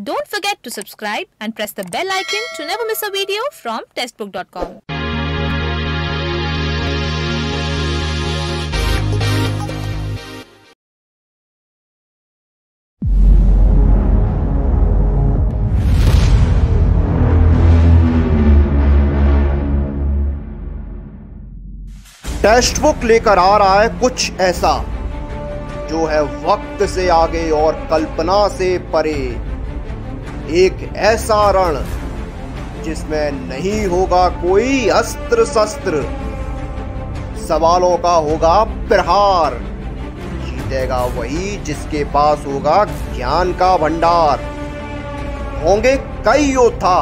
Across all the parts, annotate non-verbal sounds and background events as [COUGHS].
Don't forget to subscribe and press the bell icon to never miss a video from testbook.com. Testbook लेकर आ रहा है कुछ ऐसा जो है वक्त से आगे और कल्पना से परे एक ऐसा रण जिसमें नहीं होगा कोई अस्त्र शस्त्र सवालों का होगा प्रहार जीतेगा वही जिसके पास होगा ज्ञान का भंडार होंगे कई योद्धा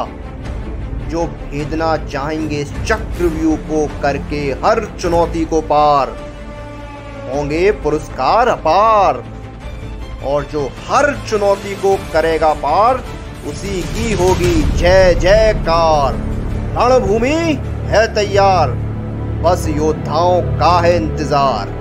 जो भेदना चाहेंगे चक्रव्यूह को करके हर चुनौती को पार होंगे पुरस्कार अपार और जो हर चुनौती को करेगा पार उसी की होगी जय जय कार रणभूमि है तैयार बस योद्धाओं का है इंतजार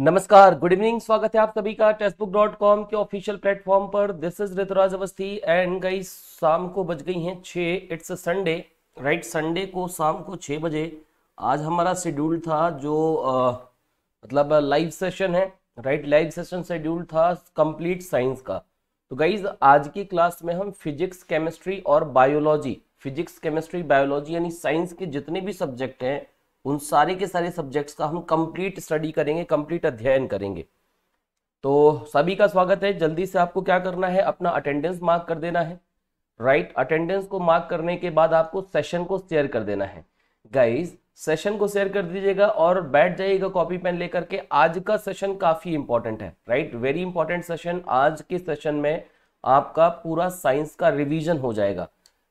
नमस्कार गुड इवनिंग स्वागत है आप सभी का टेस्ट डॉट कॉम के ऑफिशियल प्लेटफॉर्म पर this is Rituraj Awasthi and गई शाम को बज गई हैं छः it's a Sunday right Sunday को शाम को छः बजे आज हमारा शेड्यूल था जो मतलब लाइव सेशन है राइट लाइव सेशन शेड्यूल था कंप्लीट साइंस का तो गाइज आज की क्लास में हम फिजिक्स केमिस्ट्री और बायोलॉजी फिजिक्स केमिस्ट्री बायोलॉजी यानी साइंस के जितने भी सब्जेक्ट हैं उन सारे के सारे सब्जेक्ट्स का हम कंप्लीट स्टडी करेंगे कंप्लीट अध्ययन करेंगे तो सभी का स्वागत है जल्दी से आपको क्या करना है अपना अटेंडेंस मार्क कर देना है राइट right? अटेंडेंस को मार्क करने के बाद आपको सेशन को शेयर कर देना है गाइज सेशन को शेयर कर दीजिएगा और बैठ जाइएगा कॉपी पेन लेकर के आज का सेशन काफी इंपॉर्टेंट है राइट वेरी इंपॉर्टेंट सेशन आज के सेशन में आपका पूरा साइंस का रिवीजन हो जाएगा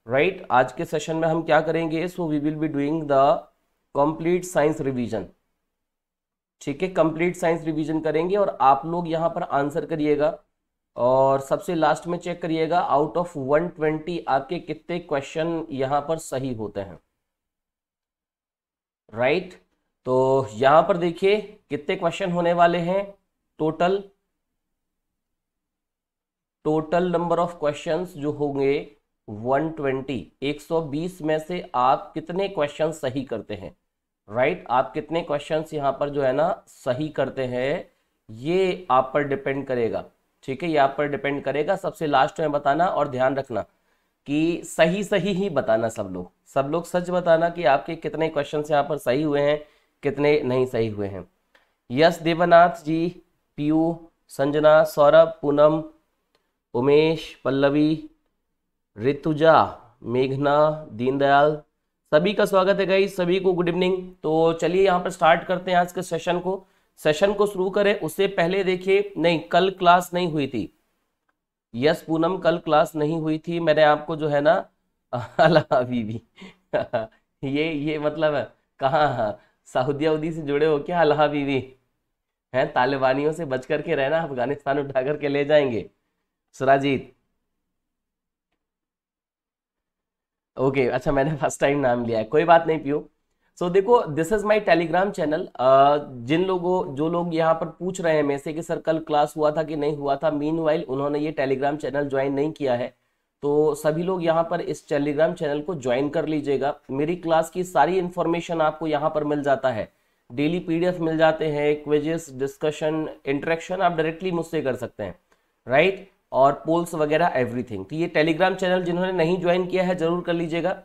राइट right? आज के सेशन में हम क्या करेंगे so we will be doing the complete science revision ठीक है कंप्लीट साइंस रिवीजन करेंगे और आप लोग यहां पर आंसर करिएगा और सबसे लास्ट में चेक करिएगा आउट ऑफ 120 आपके कितने क्वेश्चन यहां पर सही होते हैं राइट right? तो यहां पर देखिए कितने क्वेश्चन होने वाले हैं total total number of questions जो होंगे 120 120 में से आप कितने क्वेश्चन सही करते हैं राइट right? आप कितने क्वेश्चंस यहाँ पर जो है ना सही करते हैं ये आप पर डिपेंड करेगा ठीक है ये आप पर डिपेंड करेगा सबसे लास्ट में बताना और ध्यान रखना कि सही सही ही बताना सब लोग सब लोग सच बताना कि आपके कितने क्वेश्चन यहाँ पर सही हुए हैं कितने नहीं सही हुए हैं यस देवनाथ जी पीयू संजना सौरभ पूनम उमेश पल्लवी ऋतुजा मेघना दीनदयाल सभी का स्वागत है गई सभी को गुड इवनिंग तो चलिए यहाँ पर स्टार्ट करते हैं आज के सेशन को सेशन को शुरू करें उससे पहले देखिए नहीं कल क्लास नहीं हुई थी यस पूनम कल क्लास नहीं हुई थी मैंने आपको जो है ना [LAUGHS] अल्लाह भी [LAUGHS] ये ये मतलब है कहाँ हाँ, सऊदी से जुड़े हो क्या अल्लाह बीवी हैं तालिबानियों से बच करके रहना अफगानिस्तान उठा करके ले जाएंगे सराजीत ओके okay, अच्छा मैंने फर्स्ट टाइम नाम लिया है कोई बात नहीं पियो सो so, देखो this is my Telegram channel जिन लोगों जो लोग यहाँ पर पूछ रहे हैं मेरे कि सर कल क्लास हुआ था कि नहीं हुआ था मीन उन्होंने ये टेलीग्राम चैनल ज्वाइन नहीं किया है तो सभी लोग यहाँ पर इस टेलीग्राम चैनल को ज्वाइन कर लीजिएगा मेरी क्लास की सारी इन्फॉर्मेशन आपको यहाँ पर मिल जाता है डेली पीडीएफ मिल जाते हैं क्विजेस डिस्कशन इंटरेक्शन आप डायरेक्टली मुझसे कर सकते हैं राइट right? और पोल्स वगैरह एवरीथिंग तो ये टेलीग्राम चैनल जिन्होंने नहीं ज्वाइन किया है जरूर कर लीजिएगा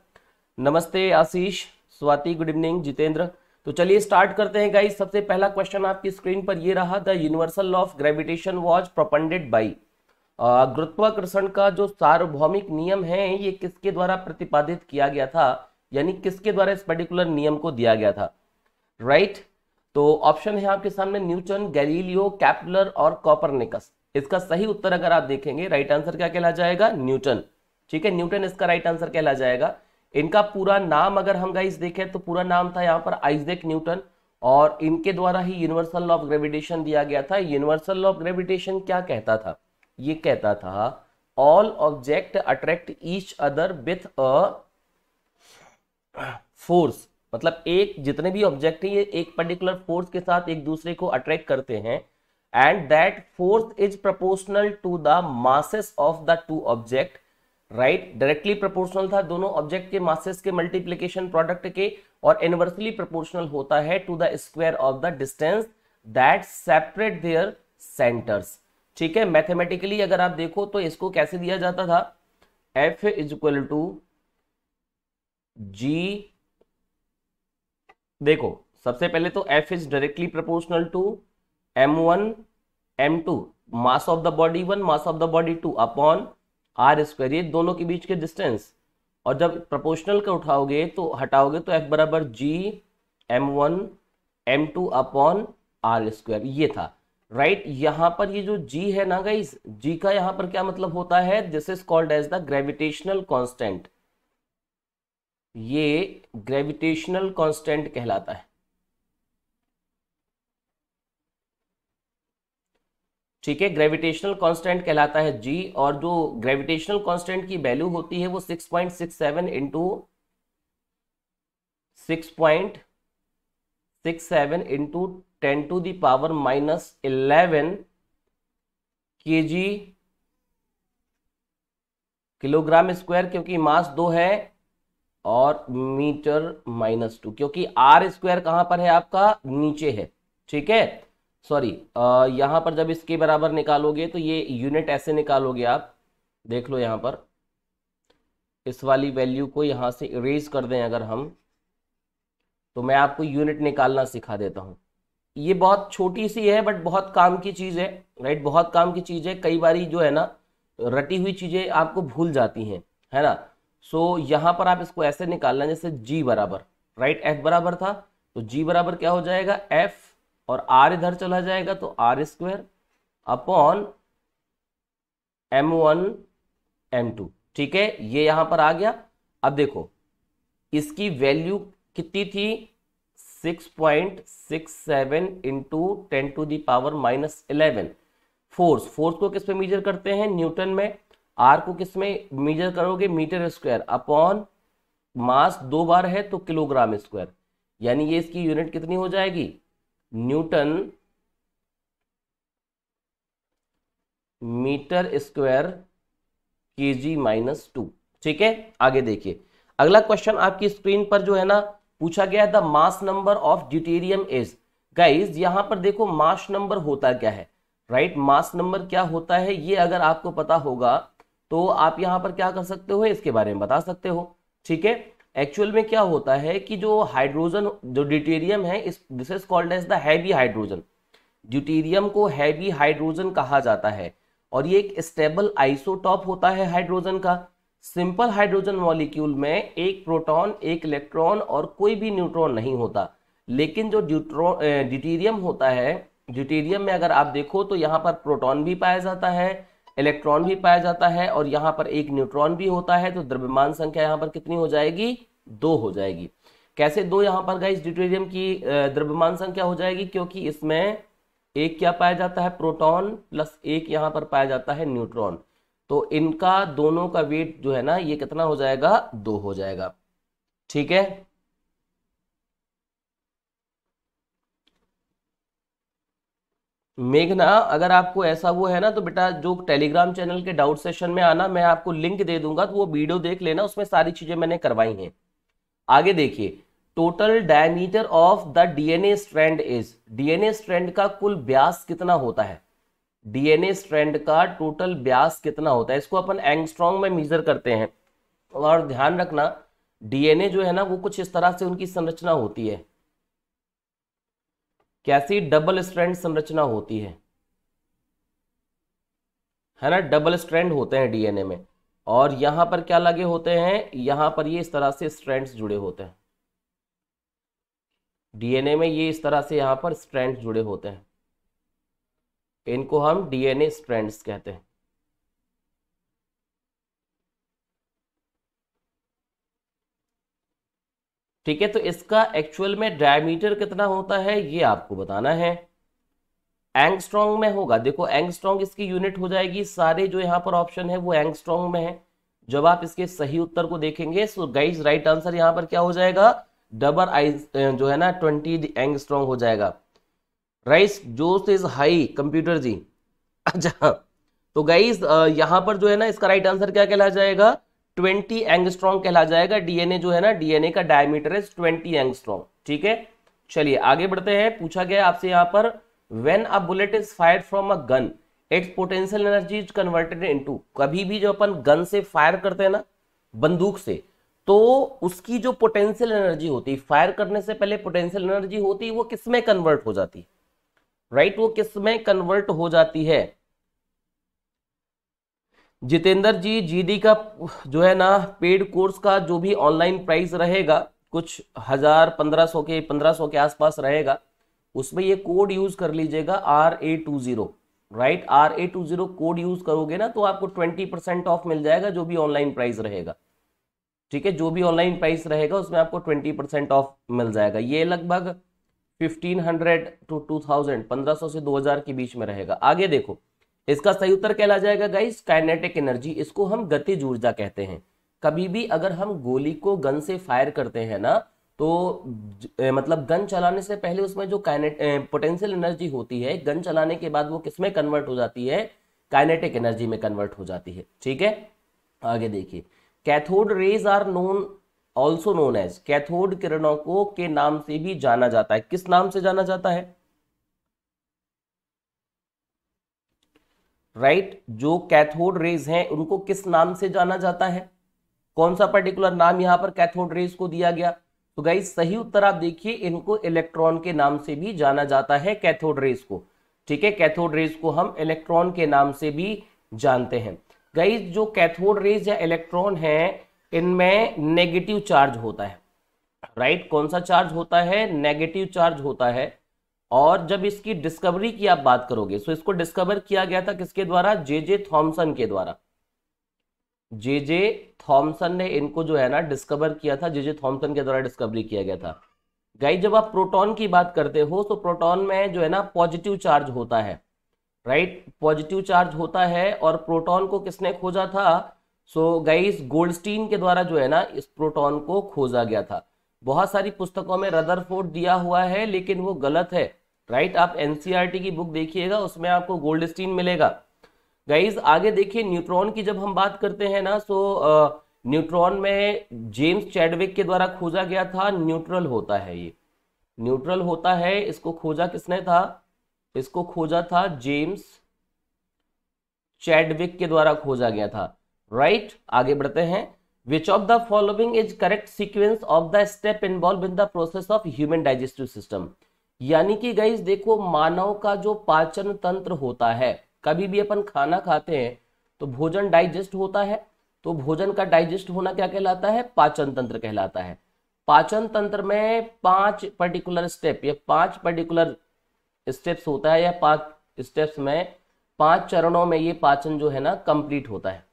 नमस्ते आशीष स्वाति गुड इवनिंग जितेंद्र तो चलिए स्टार्ट करते हैं गाइस सबसे पहला क्वेश्चन आपकी स्क्रीन पर ये रहा the universal law of gravitation was propounded by गुरुत्वाकर्षण का जो सार्वभौमिक नियम है ये किसके द्वारा प्रतिपादित किया गया था यानी किसके द्वारा इस पर्टिकुलर नियम को दिया गया था राइट right? तो ऑप्शन है आपके सामने न्यूटन गैलीलियो कैपलर और कॉपरनिकस इसका सही उत्तर अगर आप देखेंगे राइट आंसर क्या कहला जाएगा न्यूटन ठीक है न्यूटन इसका राइट आंसर कहला जाएगा इनका पूरा नाम अगर हम गाइस देखें तो पूरा नाम था यहाँ पर आइजेक न्यूटन और इनके द्वारा ही यूनिवर्सल लॉ ऑफ ग्रेविटेशन दिया गया था यूनिवर्सल लॉ ऑफ ग्रेविटेशन क्या कहता था ये कहता था all object attract each other with a force मतलब एक जितने भी ऑब्जेक्ट है ये एक पर्टिकुलर फोर्स के साथ एक दूसरे को अट्रैक्ट करते हैं and that force is proportional to the masses of the two object right directly proportional था दोनों ऑब्जेक्ट के मासेस के मल्टीप्लीकेशन प्रोडक्ट के और इनवर्सली प्रोपोर्शनल होता है to the square of the distance that separate their centres ठीक है मैथमेटिकली अगर आप देखो तो इसको कैसे दिया जाता था F is equal to G देखो सबसे पहले तो F is directly proportional to M one M two mass of the body one mass of the body two upon R square ये दोनों के बीच के डिस्टेंस और जब प्रोपोर्शनल का उठाओगे तो हटाओगे तो एफ बराबर G M one M two upon R square ये था राइट right? यहां पर ये जो जी है ना गई जी का यहां पर क्या मतलब होता है this is called as the gravitational constant ये ग्रेविटेशनल कॉन्स्टेंट कहलाता है ठीक है ग्रेविटेशनल कांस्टेंट कहलाता है जी और जो ग्रेविटेशनल कांस्टेंट की वैल्यू होती है वो 6.67 point six seven into six point six seven into ten to the power minus eleven K G kilogram square क्योंकि मास दो है और मीटर माइनस टू क्योंकि आर स्क्वायर कहां पर है आपका नीचे है ठीक है सॉरी यहाँ पर जब इसके बराबर निकालोगे तो ये यूनिट ऐसे निकालोगे आप देख लो यहाँ पर इस वाली वैल्यू को यहाँ से इरेज कर दें अगर हम तो मैं आपको यूनिट निकालना सिखा देता हूँ ये बहुत छोटी सी है बट बहुत काम की चीज़ है राइट बहुत काम की चीज़ है कई बारी जो है ना रटी हुई चीज़ें आपको भूल जाती हैं है ना सो so, यहाँ पर आप इसको ऐसे निकालना जैसे जी बराबर राइट एफ बराबर था तो जी बराबर क्या हो जाएगा एफ और आर इधर चला जाएगा तो R square upon M one M two ठीक है ये यहां पर आ गया अब देखो इसकी वैल्यू कितनी थी 6.67 point six seven into ten to the power minus eleven force force को किस पे मीजर करते हैं न्यूटन में आर को किस में मीजर करोगे मीटर स्क्वायर अपॉन मास दो बार है तो किलोग्राम स्क्वायर यानी ये इसकी यूनिट कितनी हो जाएगी न्यूटन मीटर स्क्वायर के जी माइनस टू ठीक है आगे देखिए अगला क्वेश्चन आपकी स्क्रीन पर जो है ना पूछा गया है the mass number of deuterium is guys यहां पर देखो मास नंबर होता क्या है राइट मास नंबर क्या होता है ये अगर आपको पता होगा तो आप यहां पर क्या कर सकते हो इसके बारे में बता सकते हो ठीक है एक्चुअल में क्या होता है कि जो हाइड्रोजन जो ड्यूटेरियम है इस this is called as the heavy hydrogen deuterium को हैवी हाइड्रोजन कहा जाता है और ये एक स्टेबल आइसोटॉप होता है हाइड्रोजन का सिंपल हाइड्रोजन मॉलिक्यूल में एक प्रोटॉन एक इलेक्ट्रॉन और कोई भी न्यूट्रॉन नहीं होता लेकिन जो ड्यूट्रॉ ड्यूटीरियम eh, होता है ड्यूटीरियम में अगर आप देखो तो यहाँ पर प्रोटॉन भी पाया जाता है इलेक्ट्रॉन भी पाया जाता है और यहां पर एक न्यूट्रॉन भी होता है तो द्रव्यमान संख्या यहां पर कितनी हो जाएगी दो हो जाएगी कैसे दो यहां पर गाइस ड्यूटेरियम की द्रव्यमान संख्या हो जाएगी क्योंकि इसमें एक क्या पाया जाता है प्रोटॉन प्लस एक यहां पर पाया जाता है न्यूट्रॉन तो इनका दोनों का वेट जो है ना ये कितना हो जाएगा दो हो जाएगा ठीक है मेघना अगर आपको ऐसा वो है ना तो बेटा जो टेलीग्राम चैनल के डाउट सेशन में आना मैं आपको लिंक दे दूंगा तो वो वीडियो देख लेना उसमें सारी चीजें मैंने करवाई हैं आगे देखिए total diameter of the DNA strand is DNA strand का कुल ब्यास कितना होता है डीएनए स्ट्रैंड का टोटल ब्यास कितना होता है इसको अपन एंगस्ट्रॉन्ग में मेजर करते हैं और ध्यान रखना डीएनए जो है ना वो कुछ इस तरह से उनकी संरचना होती है कैसी डबल स्ट्रैंड संरचना होती है है ना डबल स्ट्रैंड होते हैं डीएनए में और यहां पर क्या लगे होते हैं यहां पर ये इस तरह से स्ट्रैंड्स जुड़े होते हैं डीएनए में ये इस तरह से यहां पर स्ट्रैंड्स जुड़े होते हैं इनको हम डीएनए स्ट्रैंड्स कहते हैं ठीक है तो इसका एक्चुअल में डायमीटर कितना होता है ये आपको बताना है एंगस्ट्रॉन्ग में होगा देखो एंगस्ट्रॉन्ग इसकी यूनिट हो जाएगी सारे जो यहां पर ऑप्शन है वो एंगस्ट्रॉन्ग में है जब आप इसके सही उत्तर को देखेंगे सो गाइज राइट आंसर यहां पर क्या हो जाएगा डबर आई जो है ना ट्वेंटी एंगस्ट्रॉन्ग हो जाएगा rice Jose is high computer जी अच्छा तो गाइज यहां पर जो है ना इसका राइट आंसर क्या कहला जाएगा ट्वेंटी एंगस्ट्रॉन्ग कहला जाएगा डीएनए जो है ना डीएनए का डायमीटर है ट्वेंटी एंगस्ट्रॉन्ग ठीक है चलिए आगे बढ़ते हैं पूछा गया आपसे यहां पर when a bullet is fire from a gun its potential energy is converted into कभी भी जो अपन गन से फायर करते हैं ना बंदूक से तो उसकी जो पोटेंशियल एनर्जी होती है फायर करने से पहले पोटेंशियल एनर्जी होती है वो किसमें कन्वर्ट हो जाती है राइट right? वो किसमें कन्वर्ट हो जाती है जितेंद्र जी जीडी का जो है ना पेड कोर्स का जो भी ऑनलाइन प्राइस रहेगा कुछ हजार पंद्रह सौ के पंद्रह सौ के आसपास रहेगा उसमें ये कोड यूज कर लीजिएगा R A two zero right R A two zero code use करोगे ना तो आपको ट्वेंटी परसेंट ऑफ मिल जाएगा जो भी ऑनलाइन प्राइस रहेगा ठीक है जो भी ऑनलाइन प्राइस रहेगा उसमें आपको ट्वेंटी परसेंट ऑफ मिल जाएगा ये लगभग fifteen hundred to two thousand पंद्रह सौ से दो हजार के बीच में रहेगा आगे देखो इसका सही उत्तर कहला जाएगा गाइस काइनेटिक एनर्जी इसको हम गतिज ऊर्जा कहते हैं कभी भी अगर हम गोली को गन से फायर करते हैं ना तो ए, मतलब गन चलाने से पहले उसमें जो काइनेट पोटेंशियल एनर्जी होती है गन चलाने के बाद वो किसमें कन्वर्ट हो जाती है काइनेटिक एनर्जी में कन्वर्ट हो जाती है ठीक है आगे देखिए cathode rays are known also known as cathode किरणों को के नाम से भी जाना जाता है किस नाम से जाना जाता है राइट right? जो कैथोड रेज हैं उनको किस नाम से जाना जाता है कौन सा पर्टिकुलर नाम यहां पर कैथोड रेज को दिया गया तो गाइज सही उत्तर आप देखिए इनको इलेक्ट्रॉन के नाम से भी जाना जाता है कैथोड रेज को ठीक है कैथोड रेज को हम इलेक्ट्रॉन के नाम से भी जानते हैं गाइज जो कैथोड रेज या इलेक्ट्रॉन है इनमें नेगेटिव चार्ज होता है राइट right? कौन सा चार्ज होता है नेगेटिव चार्ज होता है और जब इसकी डिस्कवरी की आप बात करोगे सो इसको डिस्कवर किया गया था किसके द्वारा जे जे थॉम्सन के द्वारा जे जे थॉम्सन ने इनको जो है ना डिस्कवर किया था जे जे थॉम्सन के द्वारा डिस्कवरी किया गया था गाइस जब आप प्रोटॉन की बात करते हो तो प्रोटॉन में जो है ना पॉजिटिव चार्ज होता है राइट पॉजिटिव चार्ज होता है और प्रोटॉन को किसने खोजा था सो गाइस गोल्डस्टीन के द्वारा जो है ना इस प्रोटॉन को खोजा गया था बहुत सारी पुस्तकों में रदरफोर्ड दिया हुआ है लेकिन वो गलत है राइट आप एनसीईआरटी e की बुक देखिएगा उसमें आपको गोल्ड स्टीन मिलेगा गाइज आगे देखिए न्यूट्रॉन की जब हम बात करते हैं ना सो न्यूट्रॉन में जेम्स चैडविक के द्वारा खोजा गया था न्यूट्रल होता है ये न्यूट्रल होता है इसको खोजा किसने था इसको खोजा था जेम्स चैडविक के द्वारा खोजा गया था राइट right? आगे बढ़ते हैं which of the following is correct sequence of the step involve in the process of human digestive system यानी कि गाइज देखो मानव का जो पाचन तंत्र होता है कभी भी अपन खाना खाते हैं तो भोजन डाइजेस्ट होता है तो भोजन का डाइजेस्ट होना क्या कहलाता है पाचन तंत्र कहलाता है पाचन तंत्र में पांच पर्टिकुलर स्टेप या पांच पर्टिकुलर स्टेप्स होता है या पांच स्टेप्स में पांच चरणों में ये पाचन जो है ना कंप्लीट होता है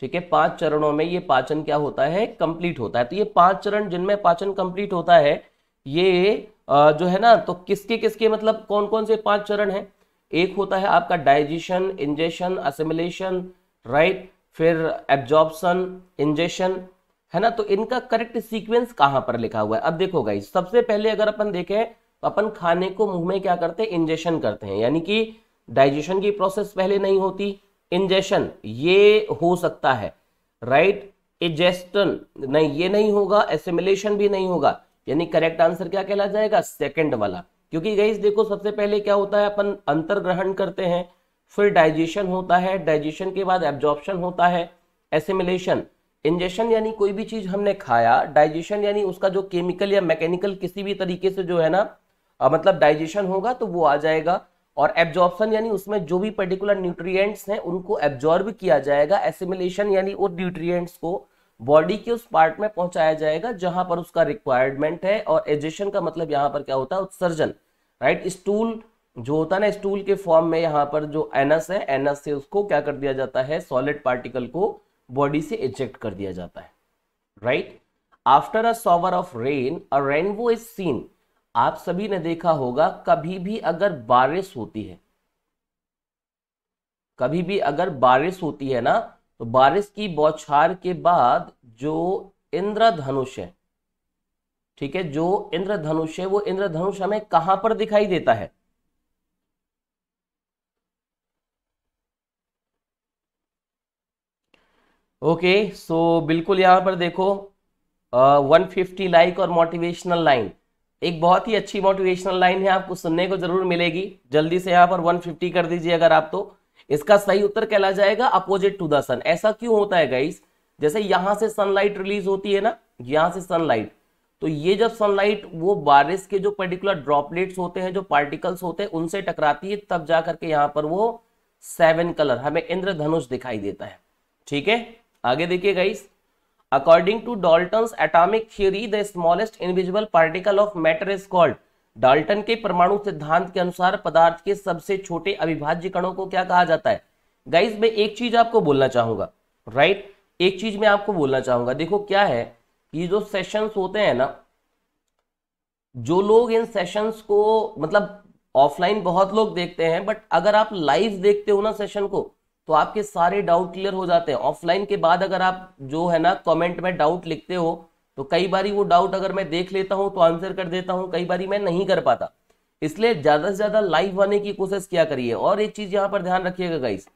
ठीक है पांच चरणों में ये पाचन क्या होता है कंप्लीट होता है तो ये पांच चरण जिनमें पाचन कंप्लीट होता है ये जो है ना तो किसके किसके मतलब कौन कौन से पांच चरण है एक होता है आपका डाइजेशन इंजेशन असिमिलेशन राइट फिर एब्जॉर्प्शन इंजेशन है ना तो इनका करेक्ट सीक्वेंस कहां पर लिखा हुआ है अब देखो गाइस सबसे पहले अगर अपन देखें तो अपन खाने को मुंह में क्या करते हैं इंजेशन करते हैं यानी कि डाइजेशन की प्रोसेस पहले नहीं होती इंजेशन ये हो सकता है राइट इजेस्टन नहीं ये नहीं होगा एसिमिलेशन भी नहीं होगा यानी करेक्ट आंसर क्या कहला जाएगा सेकेंड वाला क्योंकि गई देखो सबसे पहले क्या होता है अपन अंतर ग्रहण करते हैं फिर डाइजेशन होता है डाइजेशन के बाद एब्जॉर्प्शन होता है एसिमिलेशन इंजेशन यानी कोई भी चीज हमने खाया डाइजेशन यानी उसका जो केमिकल या मैकेनिकल किसी भी तरीके से जो है ना आ, मतलब डाइजेशन होगा तो वो आ जाएगा और एब्जॉर्प्शन यानी उसमें जो भी पर्टिकुलर न्यूट्रिएंट्स हैं उनको एब्जॉर्ब किया जाएगा एसिमिलेशन यानी उस न्यूट्रिएंट्स को बॉडी के उस पार्ट में पहुंचाया जाएगा जहां पर उसका रिक्वायरमेंट है और एजेशन का मतलब यहां पर क्या होता है उत्सर्जन राइट स्टूल जो होता है ना स्टूल के फॉर्म में यहां पर जो एनस है एनस से उसको क्या कर दिया जाता है सॉलिड पार्टिकल को बॉडी से इजेक्ट कर दिया जाता है right after a shower of rain a rainbow is seen आप सभी ने देखा होगा कभी भी अगर बारिश होती है कभी भी अगर बारिश होती है ना तो बारिश की बौछार के बाद जो इंद्रधनुष है ठीक है जो इंद्रधनुष है वो इंद्रधनुष हमें कहां पर दिखाई देता है ओके सो बिल्कुल यहां पर देखो वन फिफ्टी लाइक और मोटिवेशनल लाइन एक बहुत ही अच्छी मोटिवेशनल लाइन है आपको सुनने को जरूर मिलेगी जल्दी से यहाँ पर 150 कर दीजिए अगर आप तो इसका सही उत्तर कहला जाएगा अपोजिट टू द सन ऐसा क्यों होता है गाइस जैसे यहां से सनलाइट रिलीज होती है ना यहां से सनलाइट तो ये जब सनलाइट वो बारिश के जो पर्टिकुलर ड्रॉपलेट्स होते हैं जो पार्टिकल्स होते हैं उनसे टकराती है तब जा करके यहाँ पर वो सेवन कलर हमें इंद्रधनुष दिखाई देता है ठीक है आगे देखिए guys according to Dalton atomic theory the smallest invisible particle of matter is called Dalton के परमाणु सिद्धांत के अनुसार पदार्थ के सबसे छोटे अविभाज्य कणों को क्या कहा जाता है गाइज मैं एक चीज आपको बोलना चाहूंगा राइट एक चीज मैं आपको बोलना चाहूंगा देखो क्या है ये जो सेशंस होते हैं ना जो लोग इन सेशंस को मतलब ऑफलाइन बहुत लोग देखते हैं बट अगर आप लाइव देखते हो ना सेशन को तो आपके सारे डाउट क्लियर हो जाते हैं ऑफलाइन के बाद अगर आप जो है ना कमेंट में डाउट लिखते हो तो कई बार वो डाउट अगर मैं देख लेता हूँ तो आंसर कर देता हूँ कई बार मैं नहीं कर पाता इसलिए ज़्यादा से ज़्यादा लाइव आने की कोशिश किया करिए और एक चीज़ यहाँ पर ध्यान रखिएगा गाइस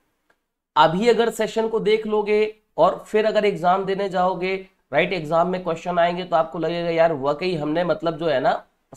अभी अगर सेशन को देख लोगे और फिर अगर एग्ज़ाम देने जाओगे राइट एग्ज़ाम में क्वेश्चन आएंगे तो आपको लगेगा यार वाकई हमने मतलब जो है ना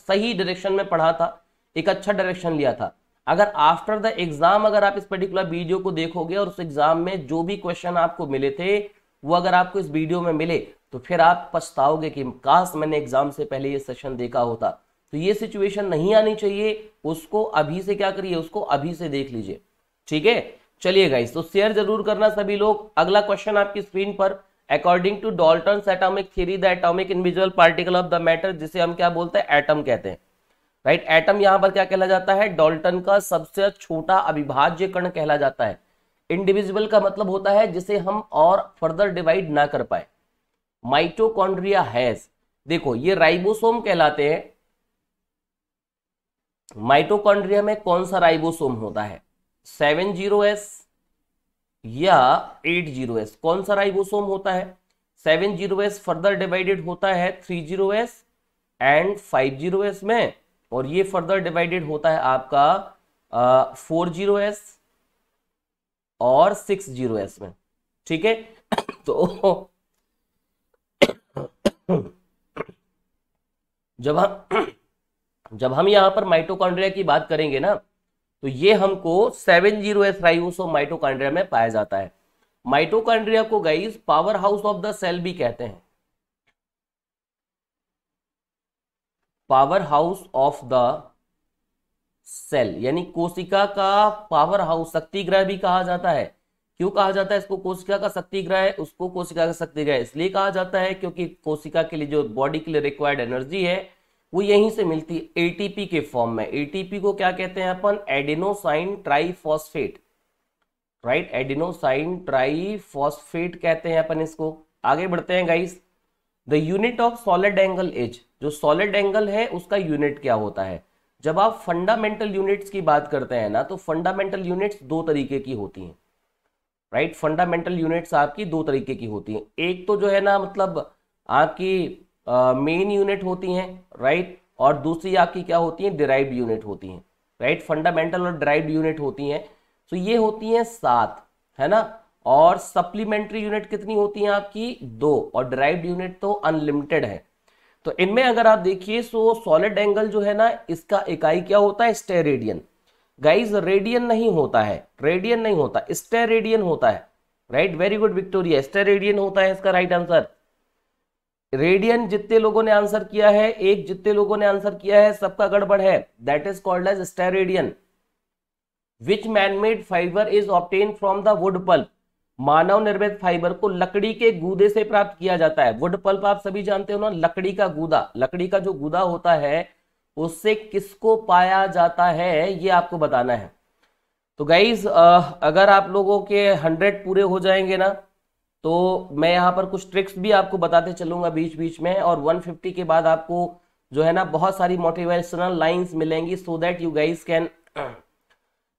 सही डायरेक्शन में पढ़ा था एक अच्छा डायरेक्शन लिया था अगर आफ्टर द एग्ज़ाम अगर आप इस पर्टिकुलर वीडियो को देखोगे और उस एग्ज़ाम में जो भी क्वेश्चन आपको मिले थे वो अगर आपको इस वीडियो में मिले तो फिर आप पछताओगे कि काश मैंने एग्जाम से पहले ये सेशन देखा होता तो ये सिचुएशन नहीं आनी चाहिए उसको अभी से क्या करिए उसको अभी से देख लीजिए ठीक है चलिए गाइस तो शेयर जरूर करना सभी लोग अगला क्वेश्चन आपकी स्क्रीन पर according to Dalton atomic theory the atomic individual particle of the matter जिसे हम क्या बोलते हैं एटम कहते हैं राइट एटम यहां पर क्या कहला जाता है डॉल्टन का सबसे छोटा अविभाज्य कण कहला जाता है इंडिविजुअल का मतलब होता है जिसे हम और फर्दर डिवाइड ना कर पाए माइटोकॉन्ड्रिया हैज देखो ये राइबोसोम कहलाते हैं माइटोकॉन्ड्रिया में कौन सा राइबोसोम होता है सेवन जीरो एस या एट जीरो एस कौन सा राइबोसोम होता है seven zero S further divided होता है three zero S and five zero S में और ये फर्दर डिवाइडेड होता है आपका फोर जीरो एस और सिक्स जीरो एस में ठीक है [COUGHS] तो जब हम जब हम यहां पर माइटोकॉन्ड्रिया की बात करेंगे ना तो ये हमको सेवन जीरो एस माइटोकॉन्ड्रिया में पाया जाता है माइटोकॉन्ड्रिया को guys power house of the cell भी कहते हैं power house of the cell यानी कोशिका का पावर हाउस शक्ति ग्रह भी कहा जाता है क्यों कहा जाता है इसको कोशिका का शक्ति ग्रह उसको कोशिका का शक्ति ग्रह इसलिए कहा जाता है क्योंकि कोशिका के लिए जो बॉडी के लिए रिक्वायर्ड एनर्जी है वो यहीं से मिलती है एटीपी के फॉर्म में एटीपी को क्या कहते हैं अपन adenosine triphosphate right adenosine triphosphate कहते हैं अपन इसको आगे बढ़ते हैं guys the unit of solid angle is जो सॉलिड एंगल है उसका यूनिट क्या होता है जब आप फंडामेंटल यूनिट्स की बात करते हैं ना तो फंडामेंटल यूनिट्स दो तरीके की होती हैं राइट फंडामेंटल यूनिट्स आपकी दो तरीके की होती हैं एक तो जो है ना मतलब आपकी मेन यूनिट होती हैं राइट और दूसरी आपकी क्या होती है डिराइव्ड यूनिट होती हैं राइट फंडामेंटल और डिराइव यूनिट होती हैं सो so, ये होती हैं सात है ना और सप्लीमेंट्री यूनिट कितनी होती हैं आपकी दो और डिराइव यूनिट तो अनलिमिटेड है तो इनमें अगर आप देखिए सो सॉलिड एंगल जो है ना इसका इकाई क्या होता है स्टेरेडियन गाइज रेडियन नहीं होता है रेडियन नहीं होता स्टेरेडियन होता है right very good Victoria steradian होता है इसका राइट आंसर रेडियन जितने लोगों ने आंसर किया है एक जितने लोगों ने आंसर किया है सबका गड़बड़ है that is called as steradian which manmade fibre is obtained from the wood pulp मानव निर्मित फाइबर को लकड़ी के गूदे से प्राप्त किया जाता है वुड पल्प आप सभी जानते हो ना लकड़ी का गूदा लकड़ी का जो गूदा होता है उससे किसको पाया जाता है ये आपको बताना है तो गाइज अगर आप लोगों के हंड्रेड पूरे हो जाएंगे ना तो मैं यहाँ पर कुछ ट्रिक्स भी आपको बताते चलूंगा बीच बीच में और 150 के बाद आपको जो है ना बहुत सारी मोटिवेशनल लाइंस मिलेंगी so that you guys can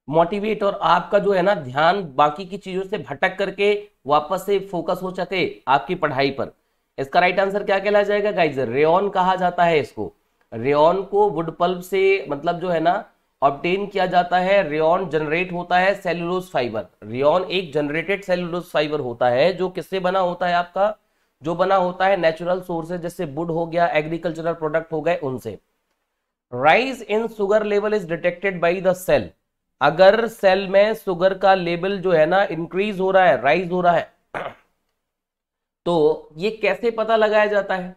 motivate और आपका जो है ना ध्यान बाकी की चीजों से भटक करके वापस से फोकस हो सके आपकी पढ़ाई पर इसका राइट आंसर क्या कहला जाएगा गाइज रेन कहा जाता है इसको रेन को वुड पल्प से मतलब जो है ना ऑप्टेन किया जाता है रेन जनरेट होता है सेल्यूलोस फाइबर रेन एक जनरेटेड सेल्यूलोस फाइबर होता है जो किससे बना होता है आपका जो बना होता है नेचुरल सोर्सेज जैसे वुड हो गया एग्रीकल्चरल प्रोडक्ट हो गए उनसे rise in sugar level is detected by the cell अगर सेल में सुगर का लेवल जो है ना इंक्रीज हो रहा है राइज हो रहा है तो ये कैसे पता लगाया जाता है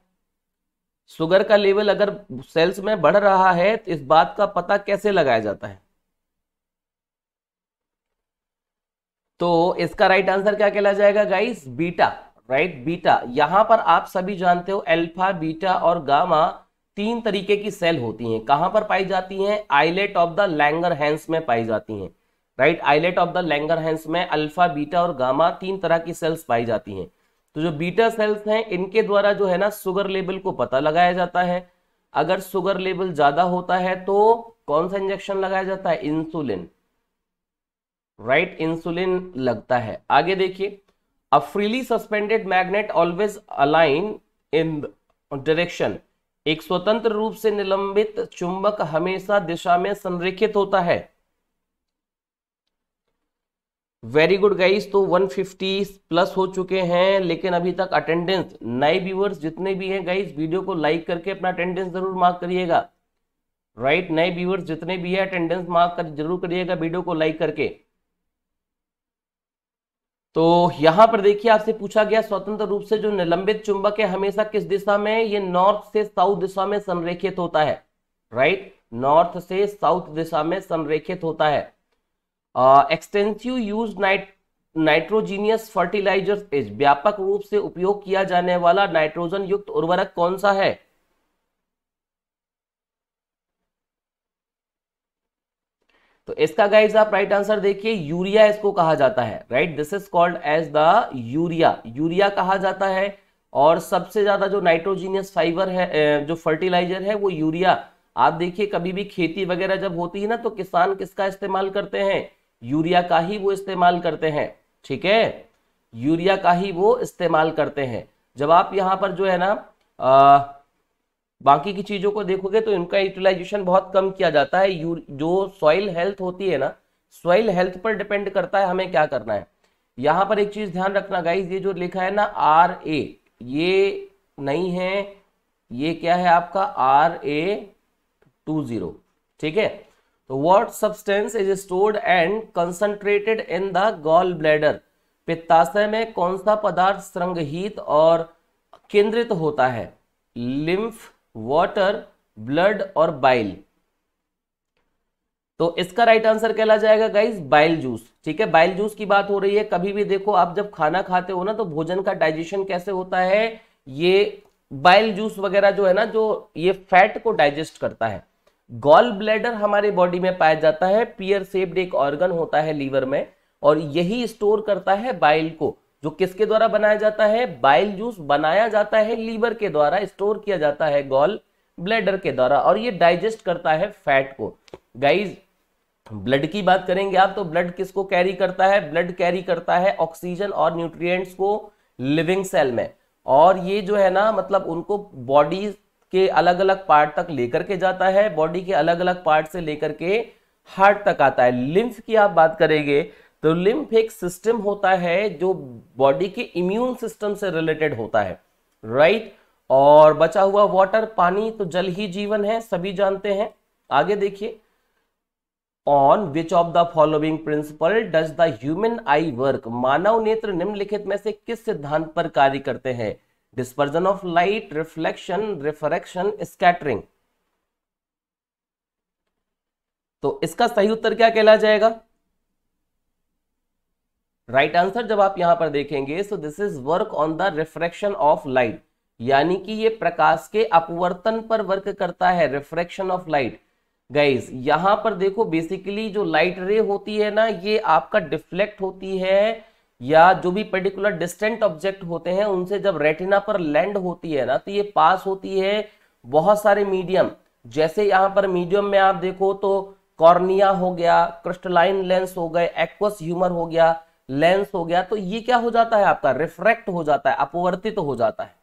शुगर का लेवल अगर सेल्स में बढ़ रहा है तो इस बात का पता कैसे लगाया जाता है तो इसका राइट आंसर क्या कहला जाएगा गाइस बीटा राइट बीटा यहां पर आप सभी जानते हो अल्फा बीटा और गामा तीन तरीके की सेल होती हैं कहां पर पाई जाती हैं islet of the Langerhans में पाई जाती हैं right islet of the Langerhans में अल्फा बीटा और गामा तीन तरह की सेल्स पाई जाती हैं तो जो बीटा सेल्स हैं इनके द्वारा जो है ना सुगर लेवल को पता लगाया जाता है अगर सुगर लेवल ज्यादा होता है तो कौन सा इंजेक्शन लगाया जाता है इंसुलिन राइट right, इंसुलिन लगता है आगे देखिए a freely suspended magnet always align in direction एक स्वतंत्र रूप से निलंबित चुंबक हमेशा दिशा में संरेखित होता है वेरी गुड गाइस तो 150 प्लस हो चुके हैं लेकिन अभी तक अटेंडेंस नए व्यूवर्स जितने भी हैं गाइस वीडियो को लाइक करके अपना अटेंडेंस जरूर मार्क करिएगा राइट नए व्यूवर्स जितने भी हैं अटेंडेंस मार्क कर, जरूर करिएगा वीडियो को लाइक करके तो यहां पर देखिए आपसे पूछा गया स्वतंत्र रूप से जो निलंबित चुंबक है हमेशा किस दिशा में ये नॉर्थ से साउथ दिशा में संरेखित होता है राइट नॉर्थ से साउथ दिशा में संरेखित होता है extensive use nit nitrogenous fertiliser is व्यापक रूप से उपयोग किया जाने वाला नाइट्रोजन युक्त उर्वरक कौन सा है तो इसका गाइज आप राइट आंसर देखिए यूरिया इसको कहा जाता है right this is called as the urea urea कहा जाता है और सबसे ज्यादा जो नाइट्रोजीनियस फाइबर है जो फर्टिलाइजर है वो यूरिया आप देखिए कभी भी खेती वगैरह जब होती है ना तो किसान किसका इस्तेमाल करते हैं यूरिया का ही वो इस्तेमाल करते हैं ठीक है यूरिया का ही वो इस्तेमाल करते हैं जब आप यहाँ पर जो है ना आ, बाकी की चीज़ों को देखोगे तो इनका यूटिलाइजेशन बहुत कम किया जाता है यू, जो सॉइल हेल्थ होती है ना सॉइल हेल्थ पर डिपेंड करता है हमें क्या करना है यहाँ पर एक चीज़ ध्यान रखना गाइज ये जो लिखा है ना आर ए ये नहीं है ये क्या है आपका आर ए टू जीरो ठीक है तो what substance is stored and concentrated in the gall bladder पित्ताशय में कौन सा पदार्थ संग्रहित और केंद्रित होता है लिम्फ वाटर ब्लड और बाइल तो इसका राइट आंसर कहला जाएगा गाइज बाइल जूस ठीक है बाइल जूस की बात हो रही है कभी भी देखो आप जब खाना खाते हो ना तो भोजन का डाइजेशन कैसे होता है ये बाइल जूस वगैरह जो है ना जो ये फैट को डाइजेस्ट करता है गॉल ब्लैडर हमारे बॉडी में पाया जाता है पियर सेप्ड एक ऑर्गन होता है लीवर में और यही स्टोर करता है बाइल को जो किसके द्वारा बनाया जाता है बाइल जूस बनाया जाता है लीवर के द्वारा स्टोर किया जाता है गॉल ब्लैडर के द्वारा और ये डाइजेस्ट करता है फैट को गाइज ब्लड की बात करेंगे आप तो ब्लड किसको कैरी करता है ब्लड कैरी करता है ऑक्सीजन और न्यूट्रिएंट्स को लिविंग सेल में और ये जो है ना मतलब उनको बॉडी के अलग अलग पार्ट तक लेकर के जाता है बॉडी के अलग अलग पार्ट से लेकर के हार्ट तक आता है लिम्फ की आप बात करेंगे तो लिम्फ एक सिस्टम होता है जो बॉडी के इम्यून सिस्टम से रिलेटेड होता है राइट right? और बचा हुआ वाटर पानी तो जल ही जीवन है सभी जानते हैं आगे देखिए on which of the following principle does the human eye work मानव नेत्र निम्नलिखित में से किस सिद्धांत पर कार्य करते हैं dispersion of light reflection refraction scattering तो इसका सही उत्तर क्या कहला जाएगा राइट right आंसर जब आप यहां पर देखेंगे so this is work on the refraction of light यानी कि ये प्रकाश के अपवर्तन पर वर्क करता है रिफ्रेक्शन ऑफ लाइट गाइज यहां पर देखो बेसिकली जो लाइट रे होती है ना ये आपका डिफ्लेक्ट होती है या जो भी पर्टिकुलर डिस्टेंट ऑब्जेक्ट होते हैं उनसे जब रेटिना पर लैंड होती है ना तो ये पास होती है बहुत सारे मीडियम जैसे यहां पर मीडियम में आप देखो तो कॉर्निया हो गया क्रिस्टलाइन लेंस हो गए एक्वस ह्यूमर हो गया लेंस हो गया तो ये क्या हो जाता है आपका रिफ्रैक्ट हो जाता है अपवर्तित तो हो जाता है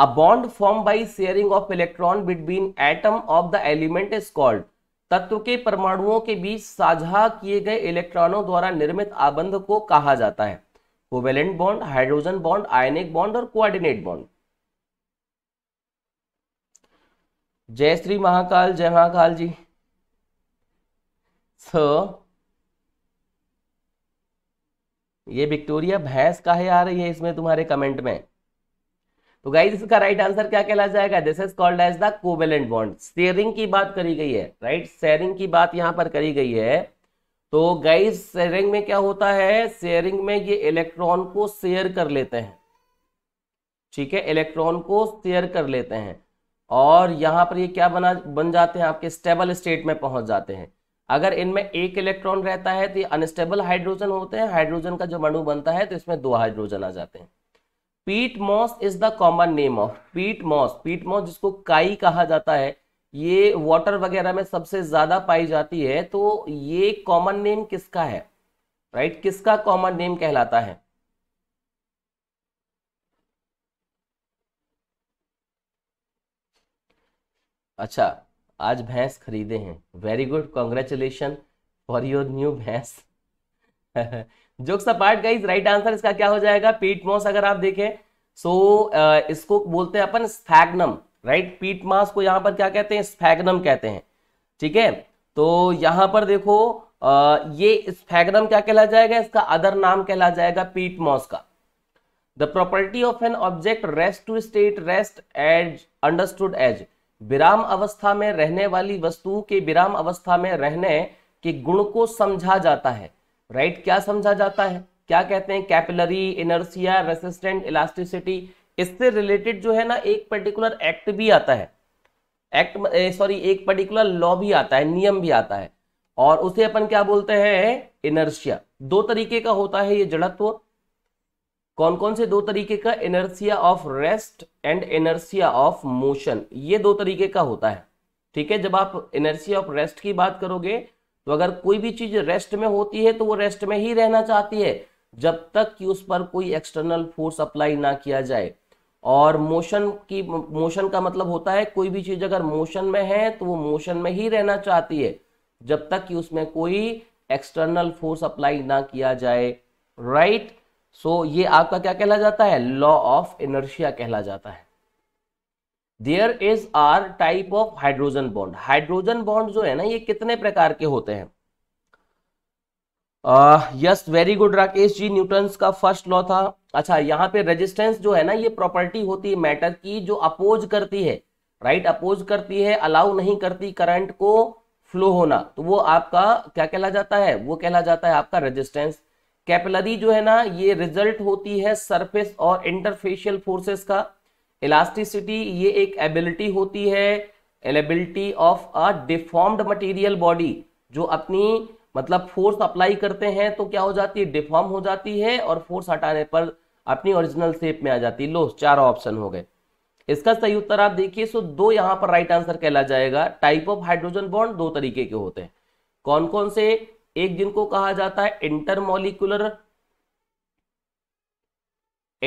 a bond form by sharing of electron between atom of the element is called तत्व के परमाणुओं के बीच साझा किए गए इलेक्ट्रॉनों द्वारा निर्मित आबंध को कहा जाता है covalent bond hydrogen bond ionic bond और कोऑर्डिनेट बॉन्ड जय श्री महाकाल जय महाकाल जी सो ये विक्टोरिया भैंस काहे आ रही है इसमें तुम्हारे कमेंट में तो गाइज इसका राइट आंसर क्या कहला जाएगा this is called as the covalent bond sharing की बात करी गई है राइट right? शेयरिंग की बात यहाँ पर करी गई है तो गाइज शेयरिंग में क्या होता है शेयरिंग में ये इलेक्ट्रॉन को शेयर कर लेते हैं ठीक है इलेक्ट्रॉन को शेयर कर लेते हैं और यहाँ पर ये क्या बना बन जाते हैं आपके स्टेबल स्टेट में पहुंच जाते हैं अगर इनमें एक इलेक्ट्रॉन रहता है तो ये अनस्टेबल हाइड्रोजन होते हैं हाइड्रोजन का जो मणु बनता है तो इसमें दो हाइड्रोजन आ जाते हैं peat moss is the common name of peat moss peat moss जिसको काई कहा जाता है ये वाटर वगैरह में सबसे ज्यादा पाई जाती है तो ये कॉमन नेम किसका है राइट right? किसका कॉमन नेम कहलाता है अच्छा आज भैंस खरीदे हैं very good congratulation for your new भैंस [LAUGHS] jokes apart guys right answer इसका क्या हो जाएगा पीट मॉस अगर आप देखें सो so, uh, इसको बोलते हैं अपन स्फैग्नम राइट पीट मास को यहां पर क्या कहते हैं स्फैग्नम कहते हैं ठीक है तो यहां पर देखो uh, ये स्फैग्नम क्या कहला जाएगा इसका अदर नाम कहला जाएगा पीट मॉस का the property of an object rest to state rest as understood as विराम अवस्था में रहने वाली वस्तु के विराम अवस्था में रहने के गुण को समझा जाता है राइट right? क्या समझा जाता है क्या कहते हैं कैपिलरी इनर्सिया रेसिस्टेंट इलास्टिसिटी इससे रिलेटेड जो है ना एक पर्टिकुलर एक्ट भी आता है एक्ट सॉरी एक पर्टिकुलर लॉ भी आता है नियम भी आता है और उसे अपन क्या बोलते हैं इनर्शिया दो तरीके का होता है ये जड़त्व कौन कौन से दो तरीके का inertia of rest and inertia of motion ये दो तरीके का होता है ठीक है जब आप इनर्सिया ऑफ रेस्ट की बात करोगे तो अगर कोई भी चीज रेस्ट में होती है तो वो रेस्ट में ही रहना चाहती है जब तक कि उस पर कोई एक्सटर्नल फोर्स अप्लाई ना किया जाए और मोशन की मोशन का मतलब होता है कोई भी चीज अगर मोशन में है तो वो मोशन में ही रहना चाहती है जब तक कि उसमें कोई एक्सटर्नल फोर्स अप्लाई ना किया जाए राइट right? सो so, ये आपका क्या कहला जाता है लॉ ऑफ इनर्शिया कहला जाता है there is are type of hydrogen bond hydrogen bond जो है ना ये कितने प्रकार के होते हैं yes very good Rakesh ji Newton का फर्स्ट लॉ था अच्छा यहाँ पे रेजिस्टेंस जो है ना ये प्रॉपर्टी होती है मैटर की जो अपोज करती है राइट right? अपोज करती है अलाउ नहीं करती करंट को फ्लो होना तो वो आपका क्या कहला जाता है वो कहला जाता है आपका रेजिस्टेंस कैपलरी जो है ना ये रिजल्ट होती है सरफेस और इंटरफेशियल फोर्सेस का इलास्टिसिटी ये एक एबिलिटी होती है ability of a deformed material body जो अपनी मतलब फोर्स अप्लाई करते हैं तो क्या हो जाती है डिफॉर्म हो जाती है और फोर्स हटाने पर अपनी ओरिजिनल शेप में आ जाती है लो चार ऑप्शन हो गए इसका सही उत्तर आप देखिए सो दो यहाँ पर राइट आंसर कहला जाएगा टाइप ऑफ हाइड्रोजन बॉन्ड दो तरीके के होते हैं कौन कौन से एक जिनको कहा जाता है इंटरमोलिकुलर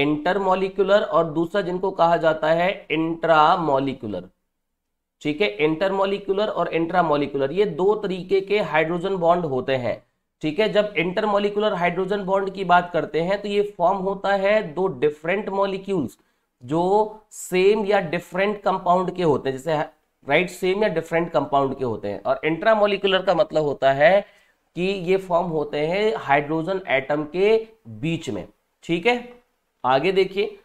इंटरमोलिकुलर और दूसरा जिनको कहा जाता है इंट्रामोलिकुलर ठीक है इंटरमोलिकुलर और इंट्रामोलिकुलर ये दो तरीके के हाइड्रोजन बॉन्ड होते हैं ठीक है जब इंटरमोलिकुलर हाइड्रोजन बॉन्ड की बात करते हैं तो ये फॉर्म होता है दो डिफरेंट मॉलिक्यूल्स जो सेम या डिफरेंट कंपाउंड के होते हैं जैसे राइट सेम या डिफरेंट कंपाउंड के होते हैं और इंट्रामोलिकुलर का मतलब होता है कि ये फॉर्म होते हैं हाइड्रोजन एटम के बीच में ठीक है आगे देखिए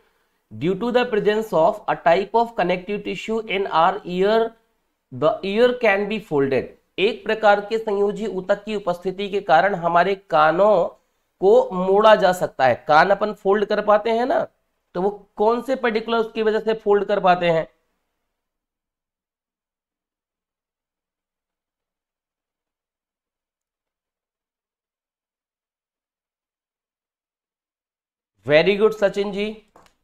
due to the presence of a type of connective tissue in our ear the ear can be folded एक प्रकार के संयोजी उतक की उपस्थिति के कारण हमारे कानों को मोड़ा जा सकता है कान अपन फोल्ड कर पाते हैं ना तो वो कौन से पर्टिकुलर उसकी वजह से फोल्ड कर पाते हैं very good Sachin ji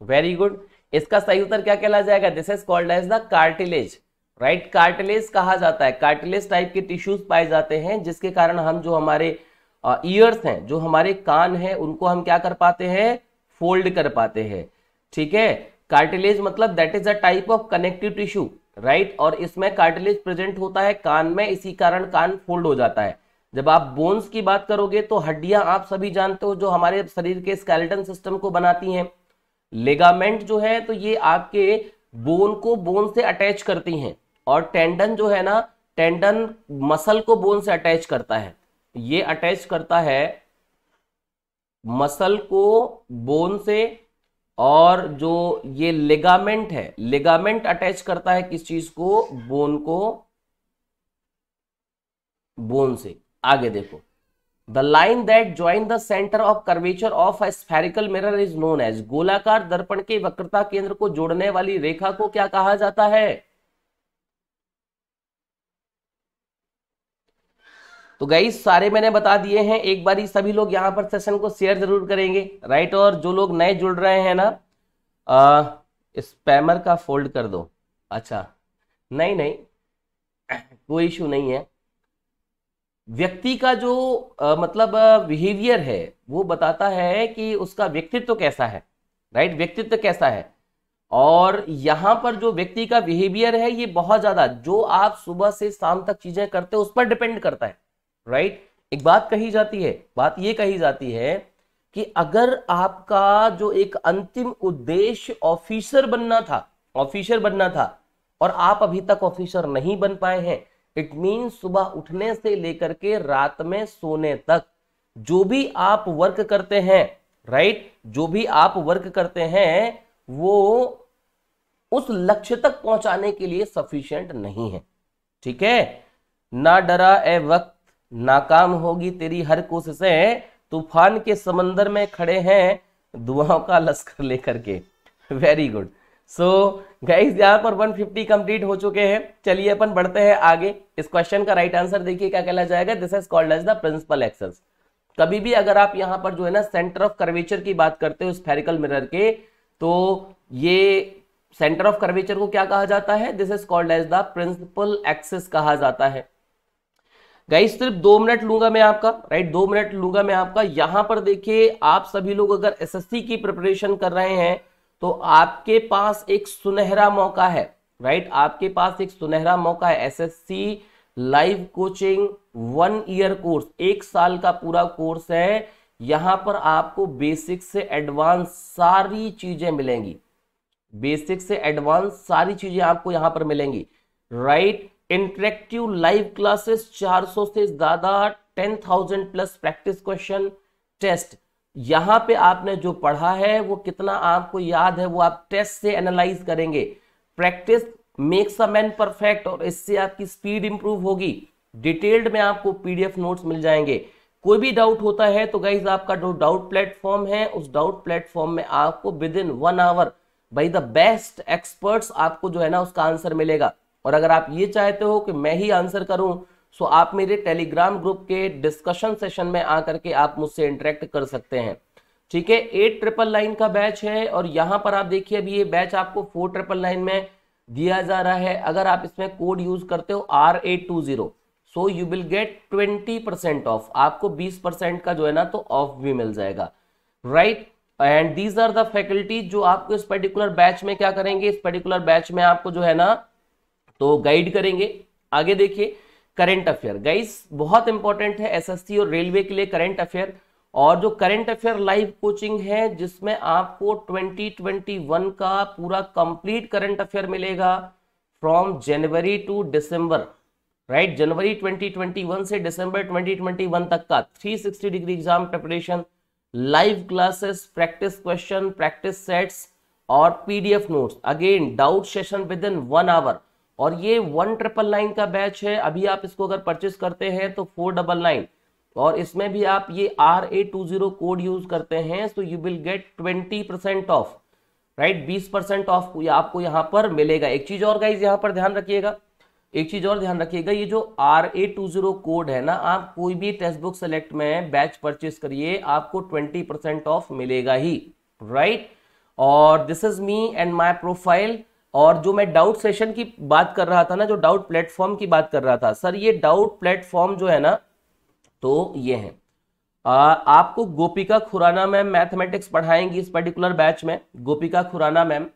very good इसका सही उत्तर क्या कहला जाएगा this is called as the cartilage right cartilage कहा जाता है कार्टिलेज टाइप के टिश्यूज पाए जाते हैं जिसके कारण हम जो हमारे ईयर्स हैं जो हमारे कान हैं उनको हम क्या कर पाते हैं फोल्ड कर पाते हैं ठीक है कार्टिलेज मतलब that is a type of connective tissue right और इसमें कार्टिलेज प्रेजेंट होता है कान में इसी कारण कान फोल्ड हो जाता है जब आप बोन्स की बात करोगे तो हड्डियां आप सभी जानते हो जो हमारे शरीर के स्केलेटन सिस्टम को बनाती हैं लेगामेंट जो है तो ये आपके बोन को बोन से अटैच करती हैं और टेंडन जो है ना टेंडन मसल को बोन से अटैच करता है ये अटैच करता है मसल को बोन से और जो ये लेगामेंट है लेगामेंट अटैच करता है किस चीज को बोन को बोन से आगे देखो the line that join the centre of curvature of a spherical mirror is known as गोलाकार दर्पण के वक्रता केंद्र को जोड़ने वाली रेखा को क्या कहा जाता है तो गई सारे मैंने बता दिए हैं एक बार सभी लोग यहां पर सेशन को शेयर जरूर करेंगे राइट और जो लोग नए जुड़ रहे हैं ना आ, स्पैमर का फोल्ड कर दो अच्छा नहीं नहीं कोई इशू नहीं है व्यक्ति का जो आ, मतलब बिहेवियर है वो बताता है कि उसका व्यक्तित्व तो कैसा है राइट व्यक्तित्व तो कैसा है और यहां पर जो व्यक्ति का बिहेवियर है ये बहुत ज़्यादा जो आप सुबह से शाम तक चीज़ें करते हो उस पर डिपेंड करता है राइट एक बात कही जाती है बात ये कही जाती है कि अगर आपका जो एक अंतिम उद्देश्य ऑफिसर बनना था ऑफिसर बनना था और आप अभी तक ऑफिसर नहीं बन पाए हैं इट मीन सुबह उठने से लेकर के रात में सोने तक जो भी आप वर्क करते हैं राइट जो भी आप वर्क करते हैं वो उस लक्ष्य तक पहुंचाने के लिए सफिशियंट नहीं है ठीक है ना डरा ए वक्त नाकाम होगी तेरी हर कोशिशें तूफान के समंदर में खड़े हैं दुआओं का लश्कर लेकर के वेरी गुड सो गाइस यहाँ पर 150 कंप्लीट हो चुके हैं चलिए अपन बढ़ते हैं आगे इस क्वेश्चन का राइट आंसर देखिए क्या कहला जाएगा this is called as the principal axis कभी भी अगर आप यहाँ पर जो है ना सेंटर ऑफ कर्वेचर की बात करते हो स्फेरिकल मिरर के तो ये सेंटर ऑफ कर्वेचर को क्या कहा जाता है this is called as the principal axis कहा जाता है गाइस सिर्फ दो मिनट लूंगा मैं आपका राइट दो मिनट लूंगा मैं आपका यहां पर देखिए आप सभी लोग अगर एसएससी की प्रिपरेशन कर रहे हैं तो आपके पास एक सुनहरा मौका है राइट आपके पास एक सुनहरा मौका है SSC live coaching one year course एक साल का पूरा कोर्स है यहां पर आपको बेसिक से एडवांस सारी चीजें मिलेंगी बेसिक से एडवांस सारी चीजें आपको यहां पर मिलेंगी राइट इंटरेक्टिव लाइव क्लासेस 400 से ज्यादा 10,000 प्लस प्रैक्टिस क्वेश्चन टेस्ट यहां पे आपने जो पढ़ा है वो कितना आपको याद है वो आप टेस्ट से एनालाइज करेंगे practice makes a man perfect और इससे आपकी स्पीड इंप्रूव होगी डिटेल्ड में आपको पीडीएफ नोट्स मिल जाएंगे कोई भी डाउट होता है तो गाइज आपका जो डाउट प्लेटफॉर्म है उस डाउट प्लेटफॉर्म में आपको within one hour by the best experts आपको जो है ना उसका आंसर मिलेगा और अगर आप ये चाहते हो कि मैं ही आंसर करूं सो आप मेरे टेलीग्राम ग्रुप के डिस्कशन सेशन में आकर के आप मुझसे इंटरेक्ट कर सकते हैं ठीक है एट ट्रिपल लाइन का बैच है और यहां पर आप देखिए अभी ये बैच आपको फोर ट्रिपल लाइन में दिया जा रहा है अगर आप इसमें कोड यूज करते हो R eight two zero so you will get twenty percent off आपको बीस परसेंट का जो है ना तो ऑफ भी मिल जाएगा right and these are the faculty जो आपको इस पर्टिकुलर बैच में क्या करेंगे इस पर्टिकुलर बैच में आपको जो है ना तो गाइड करेंगे आगे देखिए करंट अफेयर गाइस बहुत इंपॉर्टेंट है एसएससी और रेलवे के लिए करंट अफेयर और जो करंट अफेयर लाइव कोचिंग है जिसमें आपको 2021 का पूरा कंप्लीट करंट अफेयर मिलेगा from January to December right जनवरी 2021 से दिसंबर 2021 तक का 360 degree exam preparation live classes practice question practice sets और PDF notes again doubt session within one hour और ये वन ट्रिपल नाइन का बैच है अभी आप इसको अगर परचेस करते हैं तो फोर डबल नाइन और इसमें भी आप ये R A two zero code use करते हैं तो you will get twenty percent off right बीस परसेंट ऑफ आपको यहाँ पर मिलेगा एक चीज और गाइज यहाँ पर ध्यान रखिएगा एक चीज और ध्यान रखिएगा ये जो R A two zero code है ना आप कोई भी टेक्स्ट बुक सेलेक्ट में बैच परचेस करिए आपको ट्वेंटी परसेंट ऑफ मिलेगा ही राइट और this is me and my profile और जो मैं डाउट सेशन की बात कर रहा था ना जो डाउट प्लेटफॉर्म की बात कर रहा था सर ये डाउट प्लेटफॉर्म जो है ना तो ये है आ, आपको गोपिका खुराना मैम मैथमेटिक्स पढ़ाएंगी इस पर्टिकुलर बैच में गोपिका खुराना मैम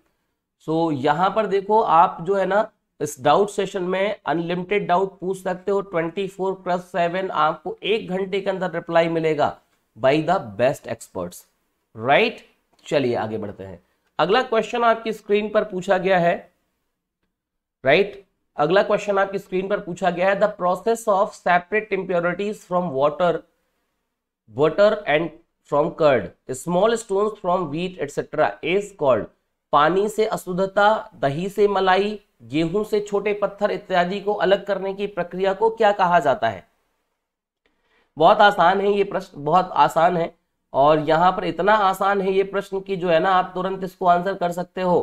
सो यहां यहाँ पर देखो आप जो है ना इस डाउट सेशन में अनलिमिटेड डाउट पूछ सकते हो ट्वेंटी फोर प्लस सेवन आपको एक घंटे के अंदर रिप्लाई मिलेगा by the best experts right चलिए आगे बढ़ते हैं अगला क्वेश्चन आपकी स्क्रीन पर पूछा गया है राइट right? अगला क्वेश्चन आपकी स्क्रीन पर पूछा गया है the process of separate impurities from water water and from curd small stone from wheat etcetera is called पानी से अशुद्धता दही से मलाई गेहूं से छोटे पत्थर इत्यादि को अलग करने की प्रक्रिया को क्या कहा जाता है बहुत आसान है ये प्रश्न बहुत आसान है और यहां पर इतना आसान है ये प्रश्न की जो है ना आप तुरंत इसको आंसर कर सकते हो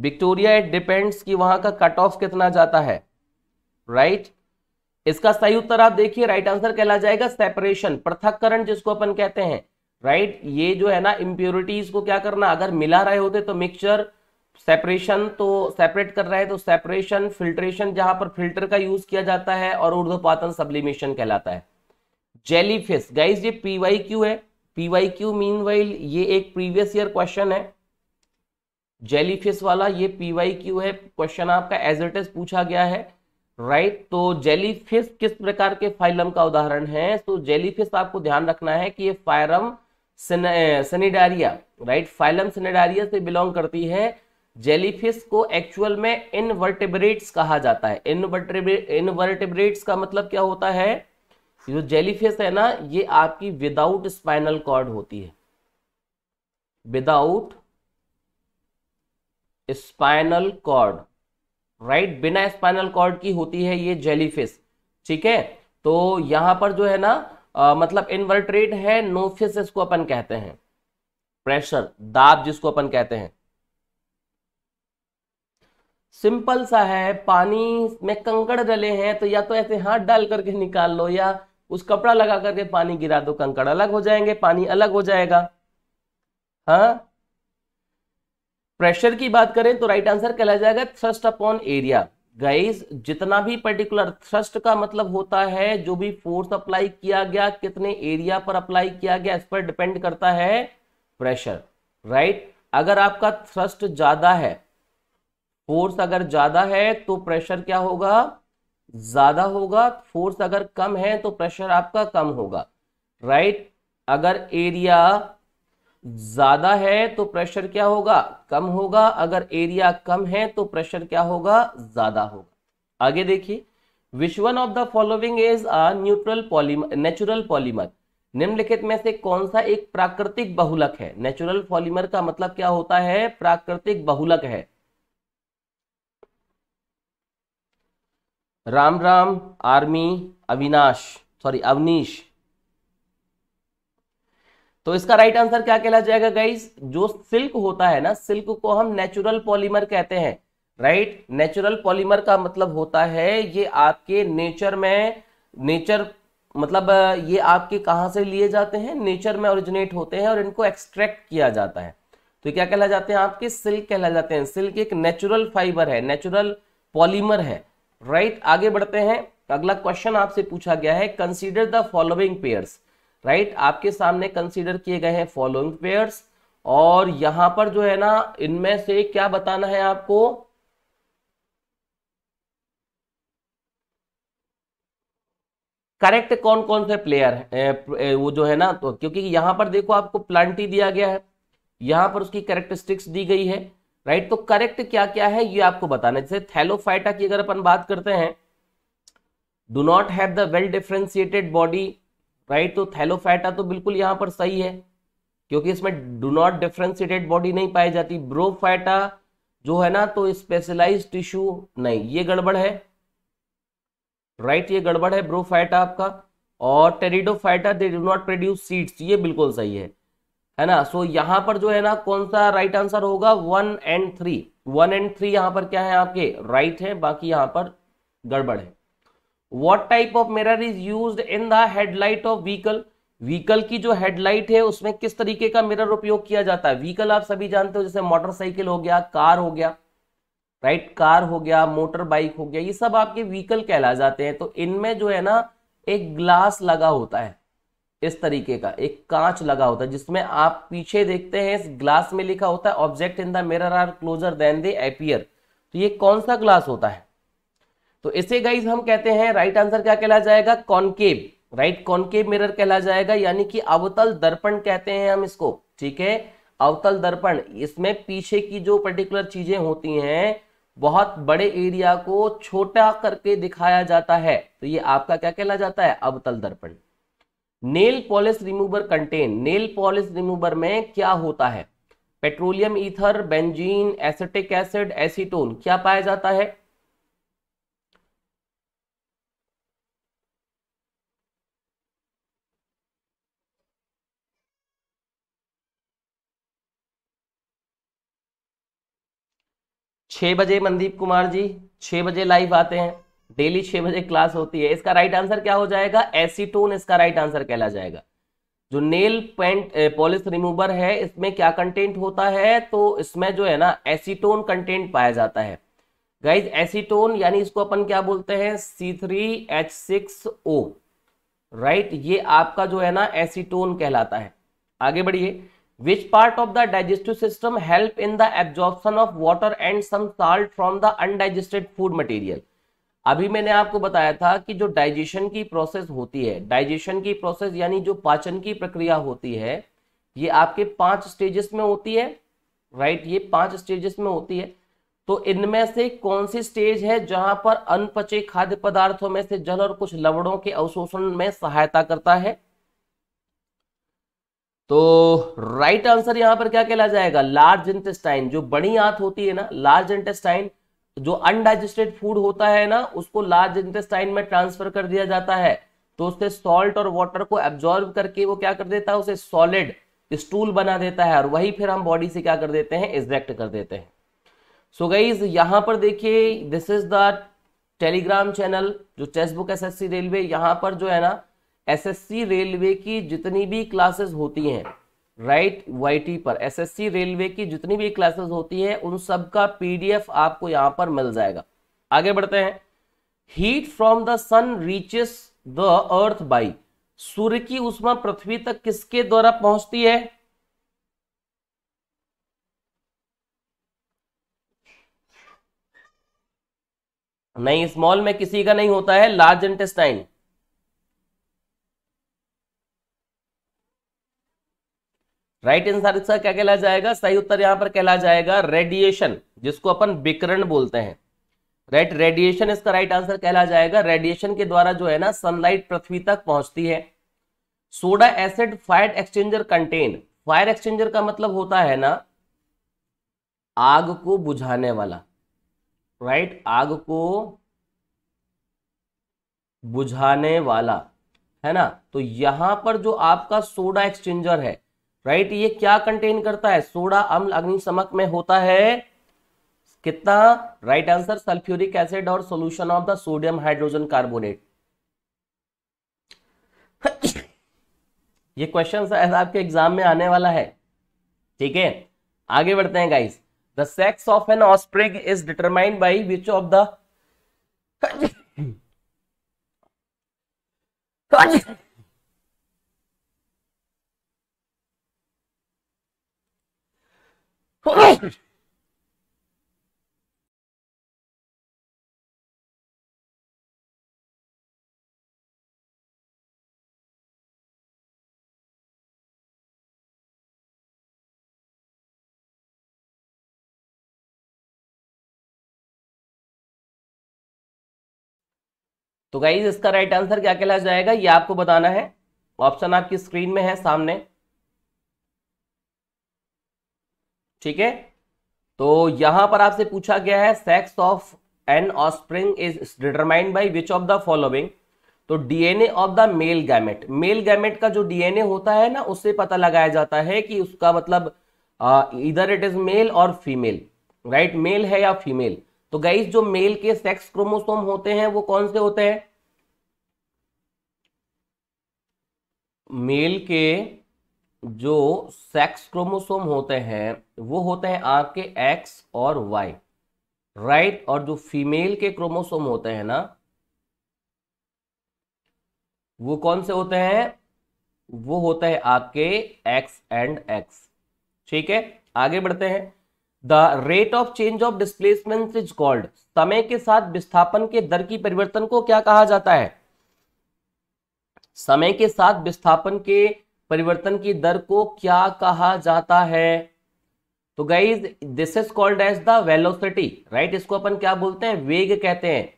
विक्टोरिया इट डिपेंड्स कि वहां का कट ऑफ कितना जाता है राइट right? इसका सही उत्तर आप देखिए राइट आंसर कहला जाएगा सेपरेशन पृथककरण जिसको अपन कहते हैं राइट right? ये जो है ना इंप्योरिटीज को क्या करना अगर मिला रहे होते तो मिक्सचर सेपरेशन तो सेपरेट कर रहा है तो सेपरेशन फिल्ट्रेशन जहां पर फिल्टर का यूज किया जाता है और ऊर्ध्वपातन सब्लिमेशन कहलाता है जेलीफिश गाइस ये पीवाई क्यू है पीवाई क्यू मीन ये एक प्रीवियस ईयर क्वेश्चन है जेलीफिश वाला ये पीवाई क्यू है क्वेश्चन आपका एज इट इज पूछा गया है राइट right? तो जेलीफिश किस प्रकार के फाइलम का उदाहरण है तो जेलीफिश आपको ध्यान रखना है कि ये फायरम सनिडारिया राइट फाइलम सनिडारिया से बिलोंग करती है जेलीफिश को एक्चुअल में इनवर्टिब्रेट्स कहा जाता है इनवर्टिब्रेट्स का मतलब क्या होता है जो जेलीफिश है ना ये आपकी विदाउट स्पाइनल कॉर्ड होती है विदाउट स्पाइनल कॉर्ड राइट बिना स्पाइनल कॉर्ड की होती है ये जेलीफिश ठीक है तो यहां पर जो है ना आ, मतलब इन्वर्ट्रेट है नोफिस इसको अपन कहते हैं प्रेशर दाब जिसको अपन कहते हैं सिंपल सा है पानी में कंकड़ डले हैं तो या तो ऐसे हाथ डाल करके निकाल लो या उस कपड़ा लगा करके पानी गिरा दो कंकड़ अलग हो जाएंगे पानी अलग हो जाएगा हा प्रेशर की बात करें तो राइट आंसर कहला जाएगा थ्रस्ट अपॉन एरिया गाइस जितना भी पर्टिकुलर थ्रस्ट का मतलब होता है जो भी फोर्स अप्लाई किया गया कितने एरिया पर अप्लाई किया गया इस पर डिपेंड करता है प्रेशर राइट अगर आपका थ्रस्ट ज्यादा है फोर्स अगर ज्यादा है तो प्रेशर क्या होगा ज्यादा होगा फोर्स अगर कम है तो प्रेशर आपका कम होगा राइट अगर एरिया ज्यादा है तो प्रेशर क्या होगा कम होगा अगर एरिया कम है तो प्रेशर क्या होगा ज्यादा होगा आगे देखिए which one of the following is a neutral polymer natural polymer निम्नलिखित में से कौन सा एक प्राकृतिक बहुलक है नेचुरल पॉलीमर का मतलब क्या होता है प्राकृतिक बहुलक है राम राम आर्मी अविनाश सॉरी अवनीश तो इसका राइट आंसर क्या कहला जाएगा गाइस जो सिल्क होता है ना सिल्क को हम नेचुरल पॉलीमर कहते हैं राइट नेचुरल पॉलीमर का मतलब होता है ये आपके नेचर में नेचर मतलब ये आपके कहां से लिए जाते हैं नेचर में ओरिजिनेट होते हैं और इनको एक्सट्रैक्ट किया जाता है तो क्या कहला जाते हैं आपके सिल्क कहला जाते हैं सिल्क एक नेचुरल फाइबर है नेचुरल पॉलीमर है राइट right, आगे बढ़ते हैं अगला क्वेश्चन आपसे पूछा गया है consider the following pairs right आपके सामने कंसीडर किए गए हैं फॉलोइंग पेयर्स और यहां पर जो है ना इनमें से क्या बताना है आपको करेक्ट कौन कौन से प्लेयर है वो जो है ना तो क्योंकि यहां पर देखो आपको प्लांटी दिया गया है यहां पर उसकी करेक्टरिस्टिक्स दी गई है राइट तो करेक्ट क्या क्या है ये आपको बताना जैसे थैलोफाइटा की अगर अपन बात करते हैं do not have the well differentiated body right तो थैलोफाइटा तो बिल्कुल यहां पर सही है क्योंकि इसमें डू नॉट डिफ्रेंशिएटेड बॉडी नहीं पाई जाती ब्रोफाइटा जो है ना तो स्पेशलाइज टिश्यू नहीं ये गड़बड़ है राइट right, ये गड़बड़ है ब्रोफाइटा आपका और pteridophyta they do not produce seeds ये बिल्कुल सही है है ना सो so, यहाँ पर जो है ना कौन सा राइट आंसर होगा one and three one and three यहाँ पर क्या है आपके राइट right है बाकी यहाँ पर गड़बड़ है what type of mirror is use in the headlight of vehicle vehicle की जो हेडलाइट है उसमें किस तरीके का मिरर उपयोग किया जाता है व्हीकल आप सभी जानते हो जैसे मोटरसाइकिल हो गया कार हो गया राइट right? कार हो गया मोटर बाइक हो गया ये सब आपके व्हीकल कहला जाते हैं तो इनमें जो है ना एक ग्लास लगा होता है इस तरीके का एक कांच लगा होता है जिसमें आप पीछे देखते हैं इस ग्लास में लिखा होता है object in the mirror are closer than they appear तो ये कौन सा ग्लास होता है तो इसे गाइज हम कहते हैं राइट आंसर क्या कहला जाएगा कॉनकेव राइट कॉनकेव मिरर कहला जाएगा यानी कि अवतल दर्पण कहते हैं हम इसको ठीक है अवतल दर्पण इसमें पीछे की जो पर्टिकुलर चीजें होती हैं बहुत बड़े एरिया को छोटा करके दिखाया जाता है तो ये आपका क्या कहला जाता है अवतल दर्पण nail polish remover contain nail polish remover में क्या होता है petroleum ether benzene acetic acid acetone क्या पाया जाता है छह बजे मनदीप कुमार जी छह बजे लाइव आते हैं डेली छह बजे क्लास होती है इसका राइट आंसर क्या हो जाएगा एसीटोन इसका राइट आंसर कहला जाएगा जो नेल पेंट पॉलिश रिमूवर है इसमें क्या कंटेंट होता है तो इसमें जो है ना एसीटोन कंटेंट पाया जाता है गाइज एसीटोन यानी इसको अपन क्या बोलते हैं C three H six O right ये आपका जो है ना एसीटोन कहलाता है आगे बढ़िए which part of the digestive system help in the absorption of water and some salt from the undigested food material अभी मैंने आपको बताया था कि जो डाइजेशन की प्रोसेस होती है डाइजेशन की प्रोसेस यानी जो पाचन की प्रक्रिया होती है ये आपके पांच स्टेजेस में होती है राइट ये पांच स्टेजेस में होती है तो इनमें से कौन सी स्टेज है जहां पर अनपचे खाद्य पदार्थों में से जल और कुछ लवणों के अवशोषण में सहायता करता है तो राइट आंसर यहां पर क्या कहला जाएगा लार्ज इंटेस्टाइन जो बड़ी आंत होती है ना लार्ज इंटेस्टाइन जो अनडाइजेस्टेड फूड होता है ना उसको लार्ज इंटेस्टाइन में ट्रांसफर कर दिया जाता है तो उससे सॉल्ट और वाटर को एब्जॉर्ब करके वो क्या कर देता है उसे सॉलिड स्टूल बना देता है और वही फिर हम बॉडी से क्या कर देते हैं एग्जैक्ट कर देते हैं सो so गईज यहां पर देखिए this is the Telegram channel जो चेस बुक एस रेलवे यहाँ पर जो है ना एस रेलवे की जितनी भी क्लासेस होती हैं राइट वाई पर एसएससी रेलवे की जितनी भी क्लासेस होती है उन सब का पीडीएफ आपको यहां पर मिल जाएगा आगे बढ़ते हैं heat from the sun reaches the earth by सूर्य की उष्मा पृथ्वी तक किसके द्वारा पहुंचती है नहीं स्मॉल में किसी का नहीं होता है लार्ज इंटेस्टाइन राइट आंसर इसका क्या कहला जाएगा सही उत्तर यहां पर कहला जाएगा रेडिएशन जिसको अपन विकरण बोलते हैं राइट रेडिएशन इसका राइट आंसर कहला जाएगा रेडिएशन के द्वारा जो है ना सनलाइट पृथ्वी तक पहुंचती है soda acid fire exchanger contain fire exchanger का मतलब होता है ना आग को बुझाने वाला राइट right? आग को बुझाने वाला है ना तो यहां पर जो आपका सोडा एक्सचेंजर है राइट ये क्या कंटेन करता है सोडा अम्ल अग्निशमक में होता है कितना राइट आंसर सल्फ्यूरिक एसिड और solution of the sodium hydrogen carbonate ये क्वेश्चन आपके एग्जाम में आने वाला है ठीक है आगे बढ़ते हैं guys the sex of an offspring is determined by which of the तो गाइज इसका राइट आंसर क्या कहला जाएगा ये आपको बताना है ऑप्शन आपकी स्क्रीन में है सामने ठीक है तो यहां पर आपसे पूछा गया है sex of an offspring is determined by which of the following तो DNA of the male gamete male gamete का जो डीएनए होता है ना उससे पता लगाया जाता है कि उसका मतलब इधर इट इज मेल और फीमेल राइट मेल है या फीमेल तो गाइस जो मेल के सेक्स क्रोमोसोम होते हैं वो कौन से होते हैं मेल के जो सेक्स क्रोमोसोम होते हैं वो होते हैं आपके एक्स और वाई राइट और जो फीमेल के क्रोमोसोम होते हैं ना वो कौन से होते हैं वो होते हैं आपके एक्स एंड एक्स ठीक है आगे बढ़ते हैं the rate of change of displacement is called समय के साथ विस्थापन के दर की परिवर्तन को क्या कहा जाता है समय के साथ विस्थापन के परिवर्तन की दर को क्या कहा जाता है तो guys this is called as the velocity right इसको अपन क्या बोलते हैं वेग कहते हैं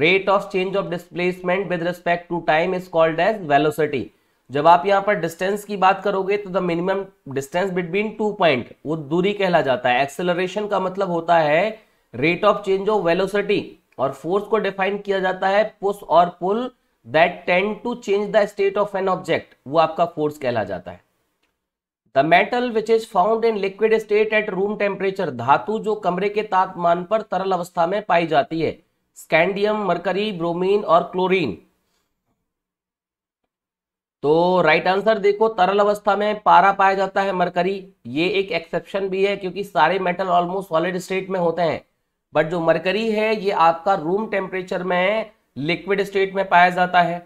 rate of change of displacement with respect to time is called as velocity जब आप यहां पर डिस्टेंस की बात करोगे तो the minimum distance between two point वो दूरी कहला जाता है एक्सेलरेशन का मतलब होता है rate of change of velocity और फोर्स को डिफाइन किया जाता है पुश और pull that tend to change the state of an object वो आपका फोर्स कहला जाता है the metal which is found in liquid state at room temperature धातु जो कमरे के तापमान पर तरल अवस्था में पाई जाती है स्कैंडियम मरकरी ब्रोमीन और क्लोरीन तो राइट आंसर देखो तरल अवस्था में पारा पाया जाता है मरकरी ये एक एक्सेप्शन भी है क्योंकि सारे मेटल ऑलमोस्ट सॉलिड स्टेट में होते हैं बट जो मरकरी है ये आपका रूम टेम्परेचर में लिक्विड स्टेट में पाया जाता है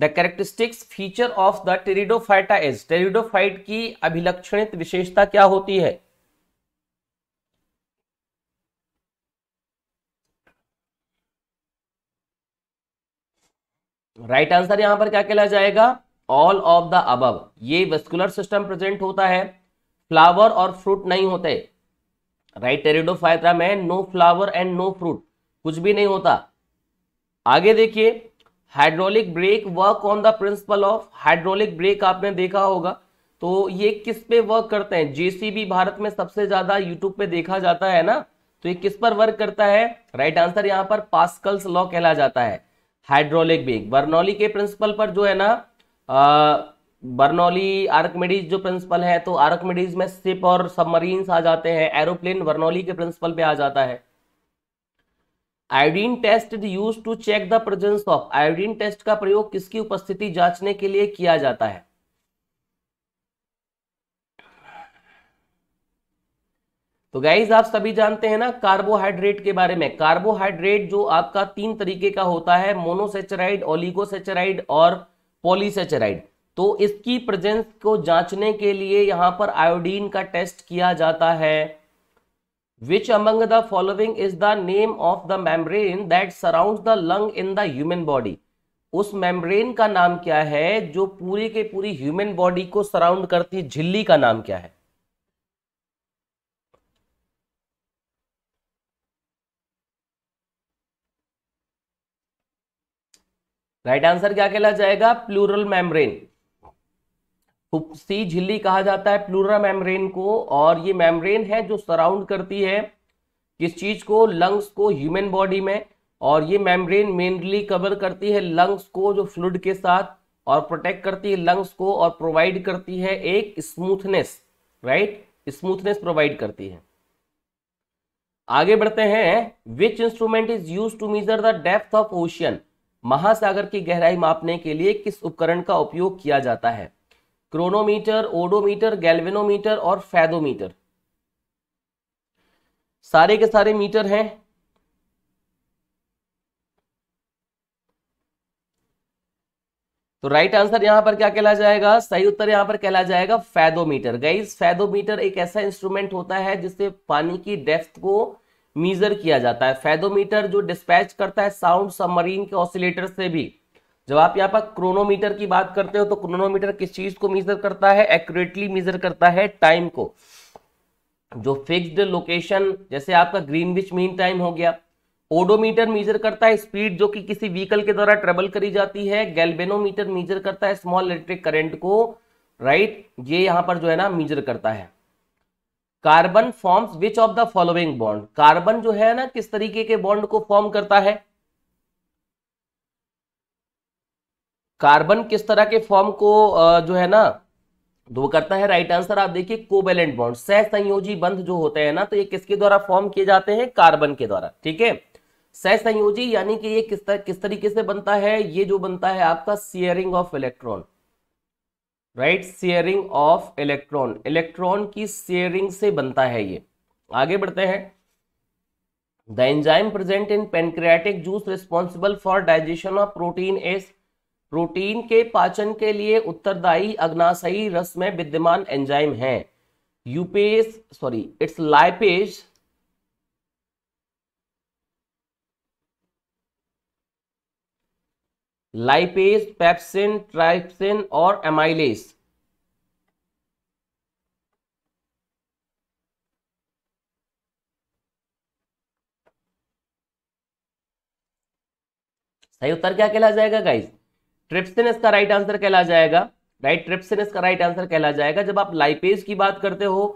the characteristics feature of the pteridophyta is pteridophyte की अभिलक्षणित विशेषता क्या होती है राइट right आंसर यहां पर क्या कहला जाएगा ऑल ऑफ द अब ये वेस्कुलर सिस्टम प्रेजेंट होता है फ्लावर और फ्रूट नहीं होते राइट टेरिडोफाइटा में no flower and no fruit कुछ भी नहीं होता आगे देखिए hydraulic brake work on the principle of hydraulic brake आपने देखा होगा तो ये किस पे वर्क करते हैं जेसीबी भारत में सबसे ज्यादा यूट्यूब पे देखा जाता है ना तो ये किस पर वर्क करता है राइट आंसर यहाँ पर पास्कल्स लॉ कहला जाता है हाइड्रोलिक ब्रेक बर्नौली के प्रिंसिपल पर जो है ना बर्नौली आर्कमेडीज जो प्रिंसिपल है तो आर्कमेडीज में सिप और सबमरीन्स आ जाते हैं एरोप्लेन बर्नौली के प्रिंसिपल पे आ जाता है iodine test is use to check the presence of iodine test का प्रयोग किसकी उपस्थिति जांचने के लिए किया जाता है तो गाइज आप सभी जानते हैं ना कार्बोहाइड्रेट के बारे में कार्बोहाइड्रेट जो आपका तीन तरीके का होता है मोनोसेचराइड ओलिगोसेचराइड और पॉलीसेचराइड तो इसकी प्रेजेंस को जांचने के लिए यहां पर आयोडीन का टेस्ट किया जाता है which among the following is the name of the membrane that surrounds the lung in the human body उस मेम्ब्रेन का नाम क्या है जो पूरी के पूरी ह्यूमन बॉडी को सराउंड करती है झिल्ली का नाम क्या है राइट right आंसर क्या कहला जाएगा प्लूरल मेम्ब्रेन हुपसी झिल्ली कहा जाता है प्लूरा मेम्ब्रेन को और ये मेम्ब्रेन है जो सराउंड करती है किस चीज को लंग्स को ह्यूमन बॉडी में और ये मेम्ब्रेन मेनली कवर करती है लंग्स को जो फ्लूड के साथ और प्रोटेक्ट करती है लंग्स को और प्रोवाइड करती है एक स्मूथनेस राइट स्मूथनेस प्रोवाइड करती है आगे बढ़ते हैं which instrument is use to measure the depth of ocean महासागर की गहराई मापने के लिए किस उपकरण का उपयोग किया जाता है क्रोनोमीटर ओडोमीटर गैल्वेनोमीटर और फैदोमीटर सारे के सारे मीटर हैं तो राइट आंसर यहां पर क्या कहला जाएगा सही उत्तर यहां पर कहला जाएगा फैदोमीटर गाइस फैदोमीटर एक ऐसा इंस्ट्रूमेंट होता है जिससे पानी की डेप्थ को मीजर किया जाता है फैदोमीटर जो डिस्पैच करता है साउंड सबमरीन के ऑसिलेटर से भी जब आप यहाँ पर क्रोनोमीटर की बात करते हो तो क्रोनोमीटर किस चीज को मीजर करता है एक्यूरेटली मीजर करता है टाइम को जो फिक्स्ड लोकेशन जैसे आपका ग्रीनविच मीन टाइम हो गया ओडोमीटर मीजर करता है स्पीड जो कि किसी व्हीकल के द्वारा ट्रेवल करी जाती है गैल्बेनोमीटर मीजर करता है स्मॉल इलेक्ट्रिक करंट को राइट ये यहां पर जो है ना मीजर करता है carbon forms which of the following bond carbon जो है ना किस तरीके के बॉन्ड को फॉर्म करता है कार्बन किस तरह के फॉर्म को जो है ना वो करता है राइट आंसर आप देखिए कोवेलेंट बॉन्ड सह संयोजी बंध जो होते हैं ना तो ये किसके द्वारा फॉर्म किए जाते हैं कार्बन के द्वारा ठीक है सह संयोजी यानी कि ये किस तरह किस तरीके से बनता है ये जो बनता है आपका sharing of electron right sharing of electron electron की सियरिंग से बनता है ये आगे बढ़ते हैं the enzyme present in pancreatic juice responsible for digestion of proteins protein के पाचन के लिए उत्तरदायी अग्नाशयी रस में विद्यमान एंजाइम है oops sorry it's lipase lipase pepsin trypsin और एमाइलेस सही उत्तर क्या कहला जाएगा गाइस ट्रिप्सिन इसका राइट आंसर कहला जाएगा राइट ट्रिप्सिन इसका राइट आंसर कहला जाएगा जब आप लाइपेज की बात करते हो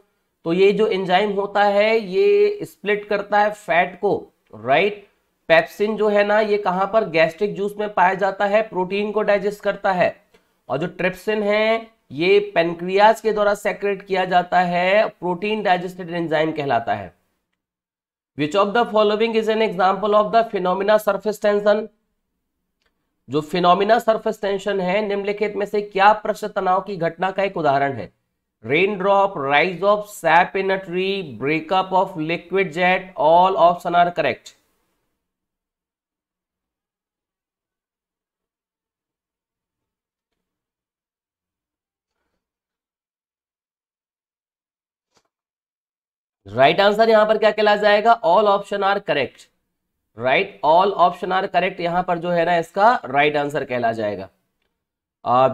तो ये जो एंजाइम होता है ये स्प्लिट करता है फैट को राइट पेप्सिन जो है ना ये कहां पर गैस्ट्रिक जूस में पाया जाता है प्रोटीन को डाइजेस्ट करता है और जो ट्रिप्सिन है ये पेनक्रियाज के द्वारा सेक्रेट किया जाता है प्रोटीन डाइजेस्टेड एंजाइम कहलाता है which of the following is an example of the phenomena surface tension जो फिनोमिना सरफेस टेंशन है निम्नलिखित में से क्या पृष्ठ तनाव की घटना का एक उदाहरण है rain drop rise of sap in a tree breakup of liquid jet all option are correct right answer यहां पर क्या कहला जाएगा all option are correct right all option are correct यहां पर जो है ना इसका राइट right आंसर कहला जाएगा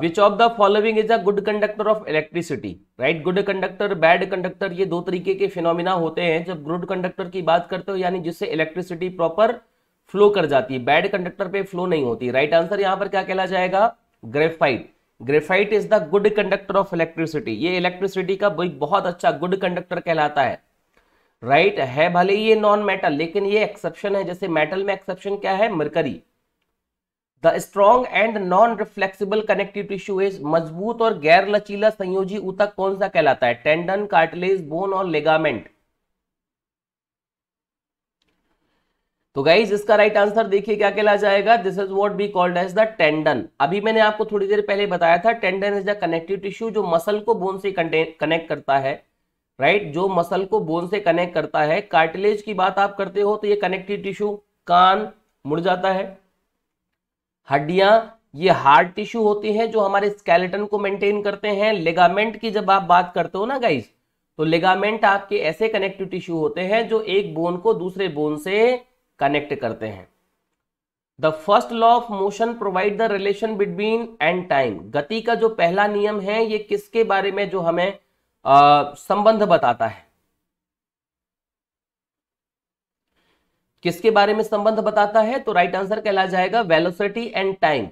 which of the following is a good conductor of electricity right good conductor bad conductor ये दो तरीके के फिनोमिना होते हैं जब गुड कंडक्टर की बात करते हो यानी जिससे इलेक्ट्रिसिटी प्रॉपर फ्लो कर जाती है बैड कंडक्टर पे फ्लो नहीं होती राइट right आंसर यहां पर क्या कहला जाएगा graphite graphite is the good conductor of electricity ये इलेक्ट्रिसिटी का बहुत अच्छा गुड कंडक्टर कहलाता है राइट right? है भले ही ये नॉन मेटल लेकिन ये एक्सेप्शन है जैसे मेटल में एक्सेप्शन क्या है mercury the strong and non reflexible connective tissue is मजबूत और गैर लचीला संयोजी ऊतक कौन सा कहलाता है टेंडन कार्टिलेज बोन और लेगामेंट तो गाइज इसका राइट आंसर देखिए क्या कहला जाएगा this is what be called as the tendon अभी मैंने आपको थोड़ी देर पहले बताया था tendon is the connective tissue जो मसल को बोन से कनेक्ट करता है राइट जो मसल को बोन से कनेक्ट करता है कार्टिलेज की बात आप करते हो तो ये कनेक्टिव टिश्यू कान मुड़ जाता है हड्डियां ये हार्ड टिश्यू होती हैं जो हमारे स्केलेटन को मेंटेन करते हैं लेगामेंट की जब आप बात करते हो ना गाइज तो लेगामेंट आपके ऐसे कनेक्टिव टिश्यू होते हैं जो एक बोन को दूसरे बोन से कनेक्ट करते हैं the first law of motion provide the relation between and time गति का जो पहला नियम है ये किसके बारे में जो हमें संबंध बताता है किसके बारे में संबंध बताता है तो राइट आंसर कहला जाएगा वेलोसिटी एंड टाइम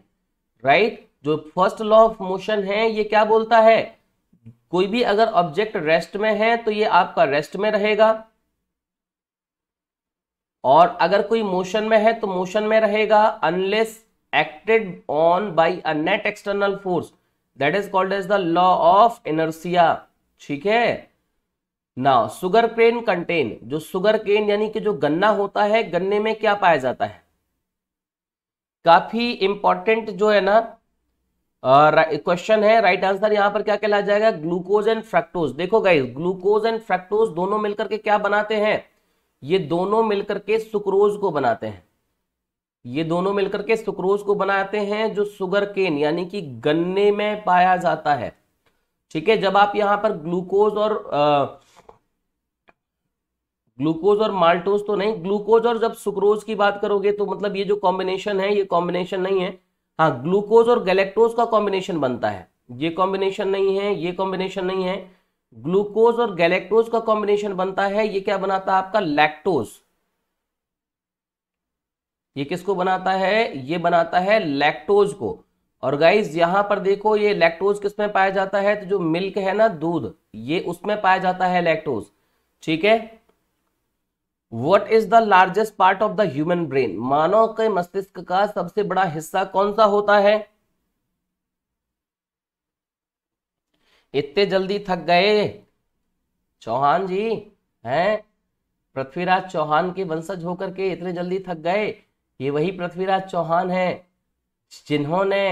राइट जो फर्स्ट लॉ ऑफ मोशन है ये क्या बोलता है कोई भी अगर ऑब्जेक्ट रेस्ट में है तो ये आपका रेस्ट में रहेगा और अगर कोई मोशन में है तो मोशन में रहेगा unless acted on by a net external force that is called as the law of inertia ठीक है ना सुगर केन कंटेन जो सुगर केन यानी कि जो गन्ना होता है गन्ने में क्या पाया जाता है काफी इंपॉर्टेंट जो है ना क्वेश्चन है राइट आंसर यहां पर क्या कहला जाएगा ग्लूकोज एंड फ्रैक्टोज देखो गाइस ग्लूकोज एंड फ्रैक्टोज दोनों मिलकर के क्या बनाते हैं ये दोनों मिलकर के सुक्रोज को बनाते हैं ये दोनों मिलकर के सुक्रोज को बनाते हैं जो सुगर केन यानी कि गन्ने में पाया जाता है ठीक है जब आप यहां पर ग्लूकोज और ग्लूकोज और माल्टोज तो नहीं ग्लूकोज और जब सुक्रोज की बात करोगे तो मतलब ये जो कॉम्बिनेशन है ये कॉम्बिनेशन नहीं है हाँ ग्लूकोज और गैलेक्टोज का कॉम्बिनेशन बनता है ये कॉम्बिनेशन नहीं है ये कॉम्बिनेशन नहीं है ग्लूकोज और गैलेक्टोज का कॉम्बिनेशन बनता है ये क्या बनाता है आपका लैक्टोज ये किसको बनाता है ये बनाता है लैक्टोज को और गाइज यहां पर देखो ये लैक्टोज किसमें पाया जाता है तो जो मिल्क है ना दूध ये उसमें पाया जाता है लैक्टोज ठीक है what is the largest part of the human brain मानव के मस्तिष्क का सबसे बड़ा हिस्सा कौन सा होता है इतने जल्दी थक गए चौहान जी हैं पृथ्वीराज चौहान के वंशज होकर के इतने जल्दी थक गए ये वही पृथ्वीराज चौहान है जिन्होंने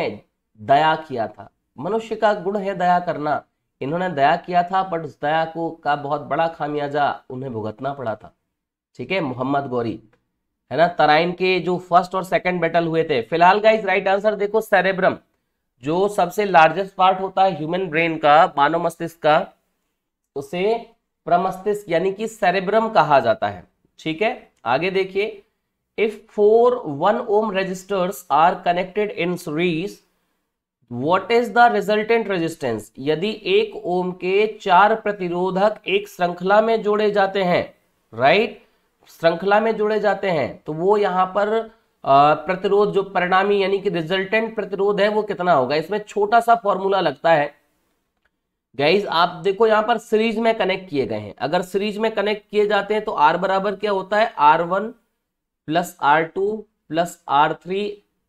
दया किया था मनुष्य का गुण है दया करना इन्होंने दया किया था बट उस दया को का बहुत बड़ा खामियाजा उन्हें भुगतना पड़ा था ठीक है मोहम्मद गौरी है ना तराइन के जो फर्स्ट और सेकंड बैटल हुए थे फिलहाल का राइट आंसर देखो सेरेब्रम जो सबसे लार्जेस्ट पार्ट होता है ह्यूमन ब्रेन का मानव मस्तिष्क का उसे प्रमस्तिष्क यानी कि सेरेब्रम कहा जाता है ठीक है आगे देखिए if four 1 ohm resistors are connected in series what is the resultant resistance यदि एक ओम के चार प्रतिरोधक एक श्रृंखला में जोड़े जाते हैं राइट right? श्रृंखला में जोड़े जाते हैं तो वो यहां पर प्रतिरोध जो परिणामी यानी कि रिजल्टेंट प्रतिरोध है वो कितना होगा इसमें छोटा सा फॉर्मूला लगता है गाइज आप देखो यहां पर सीरीज में कनेक्ट किए गए हैं अगर सीरीज में कनेक्ट किए जाते हैं तो आर बराबर क्या होता है R one plus R two plus R three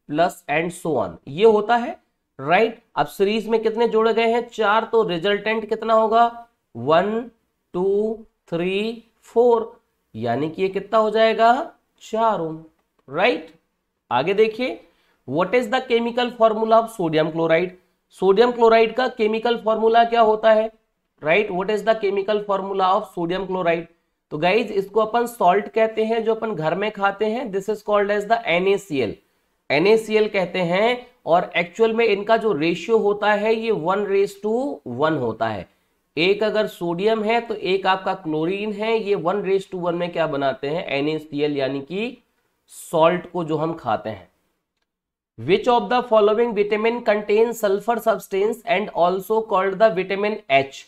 plus and so on ये होता है राइट right? अब सीरीज में कितने जोड़े गए हैं चार तो रिजल्टेंट कितना होगा वन टू थ्री फोर यानी कि ये कितना हो जाएगा चार ओम राइट आगे देखिए what is the chemical formula of sodium chloride sodium chloride का केमिकल फॉर्मूला क्या होता है right what is the chemical formula of sodium chloride तो गाइज इसको अपन सॉल्ट कहते हैं जो अपन घर में खाते हैं this is called as the NaCl NaCl कहते हैं और एक्चुअल में इनका जो रेशियो होता है ये वन रेस टू वन होता है एक अगर सोडियम है तो एक आपका क्लोरीन है ये वन रेस टू वन में क्या बनाते हैं एनएसीएल यानी कि सॉल्ट को जो हम खाते हैं which of the following vitamin contain sulphur substance and also called the vitamin H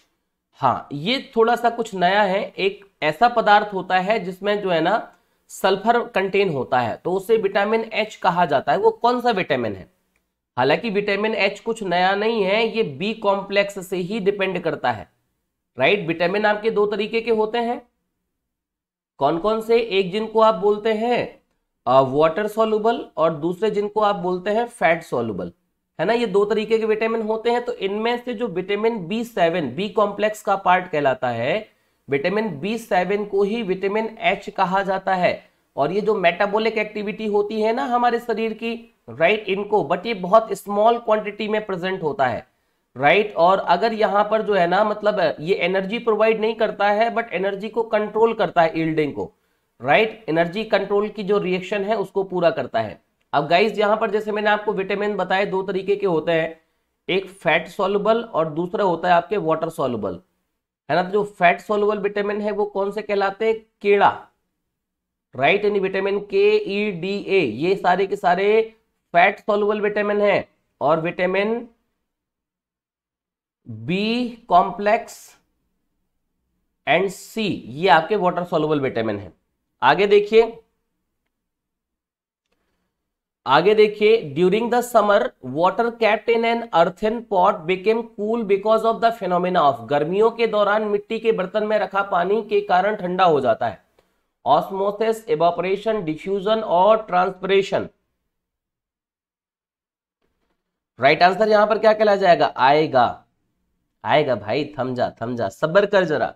हाँ ये थोड़ा सा कुछ नया है एक ऐसा पदार्थ होता है जिसमें जो है ना सल्फर कंटेन होता है तो उसे विटामिन एच कहा जाता है वो कौन सा विटामिन है हालांकि विटामिन एच कुछ नया नहीं है ये बी कॉम्प्लेक्स से ही डिपेंड करता है राइट विटामिन आपके दो तरीके के होते हैं कौन कौन से एक जिनको आप बोलते हैं वाटर सोलूबल और दूसरे जिनको आप बोलते हैं फैट सोलूबल है ना ये दो तरीके के विटामिन होते हैं तो इनमें से जो vitamin B seven B complex का पार्ट कहलाता है विटामिन बी सेवन को ही विटामिन एच कहा जाता है और ये जो मेटाबॉलिक एक्टिविटी होती है ना हमारे शरीर की राइट right, इनको बट ये बहुत स्मॉल क्वांटिटी में प्रेजेंट होता है राइट right? और अगर यहाँ पर जो है ना मतलब ये एनर्जी प्रोवाइड नहीं करता है बट एनर्जी को कंट्रोल करता है इल्डिंग को राइट एनर्जी कंट्रोल की जो रिएक्शन है उसको पूरा करता है अब गाइज यहाँ पर जैसे मैंने आपको विटामिन बताए दो तरीके के होते हैं एक फैट सोलबल और दूसरा होता है आपके वाटर सोलबल है ना तो जो फैट सोलबल विटामिन है वो कौन से कहलाते हैं केड़ा राइट यानी विटामिन के ई डी ए ये सारे के सारे फैट सोलबल विटामिन है और vitamin B complex and C ये आपके वाटर सोलबल विटामिन है आगे देखिए आगे देखिए during the summer water kept in an earthen pot became cool because of the phenomena of गर्मियों के दौरान मिट्टी के बर्तन में रखा पानी के कारण ठंडा हो जाता है ऑस्मोसिस एवोपरेशन डिफ्यूजन और ट्रांसपरेशन राइट आंसर यहां पर क्या कहला जाएगा आएगा आएगा भाई थम जा थम जा सबर कर जरा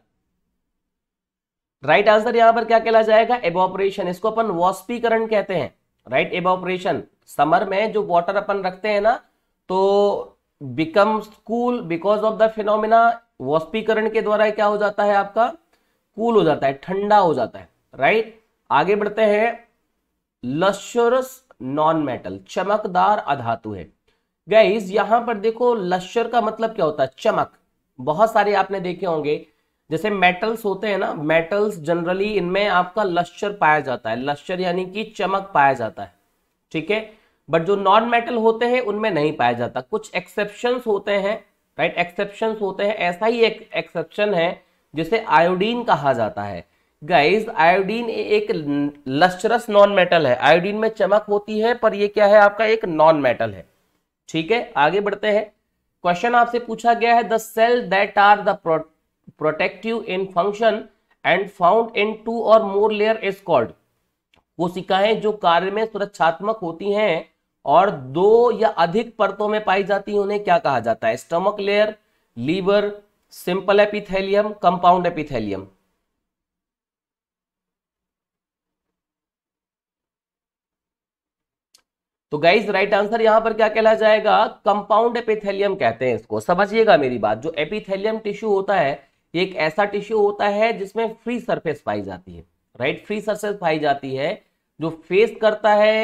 राइट आंसर यहां पर क्या कहला जाएगा एवोपरेशन इसको अपन वॉस्पीकरण कहते हैं राइट एवोपरेशन समर में जो वाटर अपन रखते हैं ना तो become cool because of the phenomena वॉस्पीकरण के द्वारा क्या हो जाता है आपका कूल हो जाता है ठंडा हो जाता है राइट right? आगे बढ़ते हैं लश्रस नॉन मेटल चमकदार अधातु है गाइज यहां पर देखो लश्यर का मतलब क्या होता है चमक बहुत सारे आपने देखे होंगे जैसे मेटल्स होते हैं ना मेटल्स जनरली इनमें आपका लश्चर पाया जाता है लश्चर यानी कि चमक पाया जाता है ठीक है बट जो नॉन मेटल होते हैं उनमें नहीं पाया जाता कुछ एक्सेप्शन होते हैं राइट एक्सेप्शन होते हैं ऐसा ही एक एक्सेप्शन है जिसे आयोडीन कहा जाता है गाइज आयोडीन एक लश्चरस नॉन मेटल है आयोडीन में चमक होती है पर यह क्या है आपका एक नॉन मेटल है ठीक है आगे बढ़ते हैं क्वेश्चन आपसे पूछा गया है the cell that are the protective in function and found in two or more layer is called कोशिकाएं जो कार्य में सुरक्षात्मक होती हैं और दो या अधिक परतों में पाई जाती हैं उन्हें क्या कहा जाता है stomach layer liver simple epithelium compound epithelium तो गाइज राइट आंसर यहां पर क्या कहला जाएगा कंपाउंड एपिथेलियम कहते हैं इसको समझिएगा मेरी बात जो एपिथेलियम टिश्यू होता है एक ऐसा टिश्यू होता है जिसमें फ्री सरफेस पाई जाती है राइट फ्री सरफेस पाई जाती है जो फेस करता है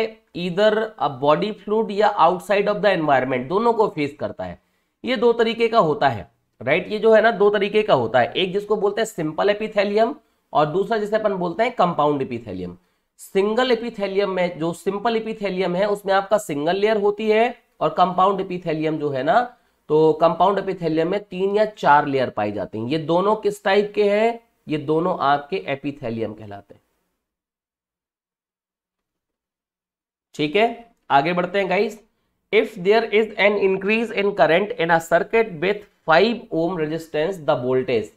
इधर बॉडी फ्लूड या आउटसाइड ऑफ द एनवायरमेंट दोनों को फेस करता है ये दो तरीके का होता है राइट ये जो है ना दो तरीके का होता है एक जिसको बोलते हैं सिंपल एपिथेलियम और दूसरा जिसे अपन बोलते हैं कंपाउंड एपिथेलियम सिंगल एपिथेलियम में जो सिंपल एपिथेलियम है उसमें आपका सिंगल लेयर होती है और कंपाउंड एपिथेलियम जो है ना तो कंपाउंड एपिथेलियम में तीन या चार लेयर पाई जाती हैं ये दोनों किस टाइप के हैं ये दोनों आपके एपिथेलियम कहलाते हैं ठीक है आगे बढ़ते हैं guys if there is an increase in current in a circuit with five ohm resistance the voltage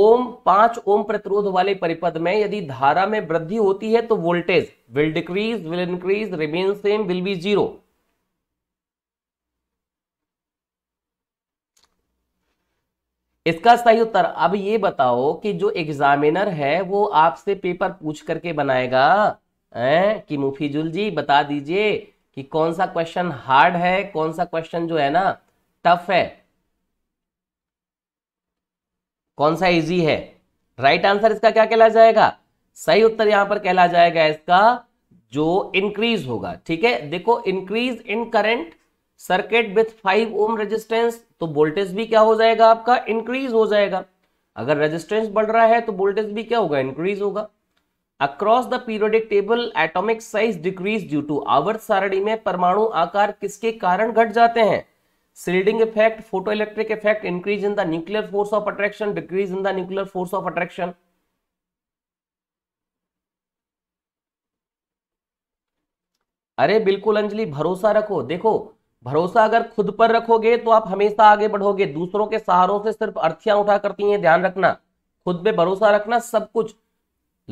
ohm पांच ओम प्रतिरोध वाले परिपद में यदि धारा में वृद्धि होती है तो voltage will decrease will increase remain same will be zero इसका सही उत्तर अब ये बताओ कि जो एग्जामिनर है वो आपसे पेपर पूछ करके बनाएगा है कि मुफीजुल जी बता दीजिए कि कौन सा क्वेश्चन हार्ड है कौन सा क्वेश्चन जो है ना टफ है कौन सा इजी है राइट right आंसर इसका क्या कहला जाएगा सही उत्तर यहां पर कहला जाएगा इसका जो इंक्रीज होगा ठीक है देखो increase in current circuit with five ohm resistance तो वोल्टेज भी क्या हो जाएगा आपका इंक्रीज हो जाएगा अगर रेजिस्टेंस बढ़ रहा है तो वोल्टेज भी क्या होगा इंक्रीज होगा across the periodic table atomic size decrease due to आवर्त सारणी में परमाणु आकार किसके कारण घट जाते हैं shielding effect photo electric effect increase in the nuclear force of attraction decrease in the nuclear force of attraction अरे बिल्कुल अंजलि भरोसा रखो देखो भरोसा अगर खुद पर रखोगे तो आप हमेशा आगे बढ़ोगे दूसरों के सहारों से सिर्फ अर्थियां उठा करती हैं ध्यान रखना खुद पे भरोसा रखना सब कुछ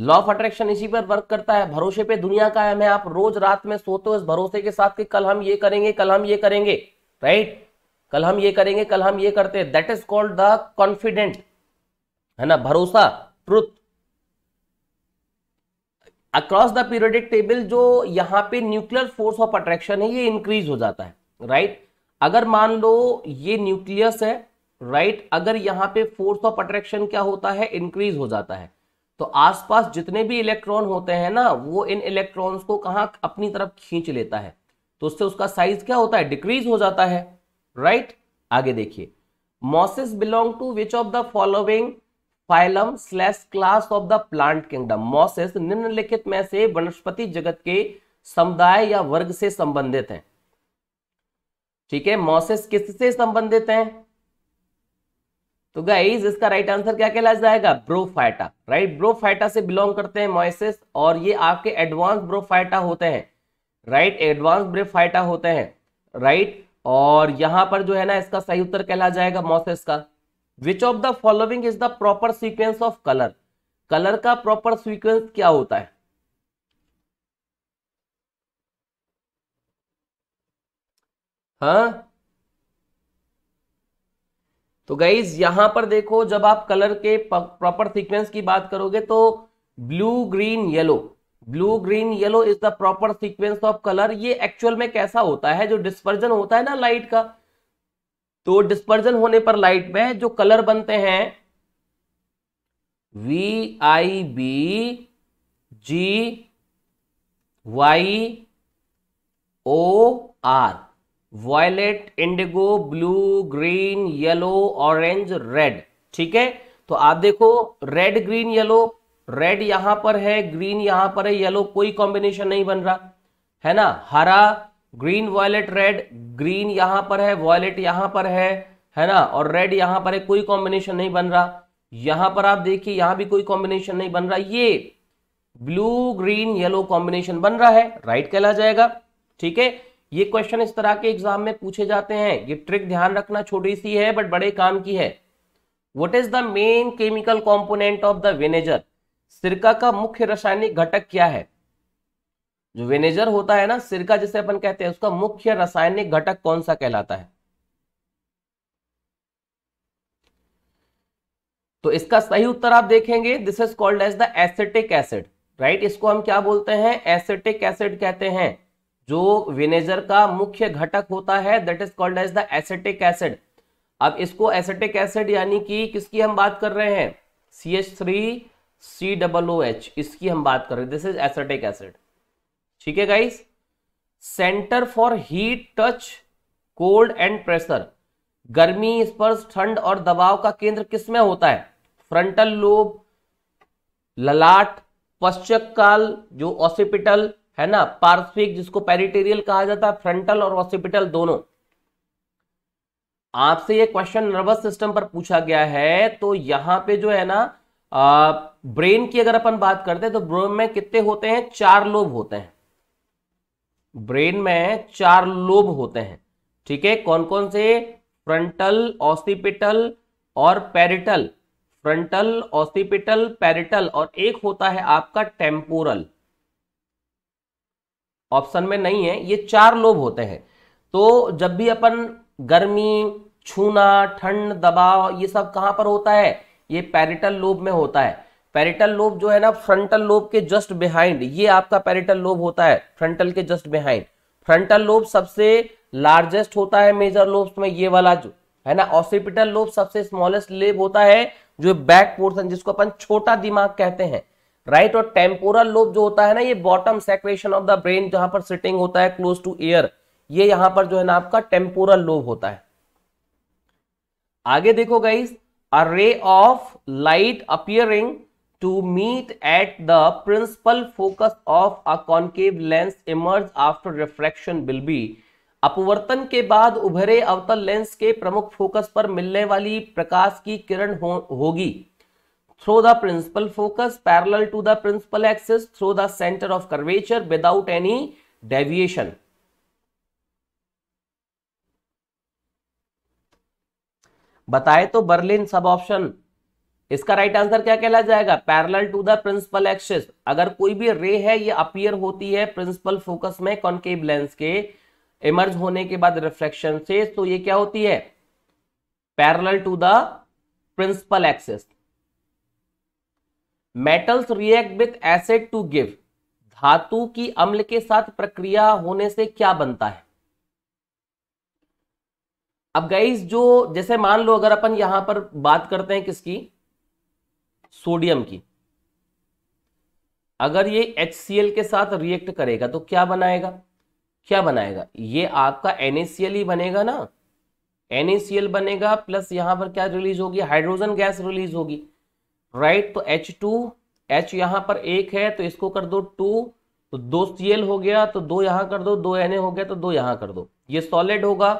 लॉ ऑफ अट्रैक्शन इसी पर वर्क करता है भरोसे पे दुनिया कायम है आप रोज रात में सोते हो इस भरोसे के साथ कि कल हम ये करेंगे कल हम ये करेंगे राइट कल हम ये करेंगे कल हम ये करते हैं that is called the confident है ना भरोसा truth across the periodic table जो यहां पे न्यूक्लियर फोर्स ऑफ अट्रैक्शन है ये इंक्रीज हो जाता है राइट अगर मान लो ये न्यूक्लियस है राइट अगर यहां पे फोर्स ऑफ अट्रैक्शन क्या होता है इंक्रीज हो जाता है तो आसपास जितने भी इलेक्ट्रॉन होते हैं ना वो इन इलेक्ट्रॉन्स को कहा अपनी तरफ खींच लेता है तो उससे उसका साइज क्या होता है डिक्रीज हो जाता है राइट right? आगे देखिए mosses belong to which of the following phylum slash class of the plant kingdom mosses निम्नलिखित में से वनस्पति जगत के समुदाय या वर्ग से संबंधित हैं ठीक है मॉसेस किससे संबंधित हैं तो गाइज इसका राइट आंसर क्या कहला जाएगा ब्रोफाइटा राइट ब्रोफाइटा से बिलोंग करते हैं मॉसेस और ये आपके एडवांस ब्रोफाइटा होते हैं राइट एडवांस ब्रोफाइटा होते हैं राइट और यहां पर जो है ना इसका सही उत्तर कहला जाएगा मॉसेस का which of the following is the proper sequence of colour colour का प्रॉपर सीक्वेंस क्या होता है हा? तो गाइज यहां पर देखो जब आप कलर के प्रॉपर सीक्वेंस की बात करोगे तो blue green yellow blue green yellow is the proper sequence of colour ये एक्चुअल में कैसा होता है जो डिस्पर्जन होता है ना लाइट का तो डिस्पर्जन होने पर लाइट में जो कलर बनते हैं V I B G Y O R violet indigo blue green yellow orange red ठीक है तो आप देखो रेड ग्रीन येलो रेड यहां पर है ग्रीन यहां पर है येलो कोई कॉम्बिनेशन नहीं बन रहा है ना हरा ग्रीन वॉयलेट रेड ग्रीन यहां पर है वॉयलेट यहां पर है है ना और रेड यहां पर है कोई कॉम्बिनेशन नहीं बन रहा यहां पर आप देखिए यहां भी कोई कॉम्बिनेशन नहीं बन रहा ये ब्लू ग्रीन येलो कॉम्बिनेशन बन रहा है राइट कहला जाएगा ठीक है ये क्वेश्चन इस तरह के एग्जाम में पूछे जाते हैं ये ट्रिक ध्यान रखना छोटी सी है बट बड़े काम की है what is the main chemical component of the vinegar सिरका का मुख्य रासायनिक घटक क्या है जो वेनेजर होता है ना सिरका जिसे अपन कहते हैं उसका मुख्य रासायनिक घटक कौन सा कहलाता है तो इसका सही उत्तर आप देखेंगे this is called as the acetic acid right इसको हम क्या बोलते हैं एसिटिक एसिड कहते हैं जो विनेजर का मुख्य घटक होता है that is called as the acetic acid अब इसको एसेटिक एसिड यानी कि किसकी हम बात कर रहे हैं C H three C double O H इसकी हम बात कर रहे हैं दिस इज एसेटिक एसिड ठीक है guys centre for heat touch cold and pressure गर्मी स्पर्श ठंड और दबाव का केंद्र किसमें होता है फ्रंटल लोब ललाट पश्चक काल जो ऑसिपिटल है ना पार्श्विक जिसको पेरिटेरियल कहा जाता है फ्रंटल और ऑसिपिटल दोनों आपसे ये क्वेश्चन नर्वस सिस्टम पर पूछा गया है तो यहां पे जो है ना आ, ब्रेन की अगर अपन बात करते हैं तो ब्रेन में कितने होते हैं चार लोब होते हैं ब्रेन में चार लोब होते हैं ठीक है कौन कौन से फ्रंटल ऑस्टिपिटल और पेरिटल फ्रंटल ऑस्टिपिटल पेरिटल और एक होता है आपका टेम्पोरल ऑप्शन में नहीं है ये चार लोभ होते हैं तो जब भी अपन गर्मी छूना ठंड दबाव ये सब कहां पर होता है ये पैरिटल लोभ में होता है पैरिटल लोभ जो है ना फ्रंटल लोभ के जस्ट बिहाइंड ये आपका पैरिटल लोब होता है फ्रंटल के जस्ट बिहाइंड फ्रंटल लोभ सबसे लार्जेस्ट होता है मेजर लोब्स में ये वाला जो है ना ऑसिपिटल लोब सबसे स्मॉलेस्ट लेब होता है जो बैक पोर्सन जिसको अपन छोटा दिमाग कहते हैं राइट और टेम्पोरल लोब जो होता है ना ये bottom secretion of the brain जहां पर सिटिंग होता है क्लोज टू एयर ये यहां पर जो है ना आपका टेम्पोरल लोब होता है आगे देखो guys a ray of light appearing to meet at the principal focus of a concave lens emerge after reflection will be अपवर्तन के बाद उभरे अवतल लेंस के प्रमुख फोकस पर मिलने वाली प्रकाश की किरण हो, होगी through the principal focus parallel to the principal axis through the centre of curvature without any deviation बताए तो बर्लिन सब ऑप्शन इसका राइट आंसर क्या कहला जाएगा parallel to the principal axis अगर कोई भी रे है ये अपियर होती है प्रिंसिपल फोकस में कॉन्केव लेंस के इमर्ज होने के बाद रिफ्लेक्शन से तो ये क्या होती है parallel to the principal axis metals react with acid to give धातु की अम्ल के साथ प्रक्रिया होने से क्या बनता है अब गाइस जो जैसे मान लो अगर अपन यहां पर बात करते हैं किसकी सोडियम की अगर ये HCl के साथ रिएक्ट करेगा तो क्या बनाएगा क्या बनाएगा ये आपका NaCl ही बनेगा ना NaCl बनेगा प्लस यहां पर क्या रिलीज होगी हाइड्रोजन गैस रिलीज होगी राइट तो एच टू एच यहां पर एक है तो इसको कर दो टू तो दो सी एल हो गया तो दो यहां कर दो दो एन हो गया तो दो यहां कर दो ये सॉलिड होगा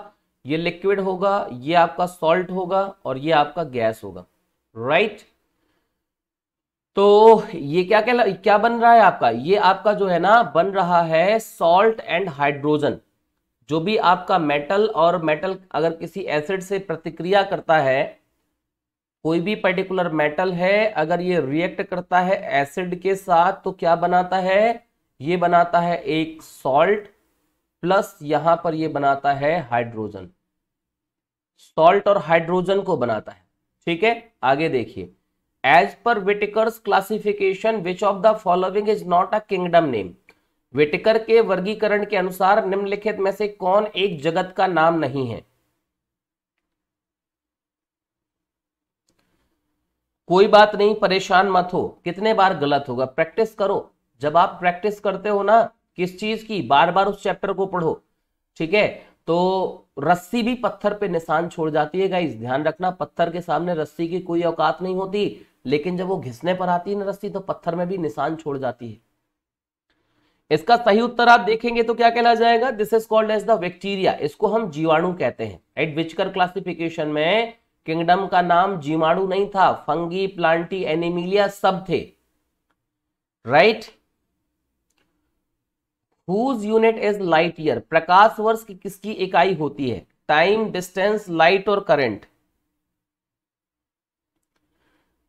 ये लिक्विड होगा ये आपका सॉल्ट होगा और ये आपका गैस होगा राइट तो ये क्या क्या क्या बन रहा है आपका ये आपका जो है ना बन रहा है सॉल्ट एंड हाइड्रोजन जो भी आपका मेटल और मेटल अगर किसी एसिड से प्रतिक्रिया करता है कोई भी पर्टिकुलर मेटल है अगर ये रिएक्ट करता है एसिड के साथ तो क्या बनाता है ये बनाता है एक सॉल्ट प्लस यहां पर ये बनाता है हाइड्रोजन सॉल्ट और हाइड्रोजन को बनाता है ठीक है आगे देखिए एज पर Whittaker's classification which of the following is not a kingdom name Whittaker के वर्गीकरण के अनुसार निम्नलिखित में से कौन एक जगत का नाम नहीं है कोई बात नहीं परेशान मत हो कितने बार गलत होगा प्रैक्टिस करो जब आप प्रैक्टिस करते हो ना किस चीज की बार बार उस चैप्टर को पढ़ो ठीक है तो रस्सी भी पत्थर पे निशान छोड़ जाती है गाइस ध्यान रखना पत्थर के सामने रस्सी की कोई औकात नहीं होती लेकिन जब वो घिसने पर आती है ना रस्सी तो पत्थर में भी निशान छोड़ जाती है इसका सही उत्तर आप देखेंगे तो क्या कहला जाएगा this is called as the bacteria इसको हम जीवाणु कहते हैं एट विचकर क्लासिफिकेशन में किंगडम का नाम जीवाणु नहीं था फंगी प्लांटी एनिमिलिया सब थे right whose unit is light year प्रकाश वर्ष की किसकी इकाई होती है टाइम डिस्टेंस लाइट और करंट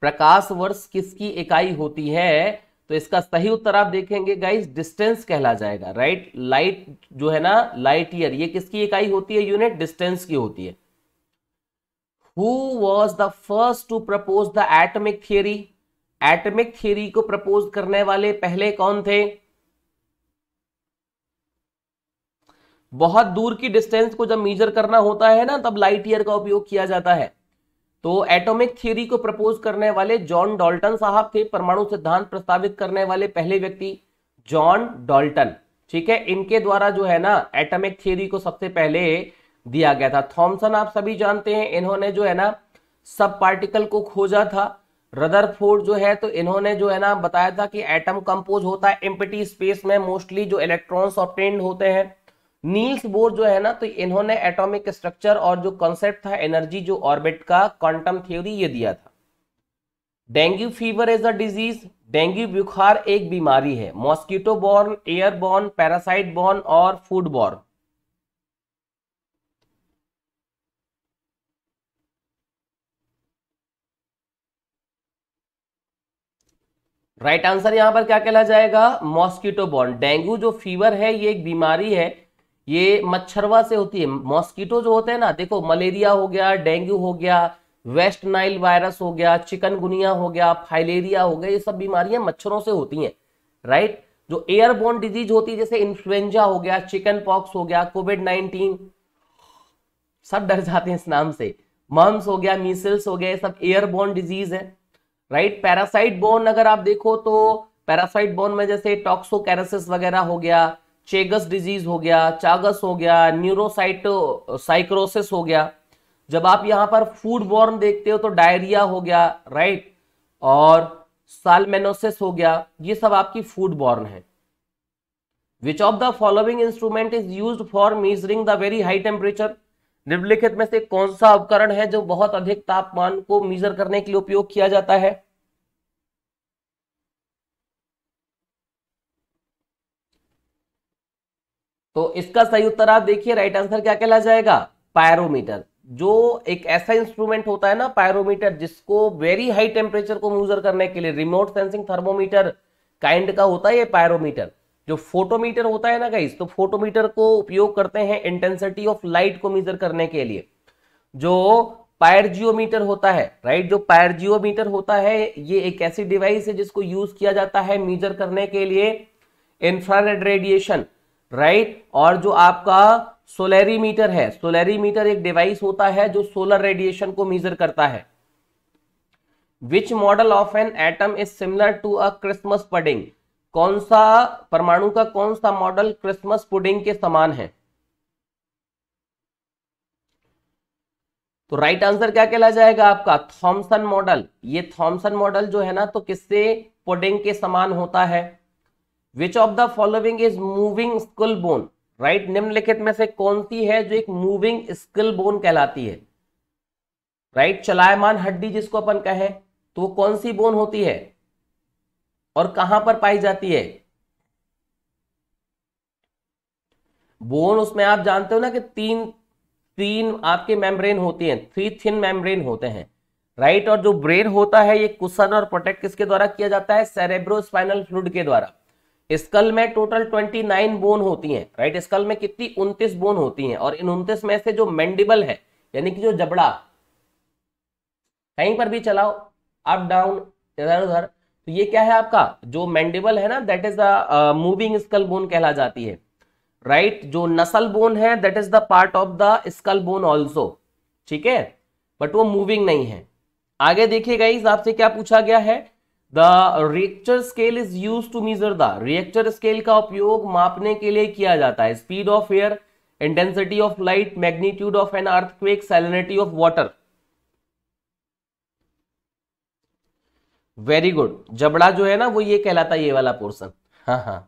प्रकाश वर्ष किसकी इकाई होती है तो इसका सही उत्तर आप देखेंगे गाइस डिस्टेंस कहला जाएगा राइट लाइट जो है ना लाइट ईयर ये किसकी इकाई होती है यूनिट डिस्टेंस की होती है who was the first to propose the atomic theory atomic theory को प्रपोज करने वाले पहले कौन थे बहुत दूर की डिस्टेंस को जब मेजर करना होता है ना तब लाइट ईयर का उपयोग किया जाता है तो एटॉमिक थियरी को प्रपोज करने वाले जॉन डॉल्टन साहब थे परमाणु सिद्धांत प्रस्तावित करने वाले पहले व्यक्ति जॉन डॉल्टन ठीक है इनके द्वारा जो है ना एटॉमिक थियरी को सबसे पहले दिया गया था थॉम्सन आप सभी जानते हैं इन्होंने जो है ना सब पार्टिकल को खोजा था रदर जो है तो इन्होंने जो है ना बताया था कि एटम कंपोज होता है एम्पिटी स्पेस में मोस्टली जो इलेक्ट्रॉन्स ऑप्टेंड होते हैं नील्स बोर जो है ना तो इन्होंने एटॉमिक स्ट्रक्चर और जो कॉन्सेप्ट था एनर्जी जो ऑर्बिट का क्वांटम थ्योरी ये दिया था dengue fever is a disease dengue बुखार एक बीमारी है mosquito borne air borne parasite borne और फूड बॉर्न राइट आंसर यहां पर क्या कहला जाएगा मॉस्किटो बॉन्ड डेंगू जो फीवर है ये एक बीमारी है ये मच्छरवा से होती है मॉस्किटो जो होते हैं ना देखो मलेरिया हो गया डेंगू हो गया वेस्ट नाइल वायरस हो गया चिकनगुनिया हो गया फाइलेरिया हो गया ये सब बीमारियां मच्छरों से होती हैं राइट जो एयरबोर्न डिजीज होती है जैसे इन्फ्लुएंजा हो गया चिकन पॉक्स हो गया कोविड नाइनटीन सब डर जाते हैं इस नाम से मम्स हो गया मीसल्स हो गया ये सब एयरबोर्न डिजीज है राइट पैरासाइट बोन अगर आप देखो तो पैरासाइट बोन में जैसे टॉक्सोकैरेसिस वगैरह हो गया चेगस डिजीज हो गया चागस हो गया न्यूरोसाइटो साइक्रोसिस हो गया जब आप यहाँ पर फूड बॉर्न देखते हो तो डायरिया हो गया राइट और सालमेनोसिस हो गया ये सब आपकी फूड बॉर्न है which of the following instrument is use for measuring the very high temperature निम्नलिखित में से कौन सा उपकरण है जो बहुत अधिक तापमान को मीजर करने के लिए उपयोग किया जाता है तो इसका सही उत्तर आप देखिए राइट आंसर क्या कहला जाएगा पायरोमीटर जो एक ऐसा इंस्ट्रूमेंट होता है ना पायरोमीटर जिसको वेरी हाई टेम्परेचर को मूजर करने के लिए रिमोट सेंसिंग थर्मोमीटर काइंड का होता है ये पायरोमीटर जो फोटोमीटर होता है ना गाइस तो फोटोमीटर को उपयोग करते हैं इंटेंसिटी ऑफ लाइट को मेजर करने के लिए जो पायरजियोमीटर होता है राइट जो पायरजियोमीटर होता है ये एक ऐसी डिवाइस है जिसको यूज किया जाता है मेजर करने के लिए इंफ्रारेड रेडिएशन राइट और जो आपका सोलरीमीटर है सोलरीमीटर एक डिवाइस होता है जो सोलर रेडिएशन को मेजर करता है which model of an atom is similar to a Christmas pudding कौन सा परमाणु का कौन सा मॉडल क्रिसमस पुडिंग के समान है तो राइट आंसर क्या कहला जाएगा आपका थॉमसन मॉडल ये थॉमसन मॉडल जो है ना तो किससे पुडिंग के समान होता है which of the following is moving skull bone right निम्नलिखित में से कौन सी है जो एक मूविंग स्किल बोन कहलाती है राइट right? चलायमान हड्डी जिसको अपन कहें तो वो कौन सी बोन होती है और कहां पर पाई जाती है बोन उसमें आप जानते हो ना कि तीन तीन आपके मेम्ब्रेन होती हैं थ्री थिन मेम्ब्रेन होते हैं राइट और जो ब्रेन होता है ये कुशन और प्रोटेक्ट किसके द्वारा किया जाता है सेरेब्रो स्पाइनल फ्लूड के द्वारा स्कल में टोटल 29 बोन होती हैं राइट स्कल में कितनी 29 बोन होती हैं और इन 29 में से जो मेंडिबल है यानी कि जो जबड़ा कहीं पर भी चलाओ अप डाउन इधर उधर तो ये क्या है आपका जो मैंडेबल है ना that is the moving skull bone कहला जाती है राइट right? जो नसल बोन है that is the part of the skull bone also ठीक है बट वो मूविंग नहीं है आगे देखिएगा इस आपसे क्या पूछा गया है the Richter scale is use to measure the Richter scale का उपयोग मापने के लिए किया जाता है speed of air intensity of light magnitude of an earthquake salinity of water very good जबड़ा जो है ना वो ये कहलाता है ये वाला पोर्सन हाँ हाँ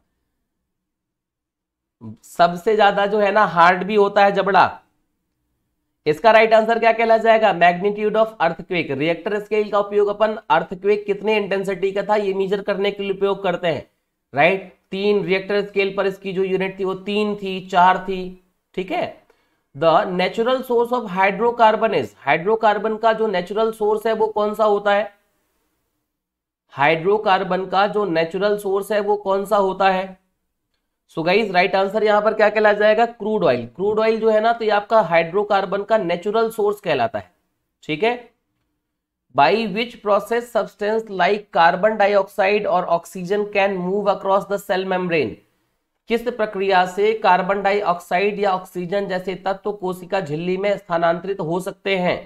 सबसे ज्यादा जो है ना हार्ड भी होता है जबड़ा इसका राइट आंसर क्या कहला जाएगा magnitude of earthquake Richter scale का उपयोग अपन अर्थक्वेक कितने इंटेंसिटी का था ये मेजर करने के लिए उपयोग करते हैं राइट right? तीन रिएक्टर स्केल पर इसकी जो यूनिट थी वो तीन थी चार थी ठीक है the natural source of hydrocarbon is hydrocarbon का जो नेचुरल सोर्स है वो कौन सा होता है हाइड्रोकार्बन का जो नेचुरल सोर्स है वो कौन सा होता है सो गाइज राइट आंसर यहां पर क्या कहला जाएगा क्रूड ऑयल क्रूड ऑयल जो है ना तो ये आपका हाइड्रोकार्बन का नेचुरल सोर्स कहलाता है ठीक है by which process substance like carbon dioxide और oxygen can move across the cell membrane किस प्रक्रिया से कार्बन डाइऑक्साइड या ऑक्सीजन जैसे तत्व तो कोशिका झिल्ली में स्थानांतरित हो सकते हैं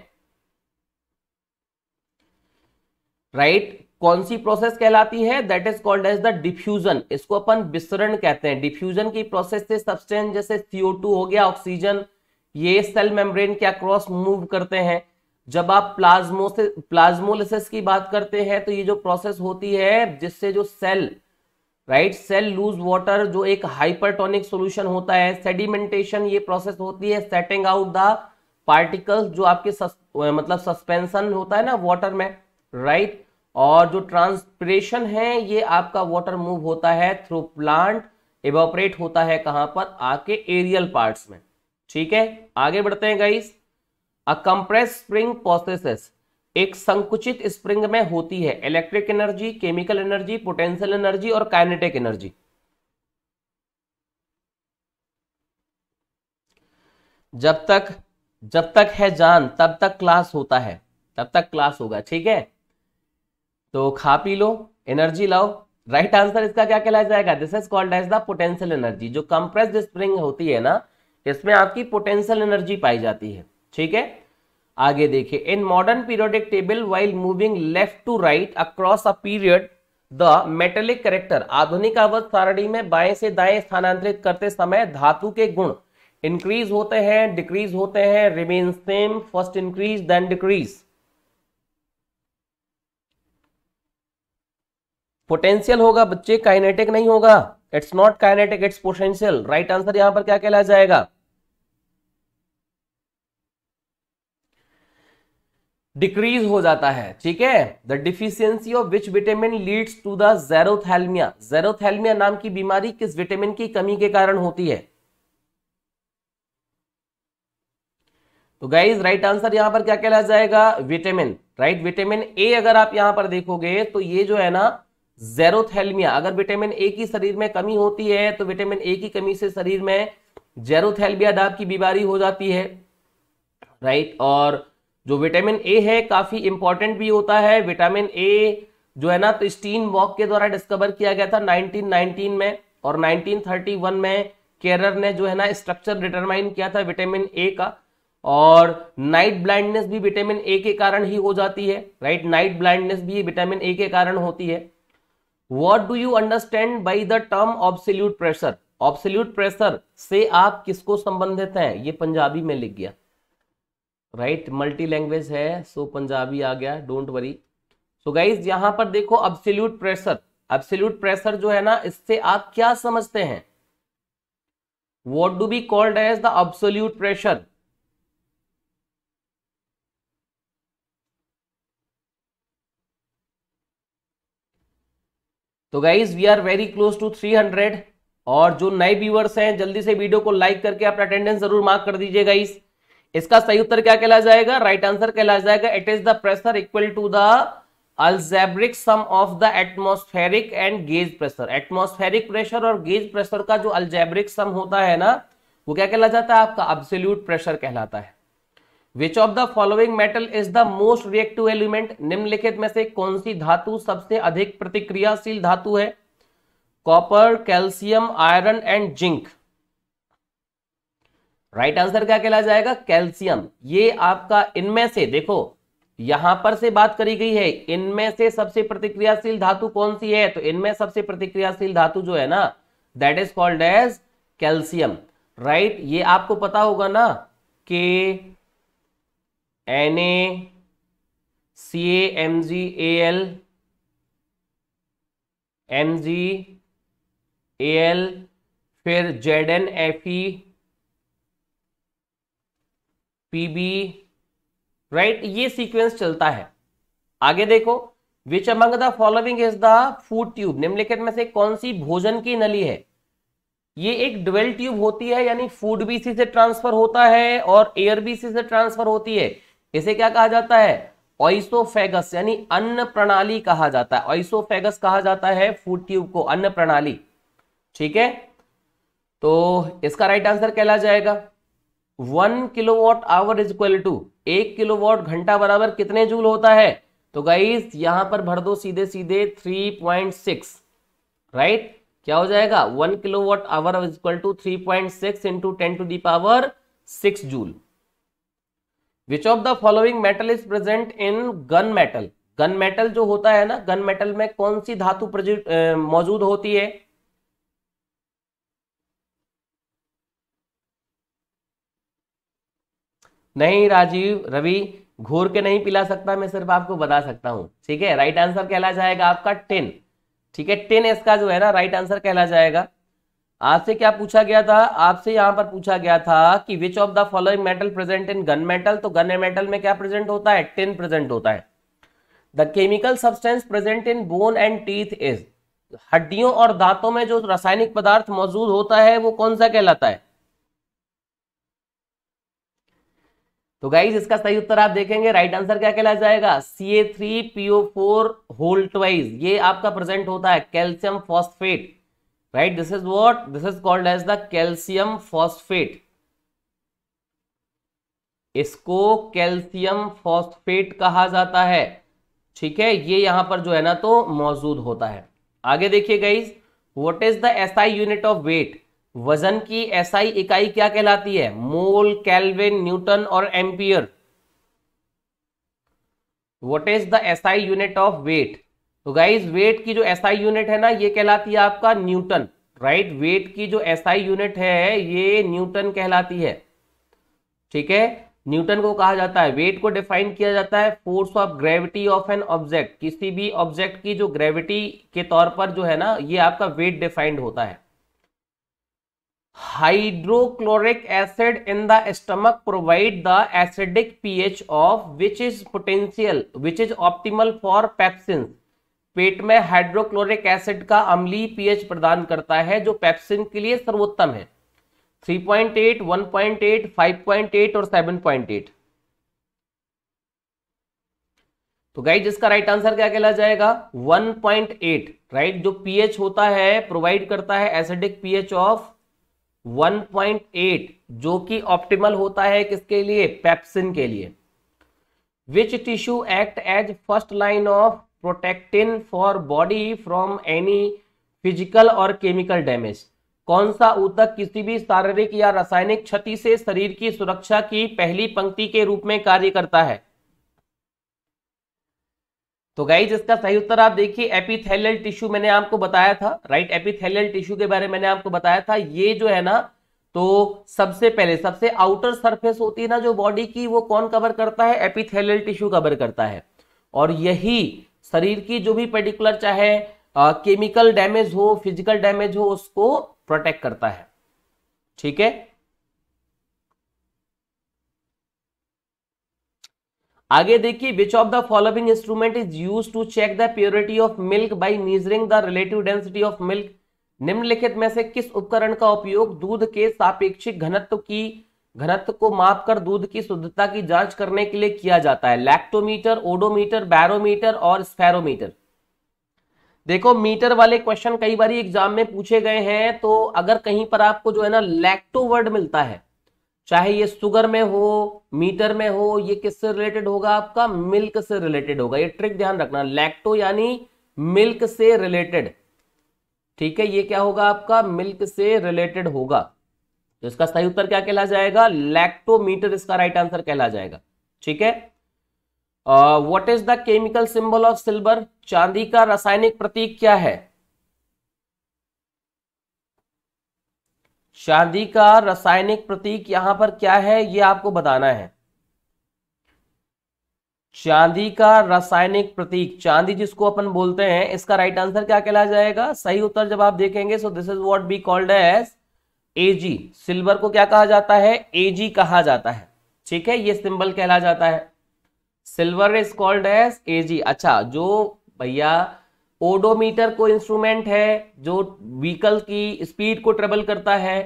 राइट right? कौन सी प्रोसेस कहलाती है that is called as the diffusion इसको अपन विसरण कहते हैं डिफ्यूजन की प्रोसेस से सब्सटेंस जैसे सीओ हो गया ऑक्सीजन ये सेल मेम्ब्रेन के अक्रॉस मूव करते हैं जब आप प्लाज्मो से प्लाज्मोलिसिस की बात करते हैं तो ये जो प्रोसेस होती है जिससे जो cell right cell lose water जो एक हाइपरटोनिक सॉल्यूशन होता है सेडिमेंटेशन ये प्रोसेस होती है सेटिंग आउट द पार्टिकल्स जो आपके सस, मतलब सस्पेंशन होता है ना वाटर में राइट right? और जो ट्रांसप्रेशन है ये आपका वाटर मूव होता है थ्रू प्लांट एवोपरेट होता है कहां पर आके एरियल पार्ट्स में ठीक है आगे बढ़ते हैं guys a compress spring possesses एक संकुचित स्प्रिंग में होती है electric energy chemical energy potential energy और काइनेटिक एनर्जी जब तक जब तक है जान तब तक क्लास होता है तब तक क्लास होगा ठीक है तो खा पी लो एनर्जी लाओ राइट right आंसर इसका क्या कहलाया जाएगा this is called as the potential energy जो कंप्रेस्ड स्प्रिंग होती है ना इसमें आपकी पोटेंशियल एनर्जी पाई जाती है ठीक है आगे देखिए in modern periodic table while moving left to right across a period the metallic character आधुनिक अवध सारणी में बाएं से दाएं स्थानांतरित करते समय धातु के गुण इंक्रीज होते हैं डिक्रीज होते हैं remain same first increase then decrease potential होगा बच्चे काइनेटिक नहीं होगा it's not kinetic it's potential right answer यहां पर क्या कहला जाएगा डिक्रीज हो जाता है ठीक है the deficiency of which vitamin leads to the xerophthalmia xerophthalmia नाम की बीमारी किस विटामिन की कमी के कारण होती है तो गाइज राइट आंसर यहां पर क्या कहला जाएगा विटामिन राइट विटामिन ए अगर आप यहां पर देखोगे तो ये जो है ना जेरोथेलमिया अगर विटामिन ए की शरीर में कमी होती है तो विटामिन ए की कमी से शरीर में जेरोथेलमिया दाब की बीमारी हो जाती है राइट और जो विटामिन ए है काफी इंपॉर्टेंट भी होता है विटामिन ए जो है ना तो स्टीन वॉक के द्वारा डिस्कवर किया गया था 1919 में और 1931 में केरर ने जो है ना स्ट्रक्चर डिटरमाइन किया था विटामिन ए का और नाइट ब्लाइंडनेस भी विटामिन ए के कारण ही हो जाती है राइट नाइट ब्लाइंडनेस भी विटामिन ए के कारण होती है what do you understand by the term absolute pressure absolute pressure से आप किसको संबंधित हैं ये पंजाबी में लिख गया राइट मल्टी लैंग्वेज है सो so पंजाबी आ गया डोंट वरी सो गाइज यहां पर देखो अब्सोल्यूट प्रेशर अब्सोल्यूट प्रेशर जो है ना इससे आप क्या समझते हैं what do be called as the absolute pressure तो guys we are very close to 300 और जो नए व्यूवर्स हैं जल्दी से वीडियो को लाइक करके अपना अटेंडेंस जरूर मार्क कर दीजिए गाइज इसका सही उत्तर क्या कहला जाएगा राइट आंसर कहला जाएगा it is the pressure equal to the algebraic sum of the atmospheric and gauge pressure atmospheric pressure और गेज प्रेशर का जो अल्जेब्रिक सम होता है ना वो क्या कहला जाता है आपका अब्सोल्यूट प्रेशर कहलाता है which of the following metal is the most reactive element निम्नलिखित में से कौन सी धातु सबसे अधिक प्रतिक्रियाशील धातु है copper calcium iron and zinc right answer क्या कहला जाएगा कैल्सियम ये आपका इनमें से देखो यहां पर से बात करी गई है इनमें से सबसे प्रतिक्रियाशील धातु कौन सी है तो इनमें सबसे प्रतिक्रियाशील धातु जो है ना that is called as calcium right ये आपको पता होगा ना कि N A C M G A L M G A L फिर Z N F E P B right ये सीक्वेंस चलता है आगे देखो which among the following is the food tube निम्नलिखित में से कौन सी भोजन की नली है ये एक ड्वेल ट्यूब होती है यानी फूड भी इसी से ट्रांसफर होता है और एयर भी इसी से ट्रांसफर होती है इसे क्या कहा जाता है ऑइसोफेगस यानी अन्न प्रणाली कहा जाता है ऑइसोफेगस कहा जाता है फूड ट्यूब को अन्न प्रणाली ठीक है तो इसका राइट आंसर कहला जाएगा one kilowatt hour is equal to एक किलोवाट घंटा बराबर कितने जूल होता है तो गाइस यहां पर भर दो सीधे सीधे 3.6 राइट क्या हो जाएगा one kilowatt hour is equal to three point six into ten to the power six joule which of the following metal is present in gun metal gun metal जो होता है ना गन मेटल में कौन सी धातु मौजूद होती है नहीं राजीव रवि घोर के नहीं पिला सकता मैं सिर्फ आपको बता सकता हूं ठीक है राइट आंसर कहला जाएगा आपका टेन ठीक है टेन इसका जो है ना राइट आंसर कहला जाएगा आपसे क्या पूछा गया था आपसे यहां पर पूछा गया था कि which of the following metal present in gun metal तो गन मेटल में क्या प्रेजेंट होता है टिन प्रेजेंट होता है the chemical substance present in bone and teeth is हड्डियों और दांतों में जो रासायनिक पदार्थ मौजूद होता है वो कौन सा कहलाता है तो गाइज इसका सही उत्तर आप देखेंगे राइट आंसर क्या कहला जाएगा C A three PO four होल्टवाइज ये आपका प्रेजेंट होता है calcium phosphate right this is what this is called as the calcium phosphate इसको कैल्शियम फॉस्फेट कहा जाता है ठीक है ये यहां पर जो है ना तो मौजूद होता है आगे देखिए guys what is the SI unit of weight वजन की एसआई इकाई क्या कहलाती है मोल कैलविन न्यूटन और ampere what is the SI unit of weight तो गाइज वेट की जो एसआई यूनिट है ना ये कहलाती है आपका न्यूटन राइट वेट की जो एसआई यूनिट है ये न्यूटन कहलाती है ठीक है न्यूटन को कहा जाता है वेट को डिफाइन किया जाता है force of gravity of an object किसी भी ऑब्जेक्ट की जो ग्रेविटी के तौर पर जो है ना ये आपका वेट डिफाइंड होता है hydrochloric acid in the stomach provide the acidic pH of which is potential which is optimal for pepsin पेट में हाइड्रोक्लोरिक एसिड का अम्ली पीएच प्रदान करता है जो पेप्सिन के लिए सर्वोत्तम है 3.8, 1.8, 5.8 और 7.8 तो गाइज इसका राइट आंसर क्या कहला जाएगा 1.8 राइट जो पीएच होता है प्रोवाइड करता है एसिडिक पीएच ऑफ 1.8 जो कि ऑप्टिमल होता है किसके लिए पेप्सिन के लिए which tissue act as first line of protection for body from any physical और केमिकल डैमेज कौन सा ऊतक किसी भी शारीरिक या रासायनिक क्षति से शरीर की सुरक्षा की पहली पंक्ति के रूप में कार्य करता है तो गाई जिसका सही उत्तर आप देखिए एपिथेलियल टिश्यू मैंने आपको बताया था राइट एपिथेलियल टिश्यू के बारे में मैंने आपको बताया था ये जो है ना तो सबसे पहले सबसे आउटर सरफेस होती है ना जो बॉडी की वो कौन कवर करता है एपिथेलियल टिश्यू कवर करता है और यही शरीर की जो भी पर्टिकुलर चाहे केमिकल डैमेज हो फिजिकल डैमेज हो उसको प्रोटेक्ट करता है ठीक है आगे देखिए which of the following instrument is use to check the purity of milk by measuring the relative density of milk निम्नलिखित में से किस उपकरण का उपयोग दूध के सापेक्षिक घनत्व की घनत्व को माप कर दूध की शुद्धता की जांच करने के लिए किया जाता है लैक्टोमीटर ओडोमीटर बैरोमीटर और स्पैरोमीटर देखो मीटर वाले क्वेश्चन कई बार एग्जाम में पूछे गए हैं तो अगर कहीं पर आपको जो है ना लैक्टो वर्ड मिलता है चाहे ये सुगर में हो मीटर में हो ये किससे रिलेटेड होगा आपका मिल्क से रिलेटेड होगा ये ट्रिक ध्यान रखना लैक्टो यानी मिल्क से रिलेटेड ठीक है ये क्या होगा आपका मिल्क से रिलेटेड होगा तो इसका सही उत्तर क्या कहला जाएगा लैक्टोमीटर इसका राइट आंसर कहला जाएगा ठीक है what is the chemical symbol of silver चांदी का रासायनिक प्रतीक क्या है चांदी का रासायनिक प्रतीक यहां पर क्या है ये आपको बताना है चांदी का रासायनिक प्रतीक चांदी जिसको अपन बोलते हैं इसका राइट आंसर क्या कहला जाएगा सही उत्तर जब आप देखेंगे so this is what be called as Ag silver को क्या कहा जाता है एजी कहा जाता है ठीक है ये सिंबल कहला जाता है silver is called as Ag अच्छा जो भैया ओडोमीटर को इंस्ट्रूमेंट है जो व्हीकल की स्पीड को ट्रेबल करता है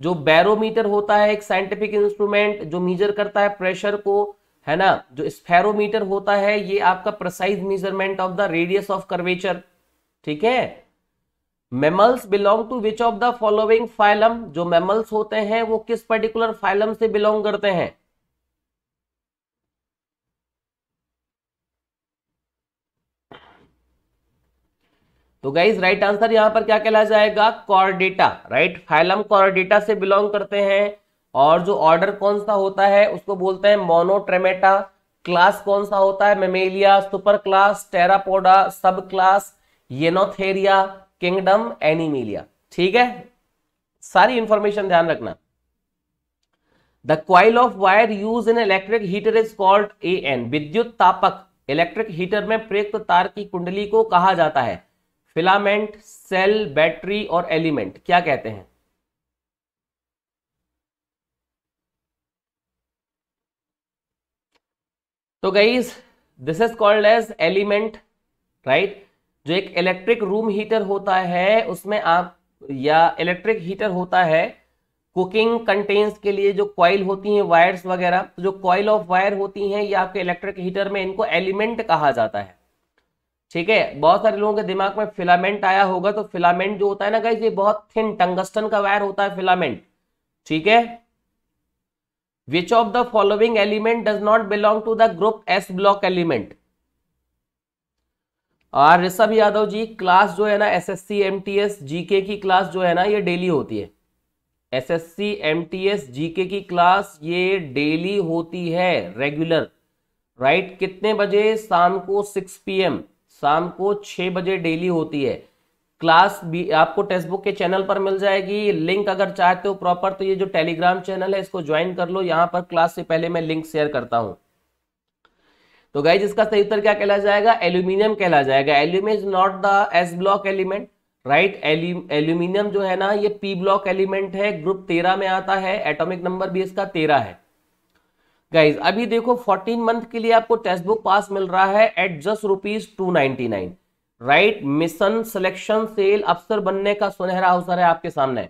जो बैरोमीटर होता है एक साइंटिफिक इंस्ट्रूमेंट जो मीजर करता है प्रेशर को है ना जो स्फेरोमीटर होता है ये आपका precise measurement of the radius of curvature ठीक है mammals belong to which of the following phylum जो मेमल्स होते हैं वो किस पर्टिकुलर फाइलम से बिलोंग करते हैं तो गाइज राइट आंसर यहां पर क्या कहला जाएगा कॉर्डेटा राइट फाइलम कॉर्डेटा से बिलोंग करते हैं और जो ऑर्डर कौन सा होता है उसको बोलते हैं मोनोट्रेमेटा क्लास कौन सा होता है मेमेलिया सुपर क्लास टेरापोडा सब क्लास येनोथेरिया किंगडम एनिमिलिया ठीक है सारी इंफॉर्मेशन ध्यान रखना the coil of wire use in electric heater is called a an विद्युत तापक इलेक्ट्रिक हीटर में प्रयुक्त तार की कुंडली को कहा जाता है फिलामेंट सेल बैटरी और एलिमेंट क्या कहते हैं तो guys this is called as element right जो एक इलेक्ट्रिक रूम हीटर होता है उसमें आप या इलेक्ट्रिक हीटर होता है कुकिंग कंटेन्स के लिए जो कॉइल होती हैं वायर्स वगैरह तो जो कॉइल ऑफ वायर होती हैं ये आपके इलेक्ट्रिक हीटर में इनको एलिमेंट कहा जाता है ठीक है बहुत सारे लोगों के दिमाग में फिलामेंट आया होगा तो फिलामेंट जो होता है ना कहीं ये बहुत थिन टंगस्टन का वायर होता है फिलामेंट ठीक है which of the following element does not belong to the group S block element और ऋषभ यादव जी क्लास जो है ना एसएससी एमटीएस जीके की क्लास जो है ना ये डेली होती है एसएससी एमटीएस जीके की क्लास ये डेली होती है रेगुलर राइट कितने बजे शाम को 6 पीएम शाम को 6 बजे डेली होती है क्लास भी आपको टेक्स्ट बुक के चैनल पर मिल जाएगी लिंक अगर चाहते हो प्रॉपर तो ये जो टेलीग्राम चैनल है इसको ज्वाइन कर लो यहाँ पर क्लास से पहले मैं लिंक शेयर करता हूँ तो गाइज इसका सही उत्तर क्या कहला जाएगा एल्यूमिनियम कहला जाएगा aluminium is not the S block element right aluminium जो है ना ये पी ब्लॉक एलिमेंट है ग्रुप तेरह में आता है एटोमिक नंबर भी इसका तेरह है गाइज अभी देखो फोर्टीन मंथ के लिए आपको टेक्स्ट बुक पास मिल रहा है at just rupees two ninety nine right mission selection cell अफसर बनने का सुनहरा अवसर है आपके सामने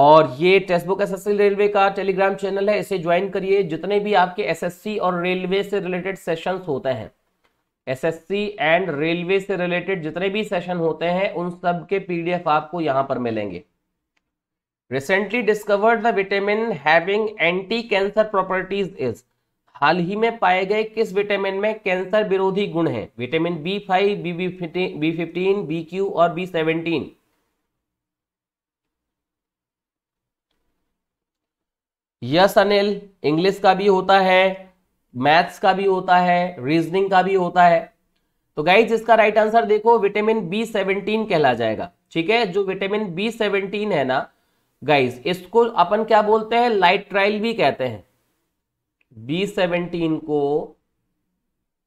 और ये टेक्स्ट बुक एस रेलवे का टेलीग्राम चैनल है इसे ज्वाइन करिए जितने भी आपके एसएससी और रेलवे से रिलेटेड सेशंस होते हैं एसएससी एंड रेलवे से रिलेटेड जितने भी सेशन होते हैं उन सब के पीडीएफ आपको यहाँ पर मिलेंगे recently discovered the vitamin having anti cancer properties is हाल ही में पाए गए किस विटामिन में कैंसर विरोधी गुण हैं vitamin B five B B fifteen B Q और B seventeen yes Anil English का भी होता है मैथ्स का भी होता है रीजनिंग का भी होता है तो गाइज इसका राइट आंसर देखो विटामिन बी सेवनटीन कहला जाएगा ठीक है जो विटामिन बी सेवनटीन है ना गाइज इसको अपन क्या बोलते हैं लाइट ट्रायल भी कहते हैं बी सेवनटीन को